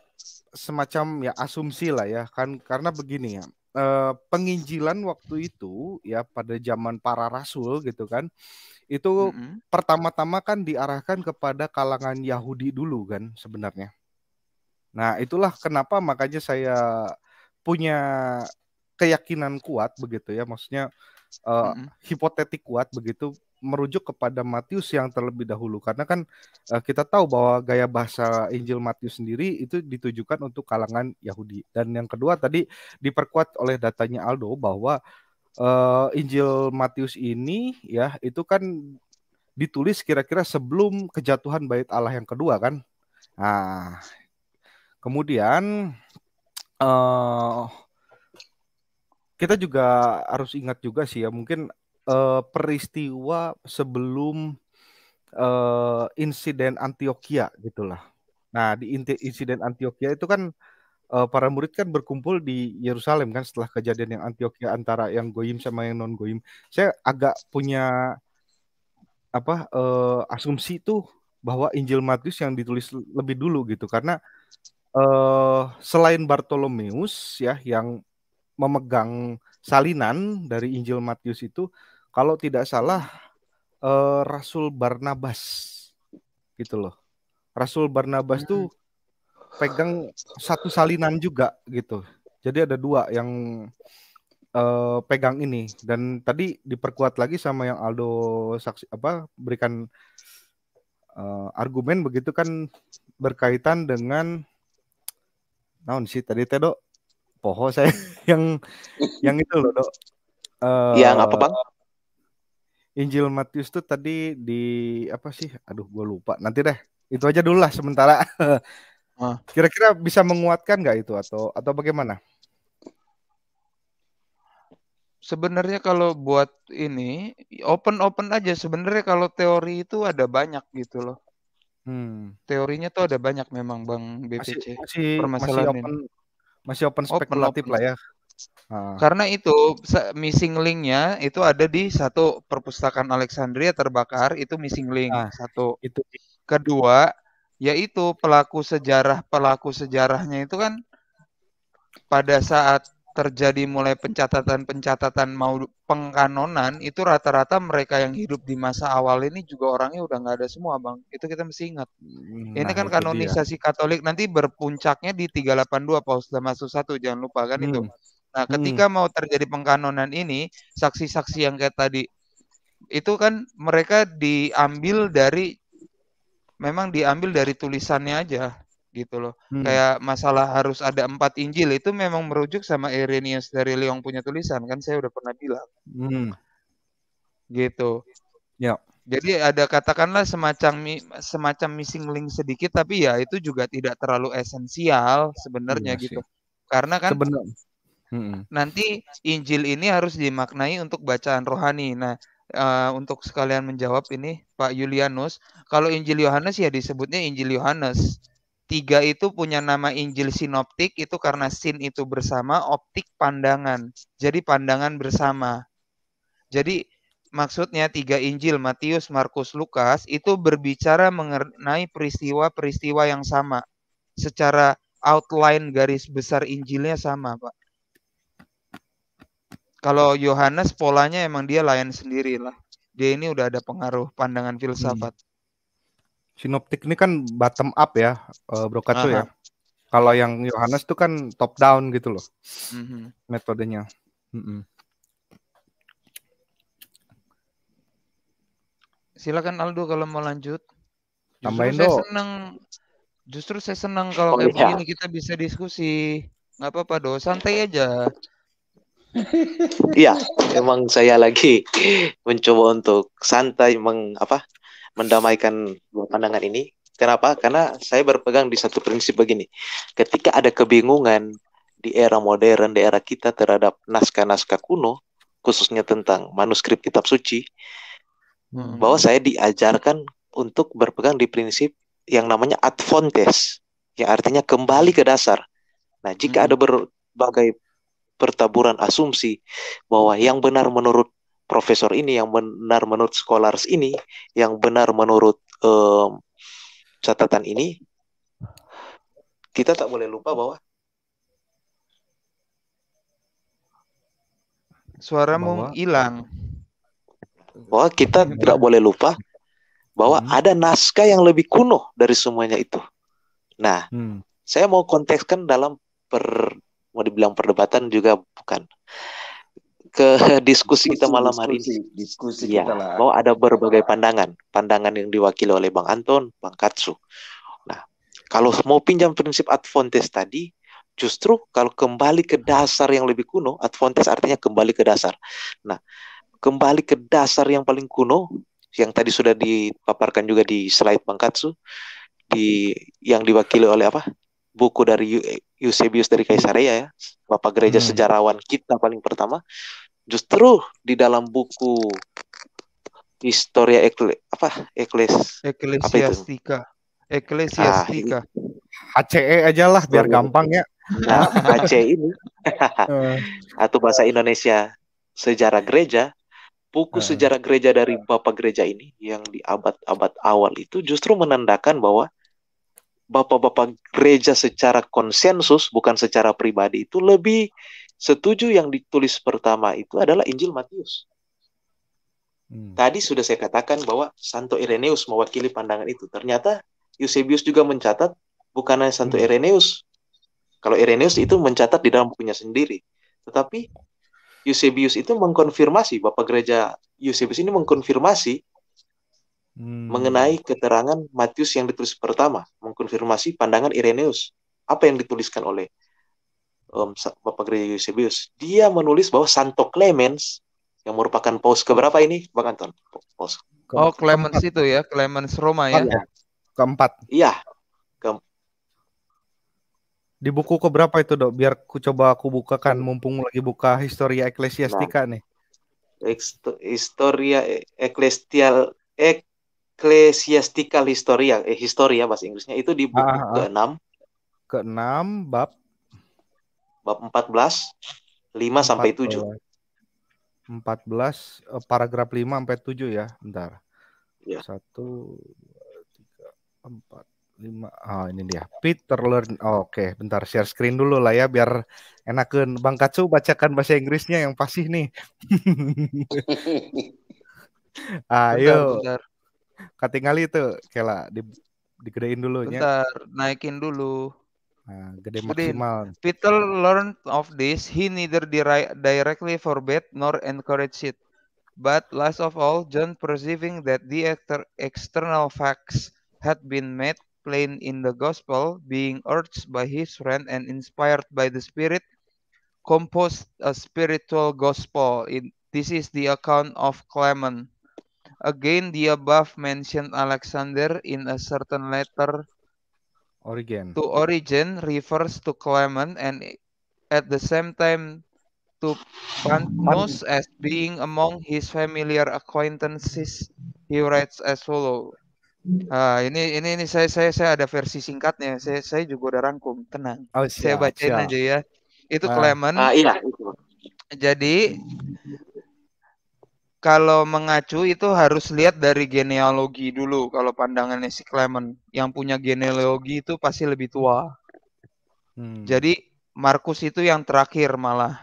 semacam ya asumsi lah ya kan karena begini ya. Uh, penginjilan waktu itu ya pada zaman para rasul gitu kan itu mm -hmm. pertama-tama kan diarahkan kepada kalangan Yahudi dulu kan sebenarnya Nah, itulah kenapa makanya saya punya keyakinan kuat begitu ya, maksudnya uh, mm-hmm. hipotetik kuat begitu merujuk kepada Matius yang terlebih dahulu karena kan uh, kita tahu bahwa gaya bahasa Injil Matius sendiri itu ditujukan untuk kalangan Yahudi dan yang kedua tadi diperkuat oleh datanya Aldo bahwa uh, Injil Matius ini ya itu kan ditulis kira-kira sebelum kejatuhan bait Allah yang kedua kan. Nah, Kemudian uh, kita juga harus ingat juga sih ya mungkin uh, peristiwa sebelum uh, insiden Antioquia gitulah. Nah di insiden Antioquia itu kan uh, para murid kan berkumpul di Yerusalem kan setelah kejadian yang Antioquia antara yang goyim sama yang non goyim. Saya agak punya apa uh, asumsi itu bahwa Injil Matius yang ditulis lebih dulu gitu karena uh, selain Bartolomeus ya yang memegang salinan dari Injil Matius itu kalau tidak salah uh, Rasul Barnabas gitu loh. Rasul Barnabas hmm. tuh pegang satu salinan juga gitu. Jadi ada dua yang uh, pegang ini dan tadi diperkuat lagi sama yang Aldo saksi apa berikan uh, argumen begitu kan berkaitan dengan naon sih tadi teh dok poho saya yang yang itu loh dok uh, yang apa bang Injil Matius tuh tadi di apa sih aduh gue lupa nanti deh itu aja dulu lah sementara ah. kira-kira bisa menguatkan nggak itu atau atau bagaimana sebenarnya kalau buat ini open open aja sebenarnya kalau teori itu ada banyak gitu loh Hmm. Teorinya tuh ada banyak memang Bang BPC. Masih masih, masih open masih open spekulatif open, open. lah ya. Ah. Karena itu missing linknya itu ada di satu perpustakaan Alexandria terbakar itu missing link ah, satu. Itu. Kedua yaitu pelaku sejarah pelaku sejarahnya itu kan pada saat terjadi mulai pencatatan-pencatatan mau pengkanonan itu rata-rata mereka yang hidup di masa awal ini juga orangnya udah nggak ada semua bang itu kita mesti ingat hmm, nah, ini kan kanonisasi dia. Katolik nanti berpuncaknya di 382 Paus Damasus satu jangan lupa kan hmm. itu nah hmm. ketika hmm. mau terjadi pengkanonan ini saksi-saksi yang kayak tadi itu kan mereka diambil dari memang diambil dari tulisannya aja gitu loh. Hmm. Kayak masalah harus ada empat Injil itu memang merujuk sama Irenaeus dari Lyon punya tulisan kan saya udah pernah bilang. Hmm. Gitu. Ya. Jadi ada katakanlah semacam semacam missing link sedikit tapi ya itu juga tidak terlalu esensial sebenarnya ya, gitu. Karena kan sebenarnya hmm. nanti Injil ini harus dimaknai untuk bacaan rohani. Nah, uh, untuk sekalian menjawab ini Pak Julianus, kalau Injil Yohanes ya disebutnya Injil Yohanes Tiga itu punya nama Injil sinoptik itu karena sin itu bersama, optik pandangan. Jadi pandangan bersama. Jadi maksudnya tiga Injil Matius, Markus, Lukas itu berbicara mengenai peristiwa-peristiwa yang sama. Secara outline garis besar Injilnya sama, Pak. Kalau Yohanes polanya emang dia lain sendiri lah. Dia ini udah ada pengaruh pandangan filsafat sinoptik ini kan bottom up ya, uh, eh, Bro ya. Kalau yang Yohanes itu kan top down gitu loh mm-hmm. metodenya. Mm-hmm. Silakan Aldo kalau mau lanjut. Justru Tambahin saya seneng, justru saya seneng kalau oh, kayak iya. begini kita bisa diskusi. Gak apa-apa do, santai aja. Iya, emang saya lagi mencoba untuk santai meng apa mendamaikan dua pandangan ini. Kenapa? Karena saya berpegang di satu prinsip begini. Ketika ada kebingungan di era modern, di era kita terhadap naskah-naskah kuno, khususnya tentang manuskrip kitab suci, hmm. bahwa saya diajarkan untuk berpegang di prinsip yang namanya ad fontes, yang artinya kembali ke dasar. Nah, jika hmm. ada berbagai pertaburan asumsi bahwa yang benar menurut profesor ini, yang benar menurut scholars ini, yang benar menurut um, catatan ini, kita tak boleh lupa bahwa suaramu hilang. Bahwa kita tidak boleh lupa bahwa hmm. ada naskah yang lebih kuno dari semuanya itu. Nah, hmm. saya mau kontekskan dalam per mau dibilang perdebatan juga bukan ke diskusi, kita malam hari ini. Diskusi ya, kita Bahwa ada berbagai pandangan, pandangan yang diwakili oleh Bang Anton, Bang Katsu. Nah, kalau mau pinjam prinsip Advontes tadi, justru kalau kembali ke dasar yang lebih kuno, Advontes artinya kembali ke dasar. Nah, kembali ke dasar yang paling kuno yang tadi sudah dipaparkan juga di slide Bang Katsu di yang diwakili oleh apa? buku dari Eusebius dari Kaisarea ya, Bapak Gereja hmm. Sejarawan kita paling pertama justru di dalam buku Historia Ekle apa Ekles Eklesiastika Eklesiastika ah, HCE aja lah biar gampang ya nah, HCE ini atau bahasa Indonesia sejarah gereja buku ah. sejarah gereja dari bapak gereja ini yang di abad-abad awal itu justru menandakan bahwa bapak-bapak gereja secara konsensus bukan secara pribadi itu lebih setuju yang ditulis pertama itu adalah Injil Matius. Hmm. Tadi sudah saya katakan bahwa Santo Ireneus mewakili pandangan itu. Ternyata Eusebius juga mencatat bukan hanya Santo hmm. Ireneus. Kalau Ireneus itu mencatat di dalam bukunya sendiri. Tetapi Eusebius itu mengkonfirmasi, Bapak Gereja Eusebius ini mengkonfirmasi hmm. mengenai keterangan Matius yang ditulis pertama, mengkonfirmasi pandangan Ireneus. Apa yang dituliskan oleh um, Bapak Eusebius, dia menulis bahwa Santo Clemens yang merupakan paus keberapa ini, Bang Anton? Paus. Oh, Clemens itu ya, Clemens Roma ya. Keempat. Ya. Iya. Ke... Di buku keberapa itu, Dok? Biar ku coba aku bukakan iya. mumpung lagi buka Historia Ecclesiastica nah. nih. Historia Ecclesial Ecclesiastical Historia, eh, Historia bahasa Inggrisnya itu di buku ah, ke-6. Ah. Ke-6 bab bab 14 5 sampai 7. 14 eh, paragraf 5 sampai 7 ya. Bentar. Ya. 1 3 4 5. Oh, ini dia. Peter learn. Oh, Oke, okay. bentar share screen dulu lah ya biar enakan Bang Kacu bacakan bahasa Inggrisnya yang pasti nih. Ayo. Ah, bentar, bentar. Katingali itu kela di digedein dulu Bentar, naikin dulu. Ah, gede maksimal. Peter learned of this. He neither directly forbade nor encouraged it. But last of all, John perceiving that the external facts had been made plain in the gospel, being urged by his friend and inspired by the Spirit, composed a spiritual gospel. It, this is the account of Clement. Again, the above mentioned Alexander in a certain letter Origin. To origin refers to Clement and at the same time to Pantnus as being among his familiar acquaintances. He writes as follow. Ah, ini ini ini saya saya saya ada versi singkatnya. Saya saya juga udah rangkum, tenang. Oh, siap, saya bacain siap. aja ya. Itu uh, Clement. Uh, iya, Jadi kalau mengacu itu harus lihat dari genealogi dulu kalau pandangannya si Clement yang punya genealogi itu pasti lebih tua hmm. jadi Markus itu yang terakhir malah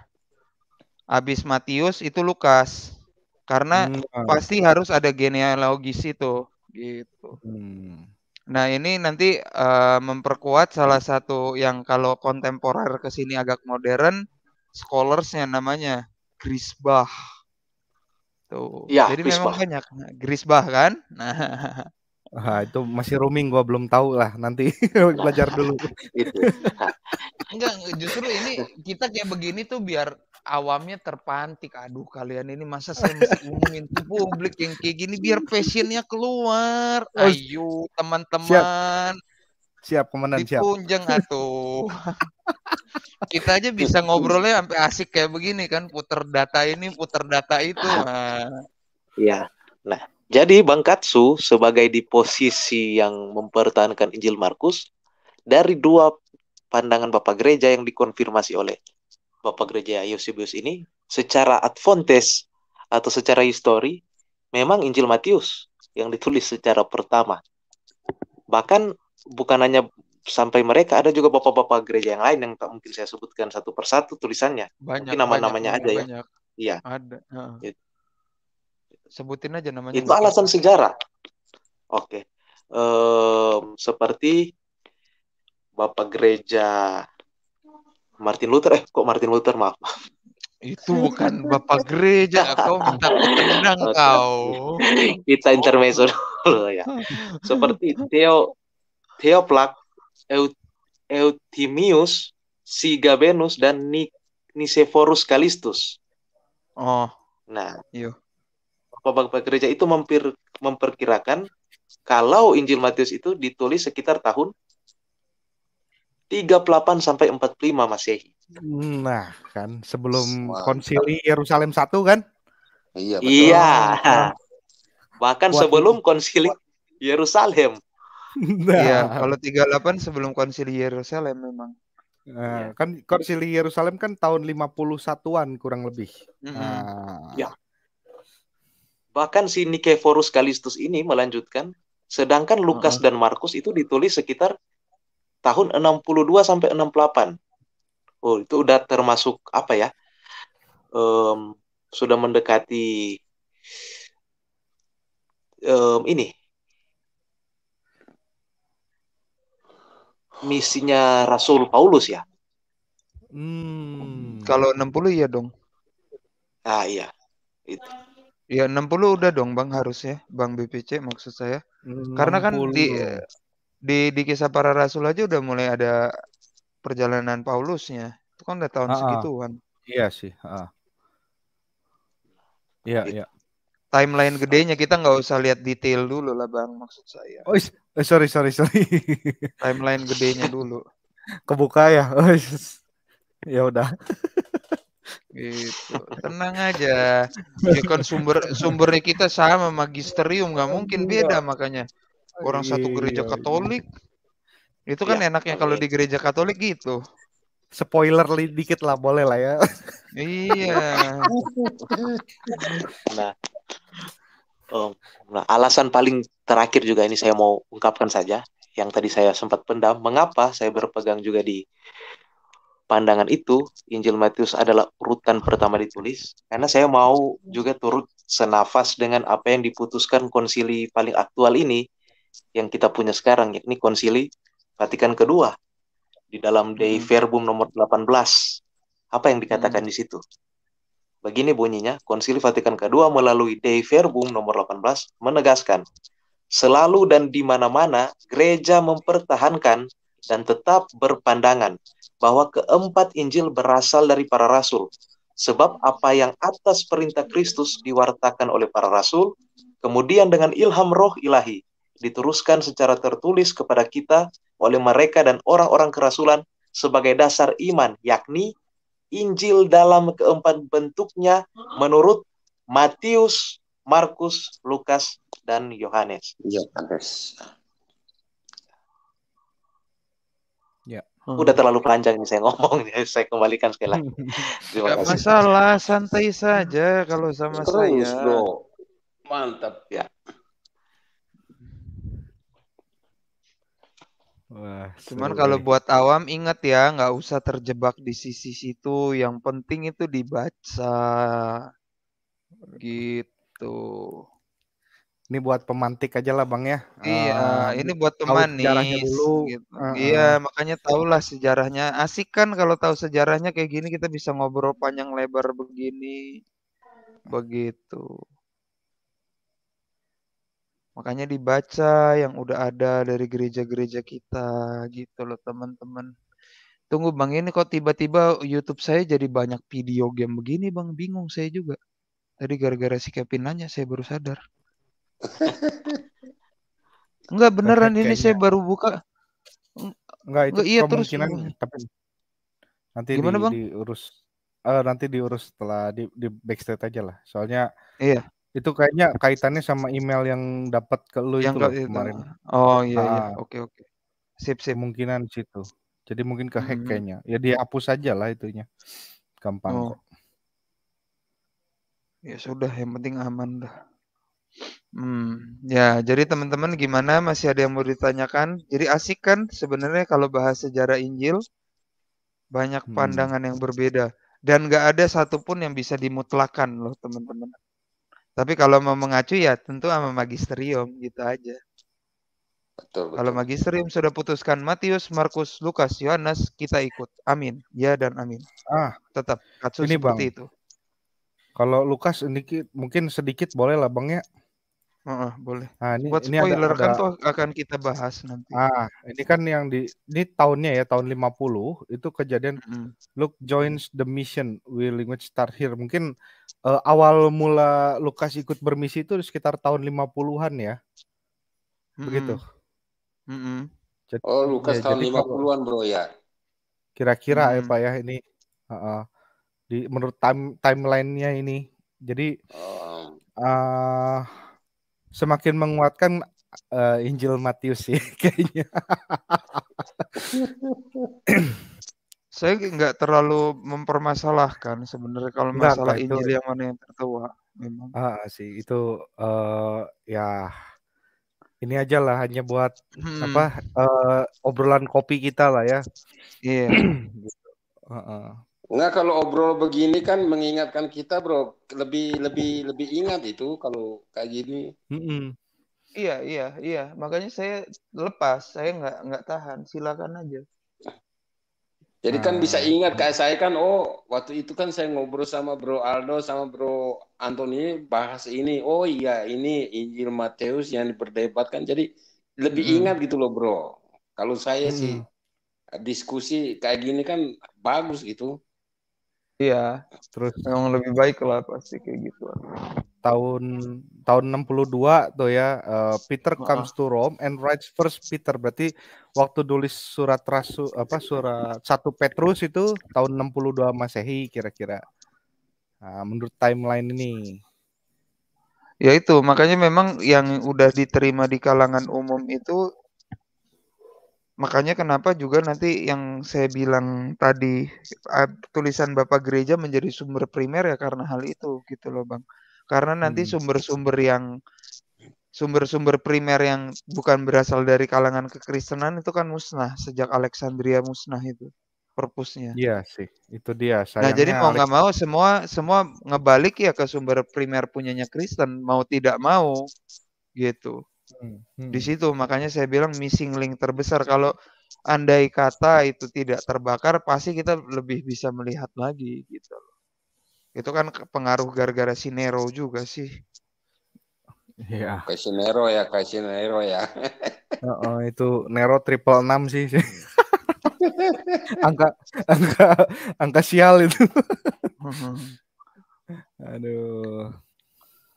abis Matius itu Lukas karena hmm. Ah. pasti harus ada genealogi situ gitu hmm. nah ini nanti uh, memperkuat salah satu yang kalau kontemporer ke sini agak modern scholarsnya namanya Grisbach Tuh. Gitu. Ya, Jadi Grisbah. memang banyak. Nah, Grisbah kan? Nah. itu masih roaming gua belum tahu lah nanti nah. belajar dulu. Gitu. Enggak, justru ini kita kayak begini tuh biar awamnya terpantik. Aduh, kalian ini masa saya mesti ngomongin ke publik yang kayak gini biar passionnya keluar. Oh, Ayo, teman-teman. Siap komandan siap. Dipunjeng atuh. Kita aja bisa ngobrolnya sampai asik kayak begini kan, puter data ini, puter data itu. ya Nah, jadi Bang Katsu sebagai di posisi yang mempertahankan Injil Markus dari dua pandangan Bapak Gereja yang dikonfirmasi oleh Bapak Gereja Yosibius ini secara advontes atau secara histori memang Injil Matius yang ditulis secara pertama. Bahkan bukan hanya sampai mereka ada juga bapak-bapak gereja yang lain yang tak mungkin saya sebutkan satu persatu tulisannya banyak, mungkin nama-namanya ada ya. banyak. ya iya ada uh. Gitu. sebutin aja namanya itu bapak. alasan sejarah oke okay. um, seperti bapak gereja Martin Luther eh kok Martin Luther maaf itu bukan bapak gereja kau minta kau kita intermezzo ya seperti Theo Theoplak, Eutimius, Sigabenus, dan Nicephorus Callistus. Oh. Nah, iya. bapak-bapak gereja itu mempir, memperkirakan kalau Injil Matius itu ditulis sekitar tahun 38 sampai 45 Masehi. Nah, kan sebelum konsili Yerusalem 1 kan? Iya, betul. Iya. Nah. Bahkan buat sebelum konsili Yerusalem. Nah. Iya, nah. kalau 38 sebelum konsili Yerusalem memang. Nah, iya. kan konsili Yerusalem kan tahun 51-an kurang lebih. Mm -hmm. nah. Ya. Bahkan si Nikephorus Kalistus ini melanjutkan sedangkan Lukas uh -huh. dan Markus itu ditulis sekitar tahun 62 sampai 68. Oh, itu udah termasuk apa ya? Um, sudah mendekati um, ini misinya Rasul Paulus ya. Hmm. Kalau 60 iya dong. Ah iya. Itu. Ya 60 udah dong Bang harusnya, Bang BPC maksud saya. Hmm, Karena kan di eh, di di kisah para rasul aja udah mulai ada perjalanan Paulusnya. Itu kan udah tahun ah, ah. segituan. Iya sih, ah. Iya, iya timeline gedenya kita nggak usah lihat detail dulu lah bang maksud saya. Oh eh, sorry sorry sorry. timeline gedenya dulu. Kebuka ya. Oh, ya udah. gitu tenang aja ya kan sumber sumbernya kita sama magisterium nggak mungkin iya. beda makanya orang satu iya, gereja iya. katolik itu kan ya. enaknya kalau di gereja katolik gitu spoiler dikit lah boleh lah ya. iya. Nah, Um, alasan paling terakhir juga ini saya mau ungkapkan saja yang tadi saya sempat pendam. Mengapa saya berpegang juga di pandangan itu Injil Matius adalah urutan pertama ditulis karena saya mau juga turut senafas dengan apa yang diputuskan konsili paling aktual ini yang kita punya sekarang yakni konsili Vatikan kedua di dalam Dei hmm. Verbum nomor 18 apa yang dikatakan hmm. di situ Begini bunyinya, Konsili Vatikan kedua melalui Dei Verbum nomor 18 menegaskan, selalu dan di mana-mana gereja mempertahankan dan tetap berpandangan bahwa keempat Injil berasal dari para rasul, sebab apa yang atas perintah Kristus diwartakan oleh para rasul, kemudian dengan ilham roh ilahi, diteruskan secara tertulis kepada kita oleh mereka dan orang-orang kerasulan sebagai dasar iman, yakni Injil dalam keempat bentuknya hmm. menurut Matius, Markus, Lukas, dan Yohanes. Yohanes. Iya, ya. Udah terlalu panjang nih saya ngomong, jadi saya kembalikan sekali lagi. Terima kasih. Masalah, santai saja kalau sama Terus, saya. Bro. Mantap ya. Wah, Cuman kalau buat awam ingat ya nggak usah terjebak di sisi situ. Yang penting itu dibaca. Gitu. Ini buat pemantik aja lah bang ya. Iya, uh, ini buat teman nih. Sejarahnya dulu. Gitu. Uh, uh. Iya, makanya tahulah sejarahnya. Asik kan kalau tahu sejarahnya kayak gini kita bisa ngobrol panjang lebar begini. Begitu. Makanya dibaca yang udah ada dari gereja-gereja kita gitu loh teman-teman. Tunggu Bang, ini kok tiba-tiba YouTube saya jadi banyak video game begini Bang, bingung saya juga. Tadi gara-gara si Kevin nanya saya baru sadar. Enggak beneran ini saya baru buka. Enggak itu iya, terus... tapi nanti Gimana, di, bang? diurus uh, nanti diurus setelah di, di backstage aja lah. Soalnya iya. Itu kayaknya kaitannya sama email yang dapat ke lu Yang itu loh, kemarin. Oh iya iya. Ah. Oke oke. Sip sip. Kemungkinan situ. Jadi mungkin ke hack hmm. kayaknya. Ya dihapus aja lah itunya. Gampang oh. kok. Ya sudah, yang penting aman dah. Hmm, ya jadi teman-teman gimana masih ada yang mau ditanyakan? Jadi asik kan sebenarnya kalau bahas sejarah Injil banyak hmm. pandangan hmm. yang berbeda dan nggak ada satupun yang bisa dimutlakan loh teman-teman. Tapi kalau mau mengacu ya tentu sama magisterium gitu aja. Betul, betul. Kalau magisterium sudah putuskan Matius, Markus, Lukas, Yohanes, kita ikut. Amin. Ya dan amin. Ah, tetap katsu ini seperti bang, itu. Kalau Lukas sedikit mungkin sedikit boleh lah Bang ya. Uh, boleh. Nah, ini, Buat ini spoiler ada, kan ada, tuh akan kita bahas nanti. Ah, ini kan yang di ini tahunnya ya tahun 50 itu kejadian mm. Luke joins the mission willing to start here. Mungkin uh, awal mula Lukas ikut bermisi itu sekitar tahun 50-an ya. Mm. Begitu. Mm -hmm. Jadi, oh, Lukas ya, tahun 50-an, Bro ya. Kira-kira mm. ya Pak ya ini uh, uh, di menurut time timeline nya ini. Jadi uh, semakin menguatkan uh, Injil Matius sih kayaknya. Saya nggak terlalu mempermasalahkan sebenarnya kalau masalah Enggak, Injil yang mana yang tertua. Memang. Ah, ah sih itu uh, ya ini aja lah hanya buat hmm. apa uh, obrolan kopi kita lah ya. Iya. Yeah. gitu. uh -uh. Nah kalau obrol begini kan mengingatkan kita bro lebih lebih lebih ingat itu kalau kayak gini. Mm-mm. Iya iya iya makanya saya lepas saya nggak nggak tahan silakan aja. Jadi kan bisa nah. ingat kayak saya kan oh waktu itu kan saya ngobrol sama Bro Aldo sama Bro Anthony bahas ini oh iya ini Injil Matius yang diperdebatkan jadi lebih ingat gitu loh Bro. Kalau saya hmm. sih diskusi kayak gini kan bagus gitu. Iya. Terus memang lebih baik lah pasti kayak gitu. Tahun tahun 62 tuh ya uh, Peter Maaf. comes to Rome and writes first Peter. Berarti waktu tulis surat rasu apa surat satu Petrus itu tahun 62 Masehi kira-kira. Nah, menurut timeline ini. Ya itu makanya memang yang udah diterima di kalangan umum itu Makanya kenapa juga nanti yang saya bilang tadi tulisan Bapak Gereja menjadi sumber primer ya karena hal itu gitu loh Bang. Karena nanti hmm. sumber-sumber yang sumber-sumber primer yang bukan berasal dari kalangan kekristenan itu kan musnah sejak Alexandria musnah itu perpusnya. Iya sih, itu dia. Sayangnya nah jadi mau nggak mau semua semua ngebalik ya ke sumber primer punyanya Kristen mau tidak mau gitu. Hmm, hmm. Di situ makanya saya bilang missing link terbesar kalau andai kata itu tidak terbakar pasti kita lebih bisa melihat lagi gitu loh. Itu kan pengaruh gara-gara si Nero juga sih. Iya. Kasih Nero ya, kasih Nero ya. oh, oh, itu Nero triple enam sih. angka angka angka sial itu. Hmm, Aduh.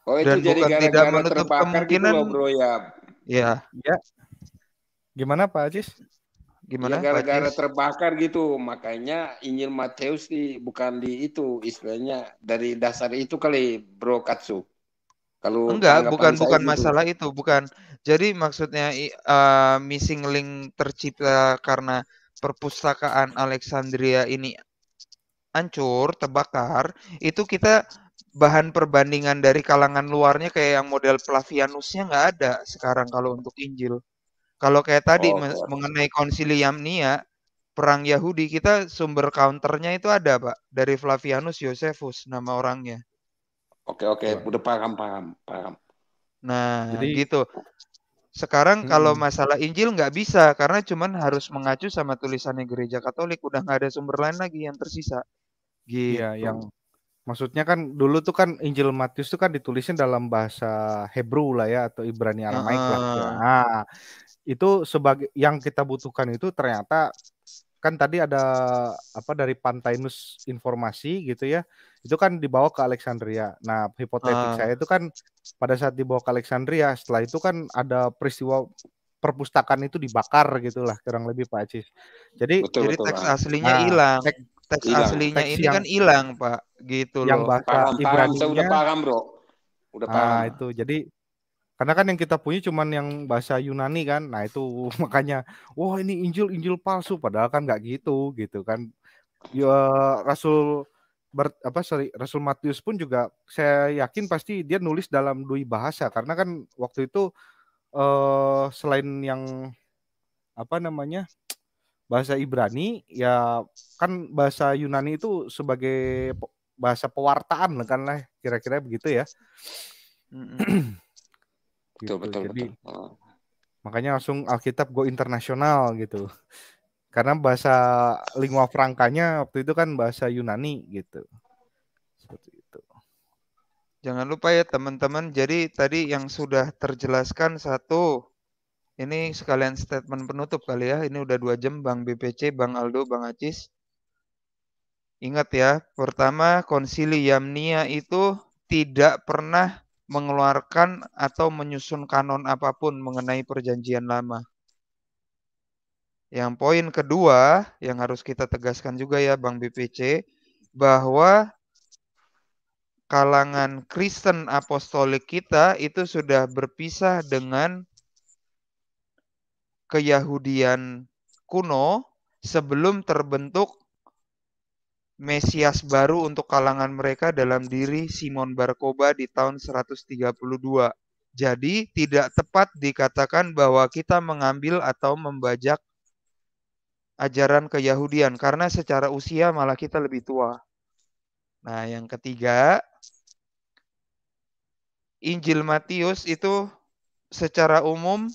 Oh itu Dan jadi gara-gara menutup kemungkinan, gitu loh bro ya. Ya. Ya. Gimana Pak Aziz? Gimana? gara ya, gara-gara terbakar gitu, makanya Injil Matius di bukan di itu istilahnya dari dasar itu kali Bro Katsu. Kalau enggak, bukan bukan itu. masalah itu, bukan. Jadi maksudnya uh, missing link tercipta karena perpustakaan Alexandria ini hancur, terbakar, itu kita bahan perbandingan dari kalangan luarnya kayak yang model Flavianusnya nggak ada sekarang kalau untuk Injil. Kalau kayak tadi oh, oh. mengenai konsili perang Yahudi kita sumber counternya itu ada pak dari Flavianus Josephus nama orangnya. Oke oke okay. udah paham paham paham. Nah Jadi... gitu. Sekarang hmm. kalau masalah Injil nggak bisa karena cuman harus mengacu sama tulisannya Gereja Katolik udah nggak ada sumber lain lagi yang tersisa. Iya, gitu. Iya yang Maksudnya kan dulu tuh kan Injil Matius tuh kan ditulisnya dalam bahasa Hebrew lah ya atau Ibrani Aramaik lah. Nah, itu sebagai yang kita butuhkan itu ternyata kan tadi ada apa dari Pantainus informasi gitu ya. Itu kan dibawa ke Alexandria. Nah, hipotetik ah. saya itu kan pada saat dibawa ke Alexandria setelah itu kan ada peristiwa perpustakaan itu dibakar gitulah kurang lebih Pak Acis. Jadi betul, jadi betul, teks aslinya nah, hilang. Nah, teks ilang. aslinya teks ini yang, kan hilang pak gitu yang loh bahasa paham, paham, saya udah paham bro udah paham nah, itu jadi karena kan yang kita punya cuman yang bahasa Yunani kan nah itu makanya wah ini Injil Injil palsu padahal kan nggak gitu gitu kan ya Rasul ber, apa sorry Rasul Matius pun juga saya yakin pasti dia nulis dalam dui bahasa karena kan waktu itu eh, selain yang apa namanya bahasa Ibrani ya kan bahasa Yunani itu sebagai bahasa pewartaan kan lah kira-kira begitu ya. gitu. Betul betul. Jadi betul. Oh. makanya langsung Alkitab go internasional gitu. Karena bahasa lingua frankanya waktu itu kan bahasa Yunani gitu. Seperti itu. Jangan lupa ya teman-teman, jadi tadi yang sudah terjelaskan satu ini sekalian statement penutup kali ya. Ini udah dua jam Bang BPC, Bang Aldo, Bang Acis. Ingat ya, pertama konsili Yamnia itu tidak pernah mengeluarkan atau menyusun kanon apapun mengenai perjanjian lama. Yang poin kedua yang harus kita tegaskan juga ya Bang BPC bahwa kalangan Kristen apostolik kita itu sudah berpisah dengan keyahudian kuno sebelum terbentuk Mesias baru untuk kalangan mereka dalam diri Simon Barkoba di tahun 132. Jadi tidak tepat dikatakan bahwa kita mengambil atau membajak ajaran keyahudian karena secara usia malah kita lebih tua. Nah, yang ketiga, Injil Matius itu secara umum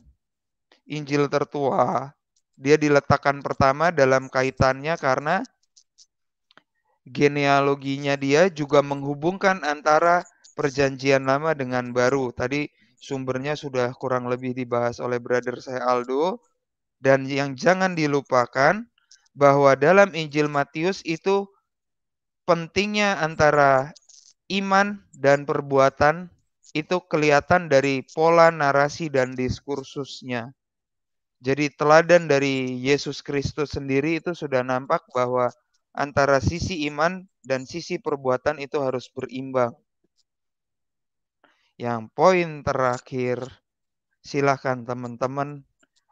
Injil tertua, dia diletakkan pertama dalam kaitannya karena genealoginya dia juga menghubungkan antara perjanjian lama dengan baru. Tadi sumbernya sudah kurang lebih dibahas oleh brother saya Aldo. Dan yang jangan dilupakan bahwa dalam Injil Matius itu pentingnya antara iman dan perbuatan itu kelihatan dari pola narasi dan diskursusnya. Jadi teladan dari Yesus Kristus sendiri itu sudah nampak bahwa antara sisi iman dan sisi perbuatan itu harus berimbang. Yang poin terakhir, silakan teman-teman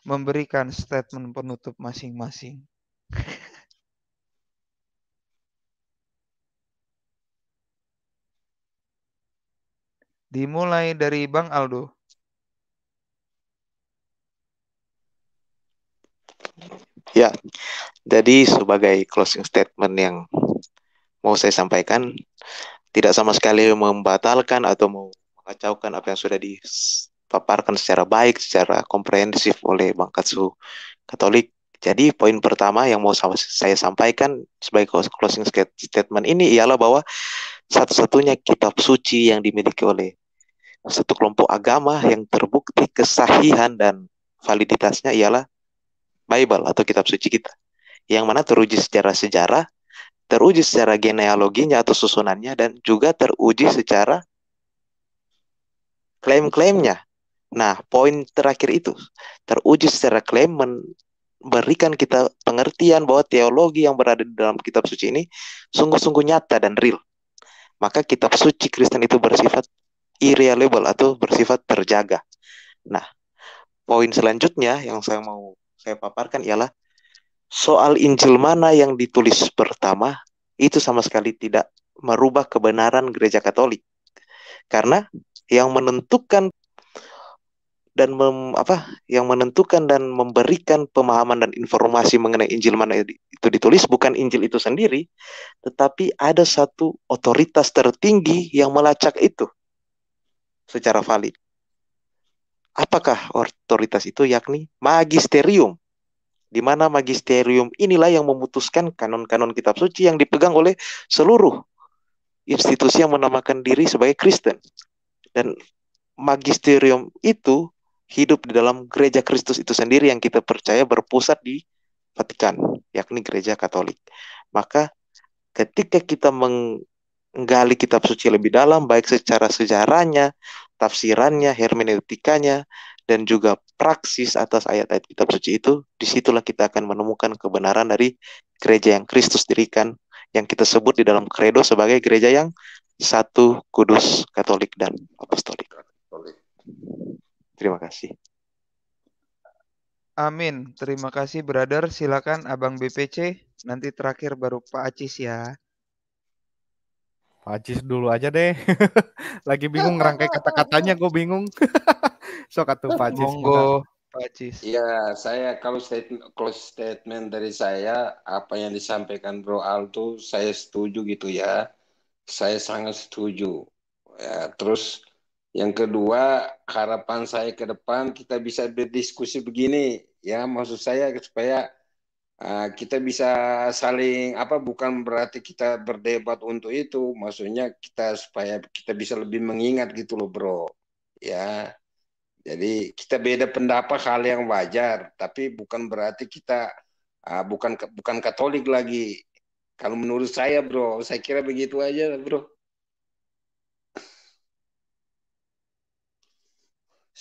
memberikan statement penutup masing-masing. Dimulai dari Bang Aldo. Ya, jadi sebagai closing statement yang mau saya sampaikan, tidak sama sekali membatalkan atau mengacaukan apa yang sudah dipaparkan secara baik, secara komprehensif oleh Bang Katsu Katolik. Jadi poin pertama yang mau saya sampaikan sebagai closing statement ini ialah bahwa satu-satunya kitab suci yang dimiliki oleh satu kelompok agama yang terbukti kesahihan dan validitasnya ialah Bible atau kitab suci kita. Yang mana teruji secara sejarah, teruji secara genealoginya atau susunannya, dan juga teruji secara klaim-klaimnya. Nah, poin terakhir itu, teruji secara klaim memberikan kita pengertian bahwa teologi yang berada di dalam kitab suci ini sungguh-sungguh nyata dan real. Maka kitab suci Kristen itu bersifat irreliable atau bersifat terjaga. Nah, poin selanjutnya yang saya mau saya paparkan ialah soal Injil mana yang ditulis pertama itu sama sekali tidak merubah kebenaran gereja Katolik. Karena yang menentukan dan mem, apa yang menentukan dan memberikan pemahaman dan informasi mengenai Injil mana itu ditulis bukan Injil itu sendiri tetapi ada satu otoritas tertinggi yang melacak itu secara valid Apakah otoritas itu yakni magisterium? Di mana magisterium inilah yang memutuskan kanon-kanon kitab suci yang dipegang oleh seluruh institusi yang menamakan diri sebagai Kristen. Dan magisterium itu hidup di dalam gereja Kristus itu sendiri yang kita percaya berpusat di Vatikan, yakni gereja Katolik. Maka ketika kita menggali kitab suci lebih dalam, baik secara sejarahnya, tafsirannya, hermeneutikanya, dan juga praksis atas ayat-ayat kitab suci itu, disitulah kita akan menemukan kebenaran dari gereja yang Kristus dirikan, yang kita sebut di dalam kredo sebagai gereja yang satu, kudus, katolik, dan apostolik. Terima kasih. Amin. Terima kasih, brother. Silakan Abang BPC. Nanti terakhir baru Pak Acis ya. Ajis dulu aja deh. Lagi bingung ngerangkai kata-katanya, gue bingung. So kata Pak Monggo. Pacis. Ya, saya kalau statement, kalau statement dari saya apa yang disampaikan Bro Aldo, saya setuju gitu ya. Saya sangat setuju. Ya, terus yang kedua, harapan saya ke depan kita bisa berdiskusi begini ya, maksud saya supaya Ah, kita bisa saling apa bukan berarti kita berdebat untuk itu maksudnya kita supaya kita bisa lebih mengingat gitu loh bro ya jadi kita beda pendapat hal yang wajar tapi bukan berarti kita uh, bukan bukan Katolik lagi kalau menurut saya bro saya kira begitu aja bro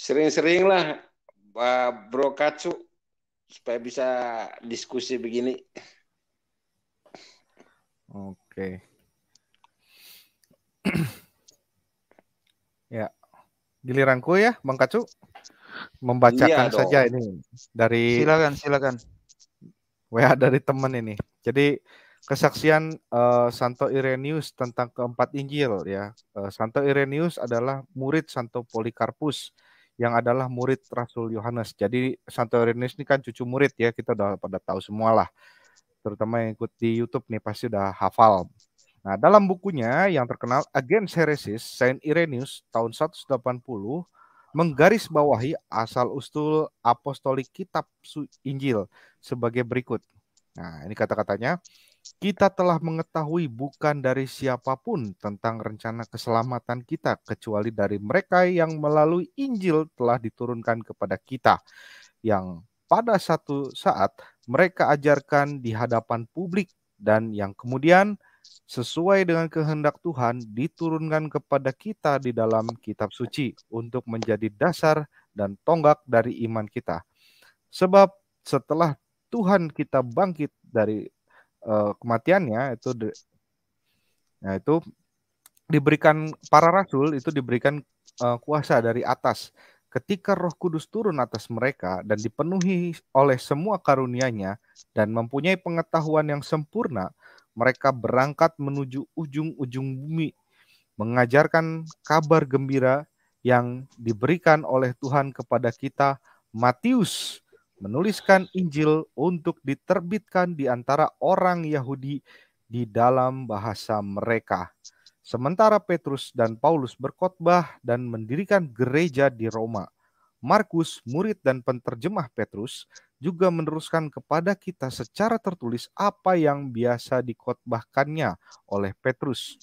sering-seringlah ah, bro Katsu supaya bisa diskusi begini. Oke. ya, giliranku ya, Bang Kacu, membacakan iya saja ini dari. Silakan, silakan. WA dari teman ini. Jadi kesaksian uh, Santo Irenius tentang keempat Injil ya. Uh, Santo Irenius adalah murid Santo Polikarpus yang adalah murid Rasul Yohanes. Jadi Santo ini kan cucu murid ya, kita udah pada tahu semua lah. Terutama yang ikut di YouTube nih pasti udah hafal. Nah, dalam bukunya yang terkenal Against Heresies, Saint Irenaeus tahun 180 menggarisbawahi asal-usul apostolik kitab Injil sebagai berikut. Nah, ini kata-katanya. Kita telah mengetahui bukan dari siapapun tentang rencana keselamatan kita, kecuali dari mereka yang melalui Injil telah diturunkan kepada kita, yang pada satu saat mereka ajarkan di hadapan publik, dan yang kemudian sesuai dengan kehendak Tuhan diturunkan kepada kita di dalam kitab suci untuk menjadi dasar dan tonggak dari iman kita. Sebab setelah Tuhan kita bangkit dari uh, kematiannya itu de, nah itu diberikan para rasul itu diberikan uh, kuasa dari atas ketika Roh Kudus turun atas mereka dan dipenuhi oleh semua karunia-Nya dan mempunyai pengetahuan yang sempurna, mereka berangkat menuju ujung-ujung bumi, mengajarkan kabar gembira yang diberikan oleh Tuhan kepada kita. Matius menuliskan Injil untuk diterbitkan di antara orang Yahudi di dalam bahasa mereka. Sementara Petrus dan Paulus berkhotbah dan mendirikan gereja di Roma. Markus, murid dan penterjemah Petrus, juga meneruskan kepada kita secara tertulis apa yang biasa dikhotbahkannya oleh Petrus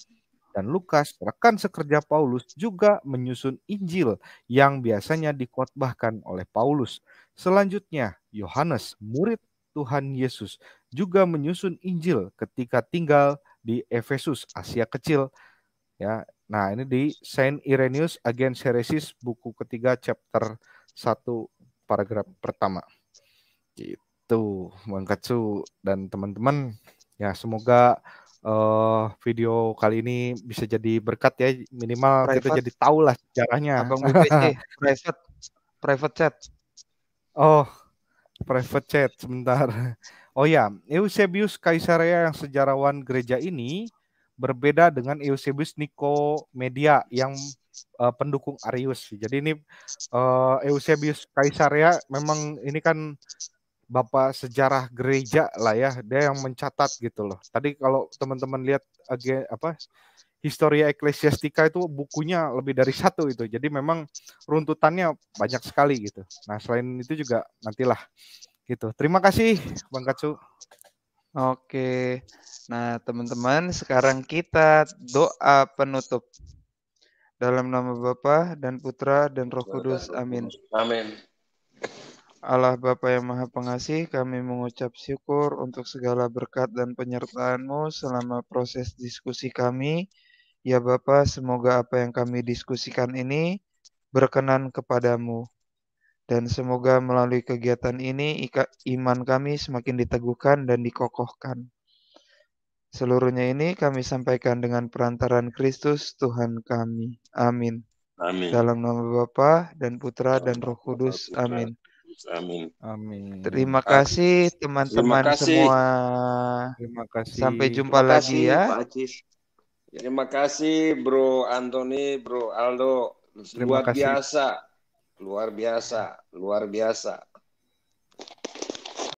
dan Lukas, rekan sekerja Paulus, juga menyusun Injil yang biasanya dikotbahkan oleh Paulus. Selanjutnya, Yohanes, murid Tuhan Yesus, juga menyusun Injil ketika tinggal di Efesus, Asia Kecil. Ya, nah ini di Saint Irenaeus Against Heresies buku ketiga chapter 1 paragraf pertama. Itu Bang Katsu dan teman-teman. Ya, semoga uh, video kali ini bisa jadi berkat ya minimal private. kita jadi tahu lah sejarahnya. Abang BPC private private chat. Oh, private chat sebentar. Oh ya, Eusebius Kaisarea yang sejarawan gereja ini berbeda dengan Eusebius Niko Media yang uh, pendukung Arius. Jadi ini uh, Eusebius Kaisarea memang ini kan bapak sejarah gereja lah ya dia yang mencatat gitu loh tadi kalau teman-teman lihat agen apa Historia eklesiastika itu bukunya lebih dari satu itu jadi memang runtutannya banyak sekali gitu nah selain itu juga nantilah gitu terima kasih Bang Katsu oke nah teman-teman sekarang kita doa penutup dalam nama Bapa dan Putra dan Roh Kudus amin amin Allah Bapa yang Maha Pengasih, kami mengucap syukur untuk segala berkat dan penyertaan-Mu selama proses diskusi kami. Ya Bapa, semoga apa yang kami diskusikan ini berkenan kepadamu. Dan semoga melalui kegiatan ini iman kami semakin diteguhkan dan dikokohkan. Seluruhnya ini kami sampaikan dengan perantaran Kristus Tuhan kami. Amin. Amin. Dalam nama Bapa dan Putra dan Roh Kudus. Amin. Amin. Amin. Terima kasih teman-teman semua. Terima kasih. Sampai jumpa kasih, lagi ya. ya. Terima kasih Bro Anthony, Bro Aldo. Luar biasa. Luar biasa, luar biasa.